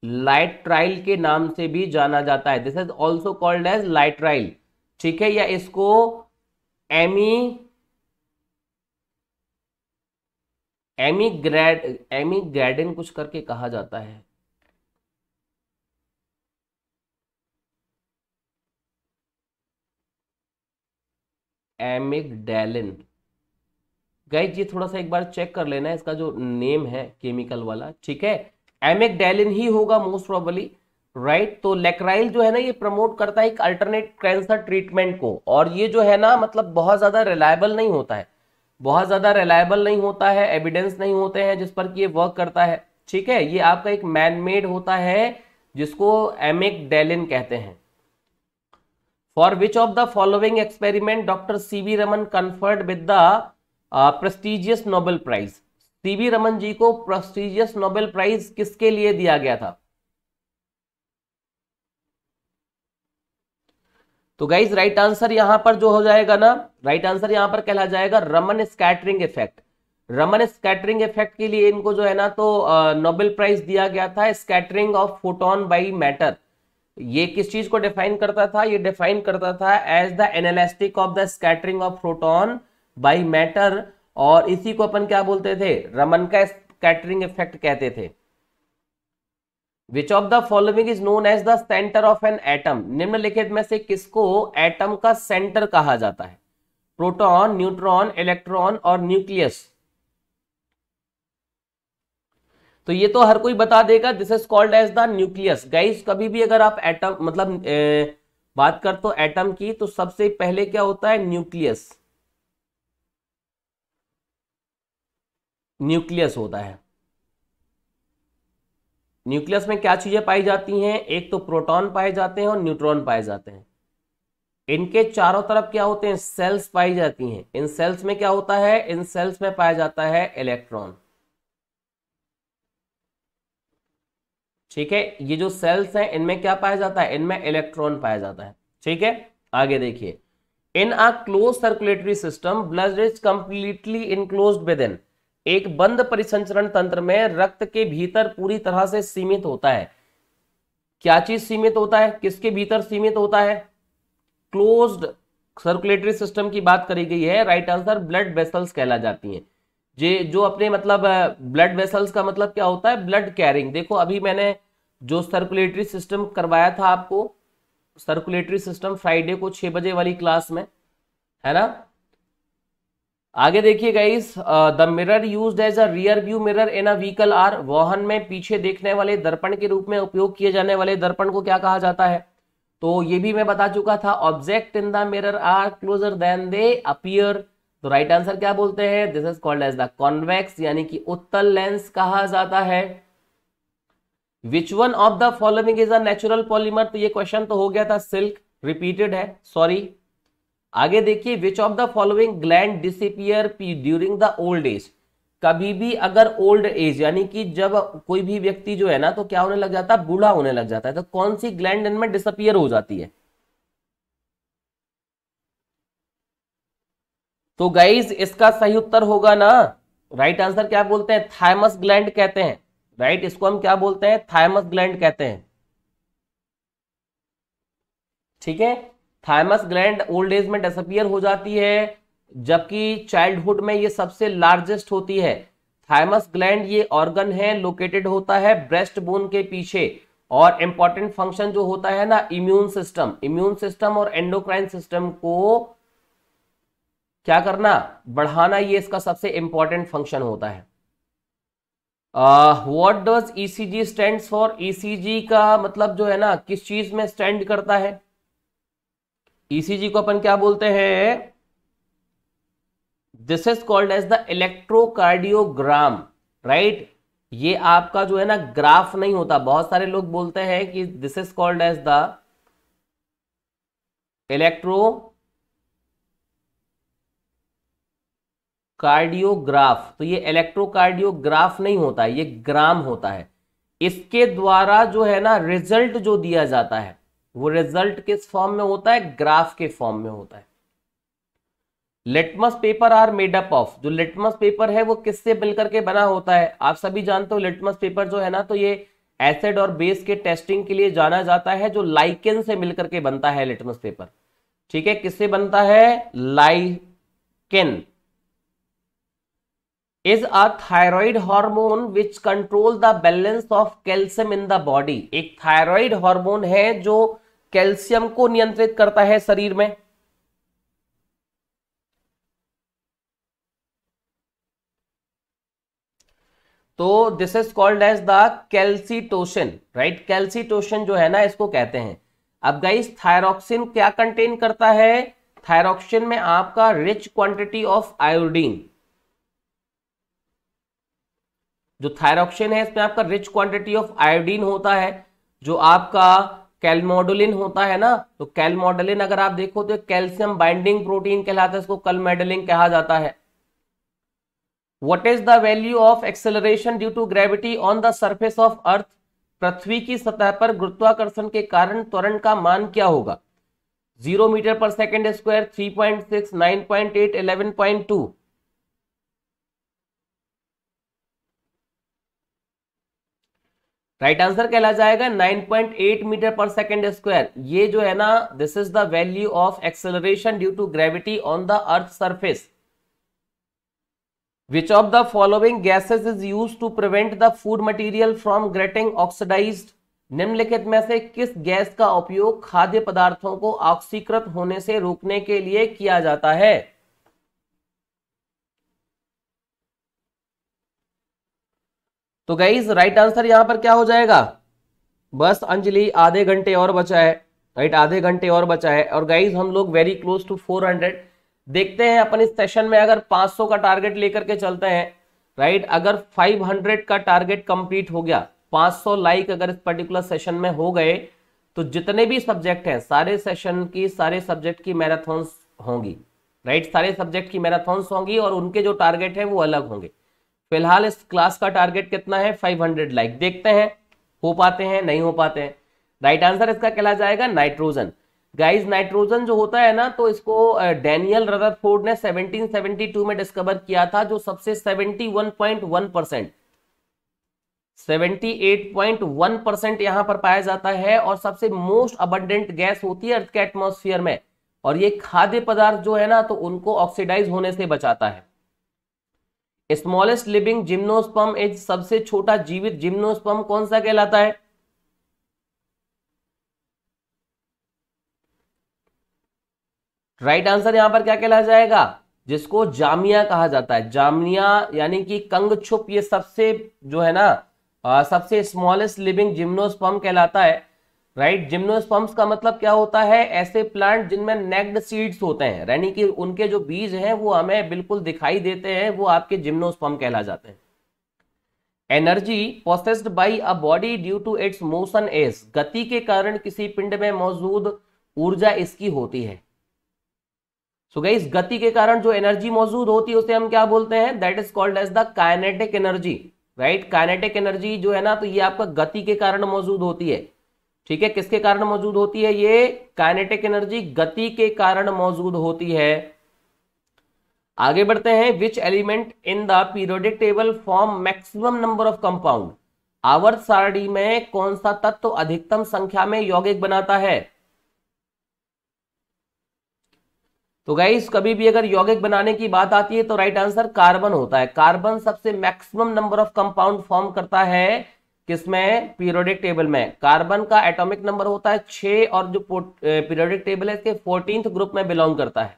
लाइट ट्रायल के नाम से भी जाना जाता है this is also called as laetrile ठीक है या इसको एमी एमी ग्रैड एमी कुछ करके कहा जाता है एमिगडेलिन गाइस ये थोड़ा सा एक बार चेक कर लेना है इसका जो नेम है केमिकल वाला ठीक है एमिगडेलिन ही होगा मोस्ट प्रोबली राइट तो लेक्राइल जो है ना ये प्रमोट करता है एक अल्टरनेट कैंसर ट्रीटमेंट को और ये जो है ना मतलब बहुत ज्यादा रिलायबल नहीं होता है बहुत ज़्यादा रिलायबल नहीं होता है एविडेंस नहीं होते हैं जिस पर कि ये वर्क करता है ठीक है ये आपका एक मैनमेड होता है जिसको एमिक डेलिन कहते हैं for which of the following experiment doctor C V Raman conferred with the prestigious Nobel prize C V Raman ji को प्रस्टिजियस नोबेल प्राइज किसके लिए दिया गया था तो गाइज राइट आंसर यहां पर जो हो जाएगा ना राइट आंसर यहां पर कहला जाएगा Raman scattering effect Raman scattering effect के लिए इनको जो है ना तो नोबेल प्राइज दिया गया था scattering of photon by matter ये किस चीज को डिफाइन करता था ये डिफाइन करता था as the inelastic of the scattering of proton by matter और इसी को अपन क्या बोलते थे रमन का स्कैटरिंग इफेक्ट कहते थे which of the following is known as the centre of an atom निम्नलिखित में से किसको एटम का सेंटर कहा जाता है प्रोटॉन, न्यूट्रॉन इलेक्ट्रॉन और न्यूक्लियस तो ये तो हर कोई बता देगा this is called as the nucleus guys कभी भी अगर आप एटम मतलब ए, बात कर तो एटम की तो सबसे पहले क्या होता है न्यूक्लियस न्यूक्लियस होता है न्यूक्लियस में क्या चीजें पाई जाती हैं एक तो प्रोटॉन पाए जाते हैं और न्यूट्रॉन पाए जाते हैं इनके चारों तरफ क्या होते हैं सेल्स पाई जाती हैं इन सेल्स में क्या होता है इन सेल्स में पाया जाता है इलेक्ट्रॉन ठीक है ये जो सेल्स हैं इनमें क्या पाया जाता है इनमें इलेक्ट्रॉन पाया जाता है ठीक है आगे देखिए in a close circulatory system blood is completely enclose within एक बंद परिसंचरण तंत्र में रक्त के भीतर पूरी तरह से सीमित होता है क्या चीज सीमित होता है किसके भीतर सीमित होता है क्लोज्ड सर्कुलेटरी सिस्टम की बात करी गई है राइट आंसर ब्लड वेसल्स कहला जाती हैं जे जो अपने मतलब ब्लड वेसल्स का मतलब क्या होता है ब्लड कैरिंग देखो अभी मैंने जो सर्कुलेटरी सिस्टम करवाया था आपको सर्कुलेटरी सिस्टम फ्राइडे को छह बजे वाली क्लास में है ना आगे देखिए guys the mirror used as a rear view mirror in a vehicle or वाहन में पीछे देखने वाले दर्पण के रूप में उपयोग किए जाने वाले दर्पण को क्या कहा जाता है तो ये भी मैं बता चुका था object in the mirror are closer than they appear तो राइट आंसर क्या बोलते हैं this is called as the convex यानी कि उत्तल लेंस कहा जाता है which one of the following is a natural polymer तो ये क्वेश्चन तो हो गया था सिल्क रिपीटेड है सॉरी आगे देखिए which of the following gland disappear during the old age कभी भी अगर ओल्ड एज यानी कि जब कोई भी व्यक्ति जो है ना तो क्या होने लग जाता है बूढ़ा होने लग जाता है तो कौन सी ग्लैंड इनमें डिसअपियर हो जाती है तो गाइज इसका सही उत्तर होगा ना राइट आंसर क्या बोलते हैं थायमस ग्लैंड कहते हैं राइट इसको हम क्या बोलते हैं थायमस ग्लैंड कहते हैं ठीक है थायमस ग्लैंड ओल्ड एज में डिसअपियर हो जाती है जबकि चाइल्डहुड में ये सबसे लार्जेस्ट होती है थायमस ग्लैंड ये ऑर्गन है लोकेटेड होता है ब्रेस्ट बोन के पीछे और इंपॉर्टेंट फंक्शन जो होता है ना इम्यून सिस्टम इम्यून सिस्टम और एंडोक्राइन सिस्टम को क्या करना बढ़ाना ये इसका सबसे इंपॉर्टेंट फंक्शन होता है what does ECG stand for ECG का मतलब जो है ना किस चीज में स्टैंड करता है ईसीजी e को अपन क्या बोलते हैं this is called as the electrocardiogram right ये आपका जो है ना ग्राफ नहीं होता बहुत सारे लोग बोलते हैं कि this is called as the electrocardiograph तो ये इलेक्ट्रोकार्डियोग्राफ नहीं होता ये ग्राम होता है इसके द्वारा जो है ना रिजल्ट जो दिया जाता है वो रिजल्ट किस फॉर्म में होता है ग्राफ के फॉर्म में होता है litmus paper are made up of जो लिटमस पेपर है वो किससे मिलकर के बना होता है आप सभी जानते हो लिटमस पेपर जो है ना तो ये एसिड और बेस के टेस्टिंग के लिए जाना जाता है जो लाइकेन से मिलकर के बनता है लिटमस पेपर ठीक है किससे बनता है lichen is a thyroid hormone which control the balance of calcium in the body एक थायराइड हार्मोन है जो कैल्शियम को नियंत्रित करता है शरीर में तो this is called as the calcitonin right calcitonin जो है ना इसको कहते हैं अब गाइस थायरोक्सिन क्या कंटेन करता है थायरोक्सिन में आपका रिच क्वांटिटी ऑफ आयोडीन जो थायरोक्सिन है इसमें आपका रिच क्वांटिटी ऑफ आयोडीन होता है जो आपका कैलमोडोलिन होता है ना तो कैलमोडोलिन अगर आप देखो तो कैल्शियम बाइंडिंग प्रोटीन कहलाता है इसको कलमेडोलिन कहा जाता है what is the value of acceleration due to gravity on the surface of earth पृथ्वी की सतह पर गुरुत्वाकर्षण के कारण त्वरण का मान क्या होगा zero metre per second square three point six nine point eight eleven point two right answer कहला जाएगा 9.8 मीटर पर सेकेंड स्क्वायर ये जो है ना this is the value of acceleration due to gravity on the earth surface which of the following gases is use to prevent the food material from grating oxidize निम्नलिखित में से किस gas का उपयोग खाद्य पदार्थों को ऑक्सीकृत होने से रोकने के लिए किया जाता है तो गाइज राइट आंसर यहां पर क्या हो जाएगा बस अंजलि आधे घंटे और बचा है राइट आधे घंटे और बचा है और गाइज हम लोग वेरी क्लोज टू 400 देखते हैं अपन इस सेशन में अगर 500 का टारगेट लेकर के चलते हैं राइट अगर 500 का टारगेट कंप्लीट हो गया 500 लाइक अगर इस पर्टिकुलर सेशन में हो गए तो जितने भी सब्जेक्ट हैं सारे सेशन की सारे सब्जेक्ट की मैराथॉन्स होंगी राइट सारे सब्जेक्ट की मैराथॉन्स होंगी और उनके जो टारगेट है वो अलग होंगे फिलहाल इस क्लास का टारगेट कितना है 500 लाइक देखते हैं हो पाते हैं नहीं हो पाते हैं राइट आंसर इसका कहला जाएगा नाइट्रोजन गाइस नाइट्रोजन जो होता है ना तो इसको डेनियल रदरफोर्ड ने 1772 में डिस्कवर किया था जो सबसे 71.1 परसेंट वन परसेंट यहां पर पाया जाता है और सबसे मोस्ट अबंडेंट गैस होती है अर्थ के एटमोस्फियर में और ये खाद्य पदार्थ जो है ना तो उनको ऑक्सीडाइज होने से बचाता है स्मॉलेस्ट लिविंग जिम्नोस्पम इज सबसे छोटा जीवित जिम्नोस्पम कौन सा कहलाता है राइट right आंसर यहां पर क्या कहला जाएगा जिसको जामिया कहा जाता है जामिया यानी कि कंग छुप ये सबसे जो है ना आ, सबसे स्मॉलेस्ट लिविंग जिम्नोस्पम कहलाता है राइट जिम्नोस्पर्म्स का मतलब क्या होता है ऐसे प्लांट जिनमें नेक्ड सीड्स होते हैं यानी कि उनके जो बीज हैं वो हमें बिल्कुल दिखाई देते हैं वो आपके जिम्नोस्पर्म कहला जाते हैं energy processed by a body due to its motion as गति के कारण किसी पिंड में मौजूद ऊर्जा इसकी होती है सो so इस गति के कारण जो एनर्जी मौजूद होती है उसे हम क्या बोलते हैं that is called as the kinetic energy right kinetic energy जो है ना तो ये आपका गति के कारण मौजूद होती है ठीक है किसके कारण मौजूद होती है ये काइनेटिक एनर्जी गति के कारण मौजूद होती है आगे बढ़ते हैं which element in the periodic table form maximum number of compound आवर्त सारणी में कौन सा तत्व अधिकतम संख्या में यौगिक बनाता है तो गाइस कभी भी अगर यौगिक बनाने की बात आती है तो राइट आंसर कार्बन होता है कार्बन सबसे maximum number of compound form करता है किसमें पीरियोडिक टेबल में कार्बन का एटॉमिक नंबर होता है छः और जो पीरियोडिक टेबल है इसके फोर्टींथ ग्रुप में बिलोंग करता है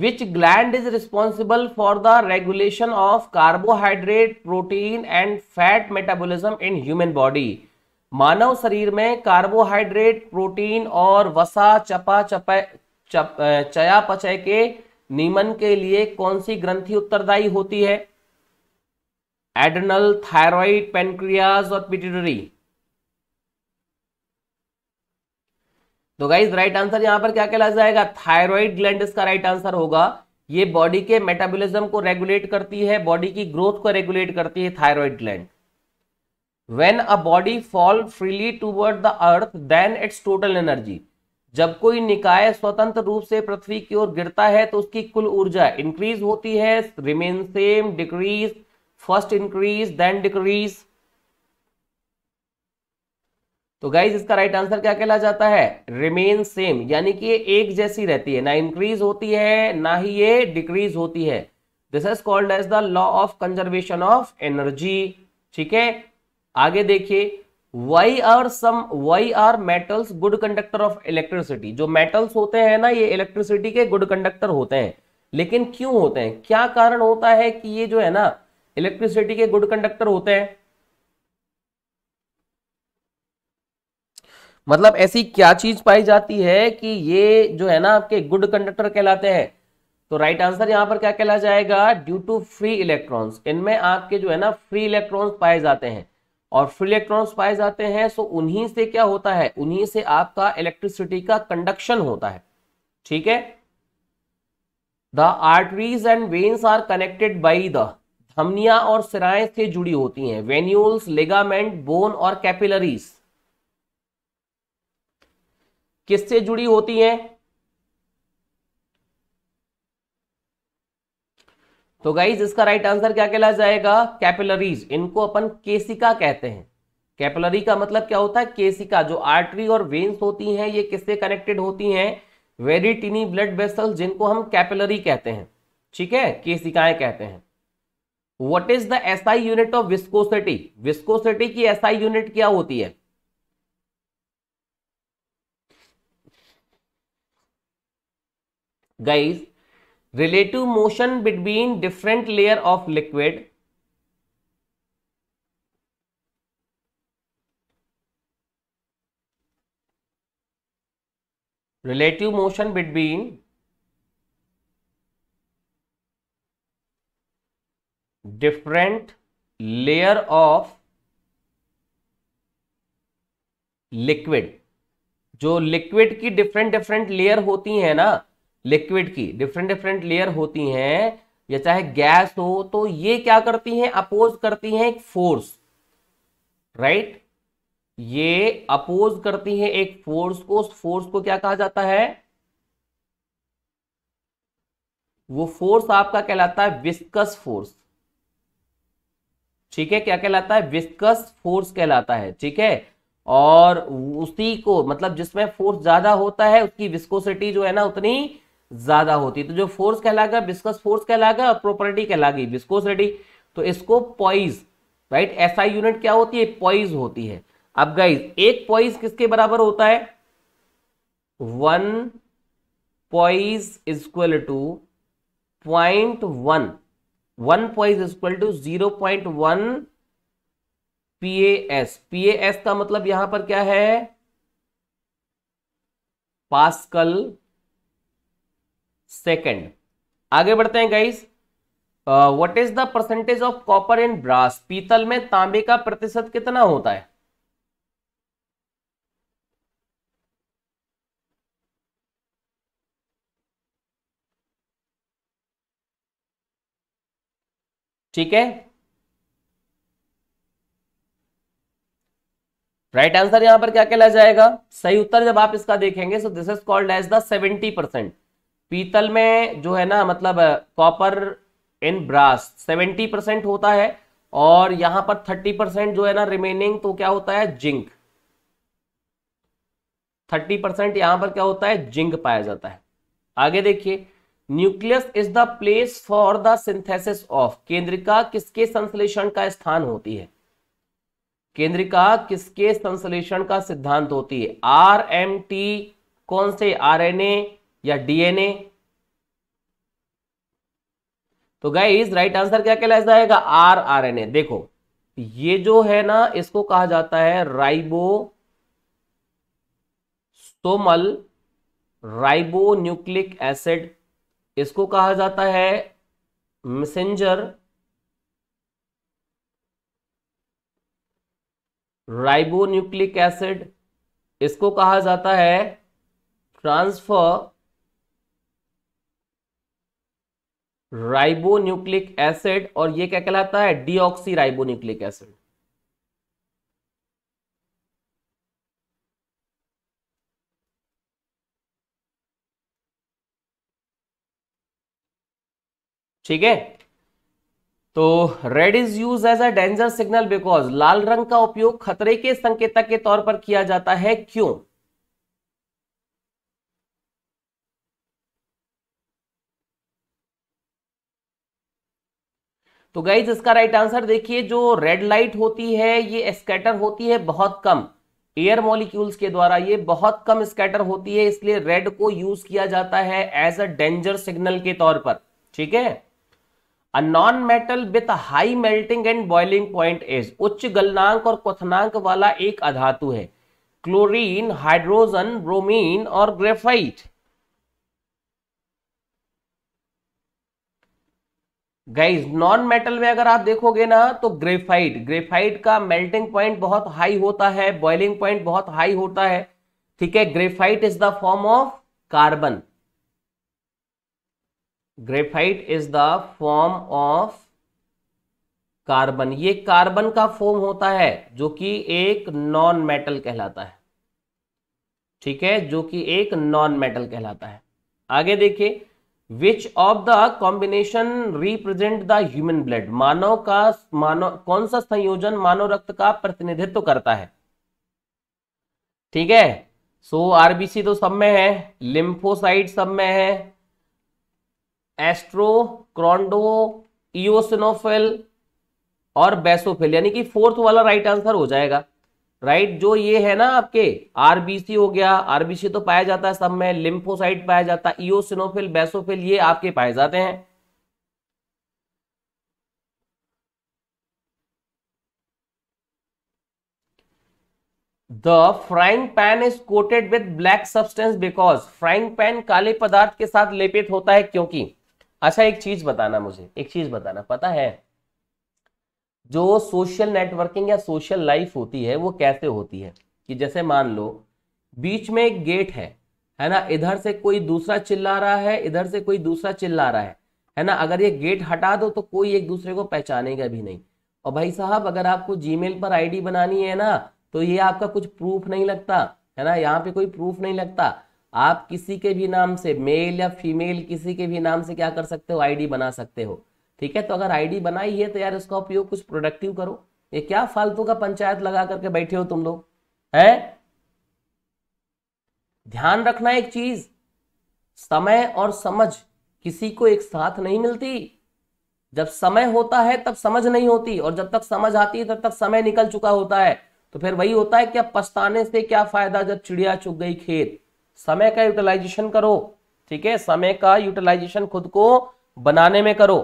which gland is responsible for the regulation of carbohydrate protein and fat metabolism in human body मानव शरीर में कार्बोहाइड्रेट प्रोटीन और वसा चपा चपा चप, चयापचय के नियमन के लिए कौन सी ग्रंथि उत्तरदायी होती है एडनल थायराइड पेनक्रियाज और पिटिटरी तो गाइज राइट आंसर यहां पर क्या कहला जाएगा थायराइड ग्लैंड का राइट आंसर होगा ये बॉडी के मेटाबॉलिज्म को रेगुलेट करती है बॉडी की ग्रोथ को रेगुलेट करती है thyroid gland when a body fall freely toward the earth then its total energy जब कोई निकाय स्वतंत्र रूप से पृथ्वी की ओर गिरता है तो उसकी कुल ऊर्जा इंक्रीज होती है remain same decrease first increase then decrease तो गाइज इसका राइट आंसर क्या कहला जाता है रिमेन सेम यानी कि ये एक जैसी रहती है ना इंक्रीज होती है ना ही ये डिक्रीज होती है this is called as the law of conservation of energy ठीक है आगे देखिए why are some why are metals good conductor of electricity जो मेटल्स होते हैं ना ये इलेक्ट्रिसिटी के गुड कंडक्टर होते हैं लेकिन क्यों होते हैं क्या कारण होता है कि ये जो है ना इलेक्ट्रिसिटी के गुड कंडक्टर होते हैं मतलब ऐसी क्या चीज पाई जाती है कि ये जो है ना आपके गुड कंडक्टर कहलाते हैं तो राइट आंसर यहां पर क्या कहला जाएगा ड्यू टू फ्री इलेक्ट्रॉन्स इनमें आपके जो है ना फ्री इलेक्ट्रॉन्स पाए जाते हैं और फ्री इलेक्ट्रॉन्स पाए जाते हैं सो उन्हीं से क्या होता है उन्हीं से आपका इलेक्ट्रिसिटी का कंडक्शन होता है ठीक है the arteries and veins are connected by the हमनिया और सिराए से जुड़ी होती हैं वेन्यूल्स लेगामेंट बोन और कैपिलरीज किससे जुड़ी होती हैं तो गाइज इसका राइट आंसर क्या कहला जाएगा कैपिलरीज इनको अपन केसिका कहते हैं कैपिलरी का मतलब क्या होता है केसिका जो आर्टरी और वेन्स होती हैं ये किससे कनेक्टेड होती हैं वेरी टिनी ब्लड वेसल जिनको हम कैपिलरी कहते हैं ठीक है केसिकाएं कहते हैं what is the SI unit of viscosity viscosity की एसआई यूनिट क्या होती है guys relative motion between different layer of liquid relative motion between different layer of liquid जो लिक्विड की डिफरेंट डिफरेंट लेयर होती है ना लिक्विड की डिफरेंट डिफरेंट लेयर होती हैं या चाहे गैस हो तो ये क्या करती हैं अपोज करती हैं एक फोर्स राइट ये अपोज करती हैं एक फोर्स को उस फोर्स को क्या कहा जाता है वो फोर्स आपका कहलाता है विस्कस फोर्स ठीक है क्या कहलाता है विस्कस फोर्स कहलाता है ठीक है और उसी को मतलब जिसमें फोर्स ज्यादा होता है उसकी विस्कोसिटी जो है ना उतनी ज्यादा होती है तो जो फोर्स कहलाएगा विस्कस फोर्स कहलाएगा और प्रॉपर्टी कहलाएगी विस्कोसिटी तो इसको पॉइज राइट ऐसा यूनिट क्या होती है पॉइज होती है अब गाइज एक पॉइज किसके बराबर होता है one poise is equal to point one one poise is equal to zero point one P S P S का मतलब यहां पर क्या है पास्कल सेकंड आगे बढ़ते हैं guys what is the percentage of copper in brass पीतल में तांबे का प्रतिशत कितना होता है ठीक है राइट right आंसर यहां पर क्या कहला जाएगा सही उत्तर जब आप इसका देखेंगे so this is called as the seventy percent पीतल में जो है ना मतलब copper in brass seventy percent होता है और यहां पर थर्टी परसेंट जो है ना रिमेनिंग तो क्या होता है जिंक थर्टी परसेंट यहां पर क्या होता है जिंक पाया जाता है आगे देखिए nucleus is the place for the synthesis of केंद्रिका किसके संश्लेषण का स्थान होती है केंद्रिका किसके संश्लेषण का सिद्धांत होती है आर एम टी कौन से आर एन ए या डीएनए तो गाइज राइट आंसर क्या कहला जाएगा आर आर एन ए देखो ये जो है ना इसको कहा जाता है ribosomal ribonucleic acid इसको कहा जाता है मैसेंजर राइबोन्यूक्लिक एसिड इसको कहा जाता है ट्रांसफर राइबोन्यूक्लिक एसिड और ये क्या कहलाता है डीऑक्सी राइबोन्यूक्लिक एसिड ठीक है तो red is use as a danger signal because लाल रंग का उपयोग खतरे के संकेतक के तौर पर किया जाता है क्यों तो गाइज इसका राइट आंसर देखिए जो रेड लाइट होती है ये स्कैटर होती है बहुत कम एयर मॉलिक्यूल्स के द्वारा ये बहुत कम स्कैटर होती है इसलिए रेड को यूज किया जाता है एज अ डेंजर सिग्नल के तौर पर ठीक है a non metal with high melting and boiling point is उच्च गलनांक और क्वनांक वाला एक अधातु है क्लोरीन हाइड्रोजन ब्रोमीन और ग्रेफाइट गाइज नॉन मेटल में अगर आप देखोगे ना तो ग्रेफाइट ग्रेफाइट का मेल्टिंग पॉइंट बहुत हाई होता है बॉइलिंग पॉइंट बहुत हाई होता है ठीक है graphite is the form of carbon graphite is the form of carbon ये कार्बन का फॉर्म होता है जो कि एक नॉन मेटल कहलाता है ठीक है जो कि एक नॉन मेटल कहलाता है आगे देखिए which of the combination represent the human blood मानव का मानव कौन सा संयोजन मानव रक्त का प्रतिनिधित्व करता है ठीक है सो so, आरबीसी तो सब में है लिम्फोसाइट सब में है एस्ट्रो क्रॉन्डो इोसिनोफेल और बेसोफिल यानी कि फोर्थ वाला राइट आंसर हो जाएगा राइट right, जो ये है ना आपके आरबीसी हो गया आरबीसी तो पाया जाता है सब में लिम्फोसाइट पाया जाता है इोसिनोफिल बेसोफिल ये आपके पाए जाते हैं the frying pan is coated with black substance because frying pan काले पदार्थ के साथ लेपित होता है क्योंकि अच्छा एक चीज बताना मुझे एक चीज बताना पता है जो सोशल नेटवर्किंग या सोशल लाइफ होती है वो कैसे होती है कि जैसे मान लो बीच में एक गेट है है ना इधर से कोई दूसरा चिल्ला रहा है इधर से कोई दूसरा चिल्ला रहा है है ना अगर ये गेट हटा दो तो कोई एक दूसरे को पहचानेगा भी नहीं और भाई साहब अगर आपको जीमेल पर आईडी बनानी है ना तो ये आपका कुछ प्रूफ नहीं लगता है ना यहाँ पे कोई प्रूफ नहीं लगता आप किसी के भी नाम से मेल या फीमेल किसी के भी नाम से क्या कर सकते हो आईडी बना सकते हो ठीक है तो अगर आईडी बनाई है तो यार उसका उपयोग कुछ प्रोडक्टिव करो ये क्या फालतू का पंचायत लगा करके बैठे हो तुम लोग है ध्यान रखना एक चीज समय और समझ किसी को एक साथ नहीं मिलती जब समय होता है तब समझ नहीं होती और जब तक समझ आती है तब तक समय निकल चुका होता है तो फिर वही होता है अब पछताने से क्या फायदा जब चिड़िया चुग गई खेत समय का यूटिलाइजेशन करो ठीक है समय का यूटिलाइजेशन खुद को बनाने में करो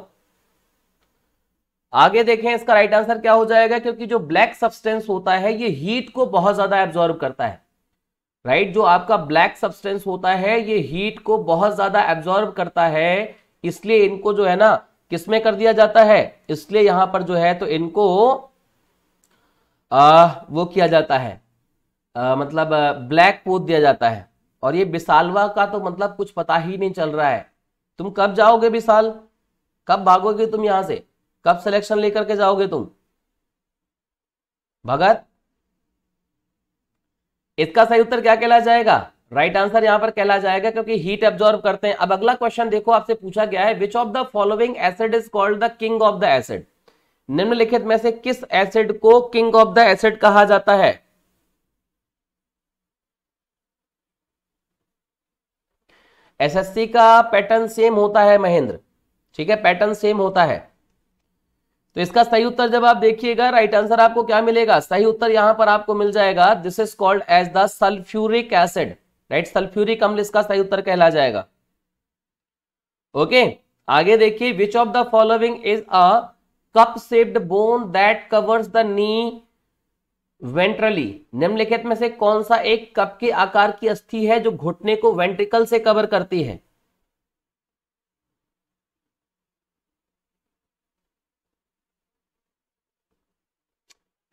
आगे देखें इसका राइट आंसर क्या हो जाएगा क्योंकि जो ब्लैक सब्सटेंस होता है ये हीट को बहुत ज्यादा एब्जॉर्ब करता है राइट जो आपका ब्लैक सब्सटेंस होता है ये हीट को बहुत ज्यादा एब्जॉर्ब करता है इसलिए इनको जो है ना किसमें कर दिया जाता है इसलिए यहां पर जो है तो इनको आ, वो किया जाता है आ, मतलब ब्लैक पोत दिया जाता है और ये विशालवा का तो मतलब कुछ पता ही नहीं चल रहा है तुम कब जाओगे विशाल कब भागोगे तुम यहां से कब सिलेक्शन लेकर के जाओगे तुम भगत इसका सही उत्तर क्या कहला जाएगा राइट right आंसर यहां पर कहला जाएगा क्योंकि हीट एब्जॉर्ब करते हैं अब अगला क्वेश्चन देखो आपसे पूछा गया है which of the following acid is called the king of the acid निम्नलिखित में से किस एसिड को किंग ऑफ द एसिड कहा जाता है एसएससी का पैटर्न सेम होता है महेंद्र ठीक है पैटर्न सेम होता है तो इसका सही उत्तर जब आप देखिएगा राइट आंसर आपको क्या मिलेगा सही उत्तर यहां पर आपको मिल जाएगा this is called as the sulphuric acid right sulphuric अम्ल इसका सही उत्तर कहला जाएगा ओके okay? आगे देखिए which of the following is a cup shaped bone that covers the knee ventrally निम्नलिखित में से कौन सा एक कप के आकार की अस्थि है जो घुटने को वेंट्रिकल से कवर करती है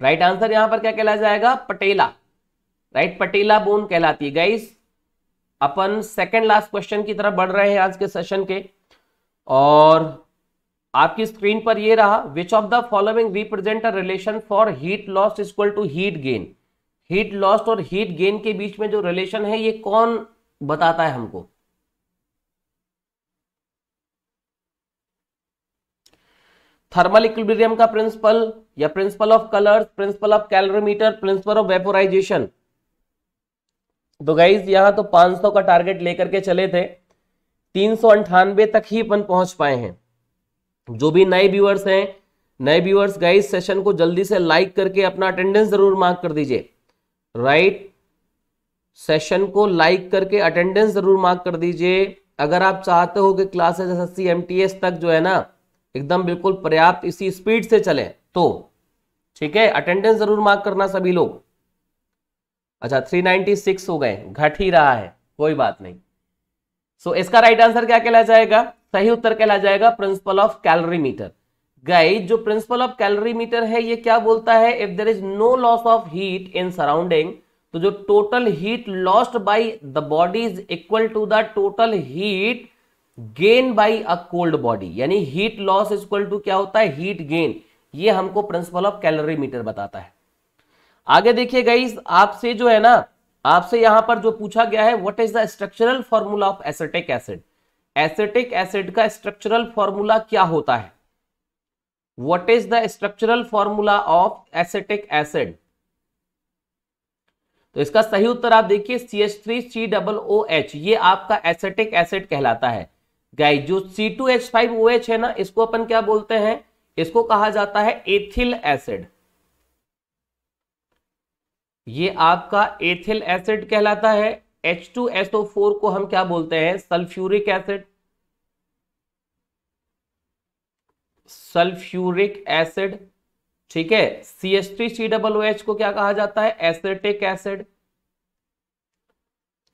राइट right आंसर यहां पर क्या कहला जाएगा patella right right? Patella bone कहलाती है गाइस अपन सेकंड लास्ट क्वेश्चन की तरफ बढ़ रहे हैं आज के सेशन के और आपकी स्क्रीन पर ये रहा which of the following represent a relation for heat loss equal to heat gain heat lost और हीट गेन के बीच में जो रिलेशन है ये कौन बताता है हमको थर्मल इक्विलिब्रियम का प्रिंसिपल या principle of colours principle of calorimeter principle of vaporization तो गाइज यहां तो 500 का टारगेट लेकर के चले थे तीन तक ही अपन पहुंच पाए हैं जो भी नए व्यूअर्स हैं नए व्यूअर्स गाइस सेशन को जल्दी से लाइक करके अपना अटेंडेंस जरूर मार्क कर दीजिए राइट सेशन को लाइक करके अटेंडेंस जरूर मार्क कर दीजिए अगर आप चाहते हो कि क्लासेस एस एस एस तक जो है ना एकदम बिल्कुल पर्याप्त इसी स्पीड से चले तो ठीक है अटेंडेंस जरूर मार्क करना सभी लोग अच्छा 396 हो गए घट ही रहा है कोई बात नहीं सो so, इसका राइट आंसर क्या कहला जाएगा सही उत्तर कहला जाएगा प्रिंसिपल ऑफ मीटर गाइज जो प्रिंसिपल ऑफ मीटर है ये क्या बोलता है if there is no loss of heat in surrounding तो जो total heat lost by the body is equal to the total heat gain by a cold body यानी heat loss is equal to क्या होता है heat gain ये हमको principal of metre बताता है आगे देखिए गाइस आपसे जो है ना आपसे यहां पर जो पूछा गया है what is the structural formula of acetic acid acetic acid का स्ट्रक्चरल फॉर्मूला क्या होता है what is the structural formula of acetic acid तो इसका सही उत्तर आप देखिए C H three C double O H ये आपका एसेटिक एसिड कहलाता है गाइस जो C two H five O H है ना इसको अपन क्या बोलते हैं इसको कहा जाता है एथिल एसिड ये आपका एथिल एसिड कहलाता है H2SO4 को हम क्या बोलते हैं सल्फ्यूरिक एसिड सल्फ्यूरिक एसिड ठीक है C H three C double O H को क्या कहा जाता है एसेटिक एसिड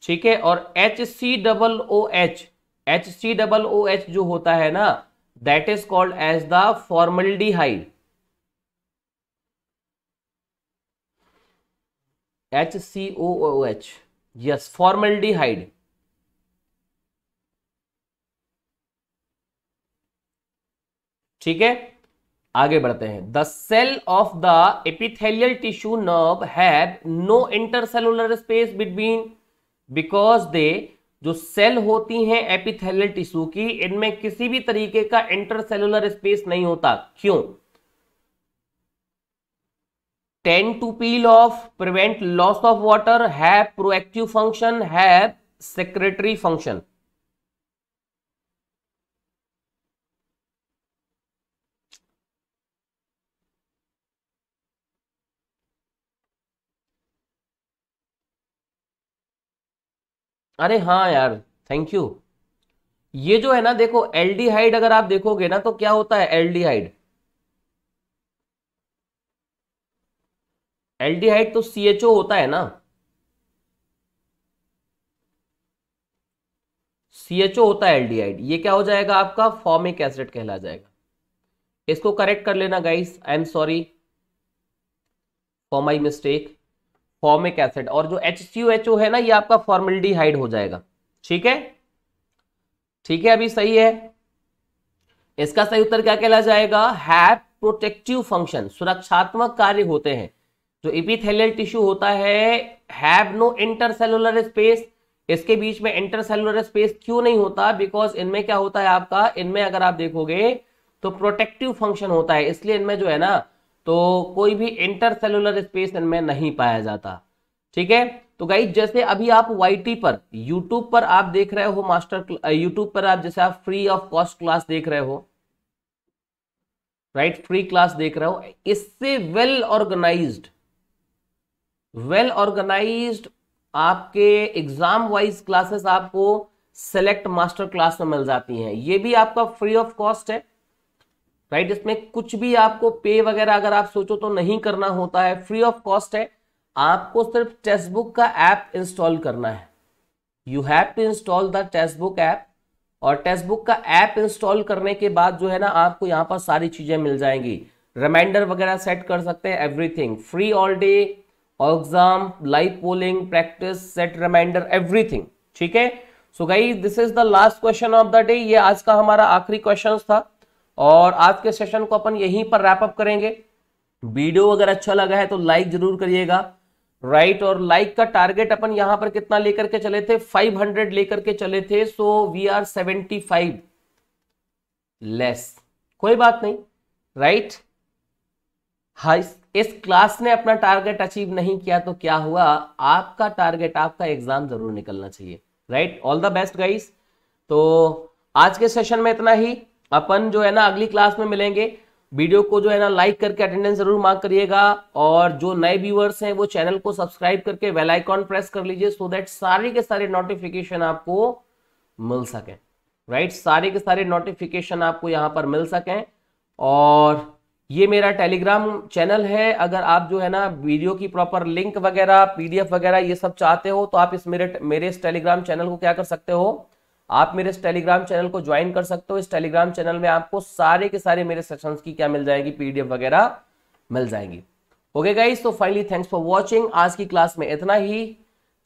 ठीक है और H C double O H H C double O H जो होता है ना that is called as the formaldehyde H C O O H yes formaldehyde ठीक है आगे बढ़ते हैं the cell of the epithelial tissue nerve have no intercellular space between because they जो सेल होती हैं एपिथेलियल टिश्यू की इनमें किसी भी तरीके का इंटरसेलुलर स्पेस नहीं होता क्यों tend to peel off prevent loss of water है प्रोएक्टिव फंक्शन है सेक्रेटरी फंक्शन अरे हाँ यार थैंक यू ये जो है ना देखो एल्डिहाइड अगर आप देखोगे ना तो क्या होता है एल्डिहाइड एल्डिहाइड तो सी एच ओ होता है ना सी एच ओ होता है एल्डिहाइड ये क्या हो जाएगा आपका फॉर्मिक एसिड कहला जाएगा इसको करेक्ट कर लेना guys I am sorry for my mistake formic acid और जो एच सी एच ओ है ना ये आपका फॉर्मल्डिहाइड हो जाएगा ठीक है ठीक है अभी सही है इसका सही उत्तर क्या कहला जाएगा हैव प्रोटेक्टिव फंक्शन सुरक्षात्मक कार्य होते हैं जो इपिथेलियल टिश्यू होता है हैव नो इंटरसेलुलर स्पेस इसके बीच में इंटरसेलुलर स्पेस क्यों नहीं होता बिकॉज इनमें क्या होता है आपका इनमें अगर आप देखोगे तो प्रोटेक्टिव फंक्शन होता है इसलिए इनमें जो है ना तो कोई भी इंटरसेलुलर स्पेस इनमें नहीं पाया जाता ठीक है तो गाइज जैसे अभी आप वाईटी पर यूट्यूब पर आप देख रहे हो मास्टर यूट्यूब पर आप जैसे आप फ्री ऑफ कॉस्ट क्लास देख रहे हो राइट फ्री क्लास देख रहे हो इससे वेल ऑर्गेनाइज्ड वेल ऑर्गेनाइज्ड आपके एग्जाम वाइज क्लासेस आपको सेलेक्ट मास्टर क्लास में मिल जाती हैं ये भी आपका फ्री ऑफ कॉस्ट है राइट right? इसमें कुछ भी आपको पे वगैरह अगर आप सोचो तो नहीं करना होता है फ्री ऑफ कॉस्ट है आपको सिर्फ टेक्स्ट बुक का ऐप इंस्टॉल करना है you have to install the text book app और टेक्स्ट बुक का ऐप इंस्टॉल करने के बाद जो है ना आपको यहाँ पर सारी चीजें मिल जाएंगी रिमाइंडर वगैरह सेट कर सकते हैं everything free all day exam live polling practice set reminder everything ठीक है so guys this is the last question of the day ये आज का हमारा आखिरी क्वेश्चन था और आज के सेशन को अपन यहीं पर रैप अप करेंगे वीडियो अगर अच्छा लगा है तो लाइक जरूर करिएगा राइट right? और लाइक का टारगेट अपन यहां पर कितना लेकर के चले थे 500 लेकर के चले थे सो वी आर 75 लेस कोई बात नहीं राइट right? इस क्लास ने अपना टारगेट अचीव नहीं किया तो क्या हुआ आपका टारगेट आपका एग्जाम जरूर निकलना चाहिए right all the best guys तो आज के सेशन में इतना ही अपन जो है ना अगली क्लास में मिलेंगे वीडियो को जो है ना लाइक करके अटेंडेंस जरूर मार्क करिएगा और जो नए व्यूअर्स हैं वो चैनल को सब्सक्राइब करके वेल आइकॉन प्रेस कर लीजिए सो दैट सारे के सारे नोटिफिकेशन आपको मिल सके राइट सारे के सारे नोटिफिकेशन आपको यहाँ पर मिल सके और ये मेरा टेलीग्राम चैनल है अगर आप जो है ना वीडियो की प्रॉपर लिंक वगैरह पीडीएफ वगैरह ये सब चाहते हो तो आप इस मेरे मेरे इस टेलीग्राम चैनल को क्या कर सकते हो आप मेरे इस टेलीग्राम चैनल को ज्वाइन कर सकते हो इस टेलीग्राम चैनल में आपको सारे के सारे मेरे सेशन की क्या मिल जाएगी पीडीएफ वगैरह मिल जाएंगी ओके गाइज तो फाइनली थैंक्स फॉर वॉचिंग आज की क्लास में इतना ही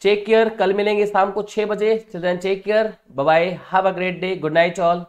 टेक केयर कल मिलेंगे शाम को छह बजे take care bye have a great day good night all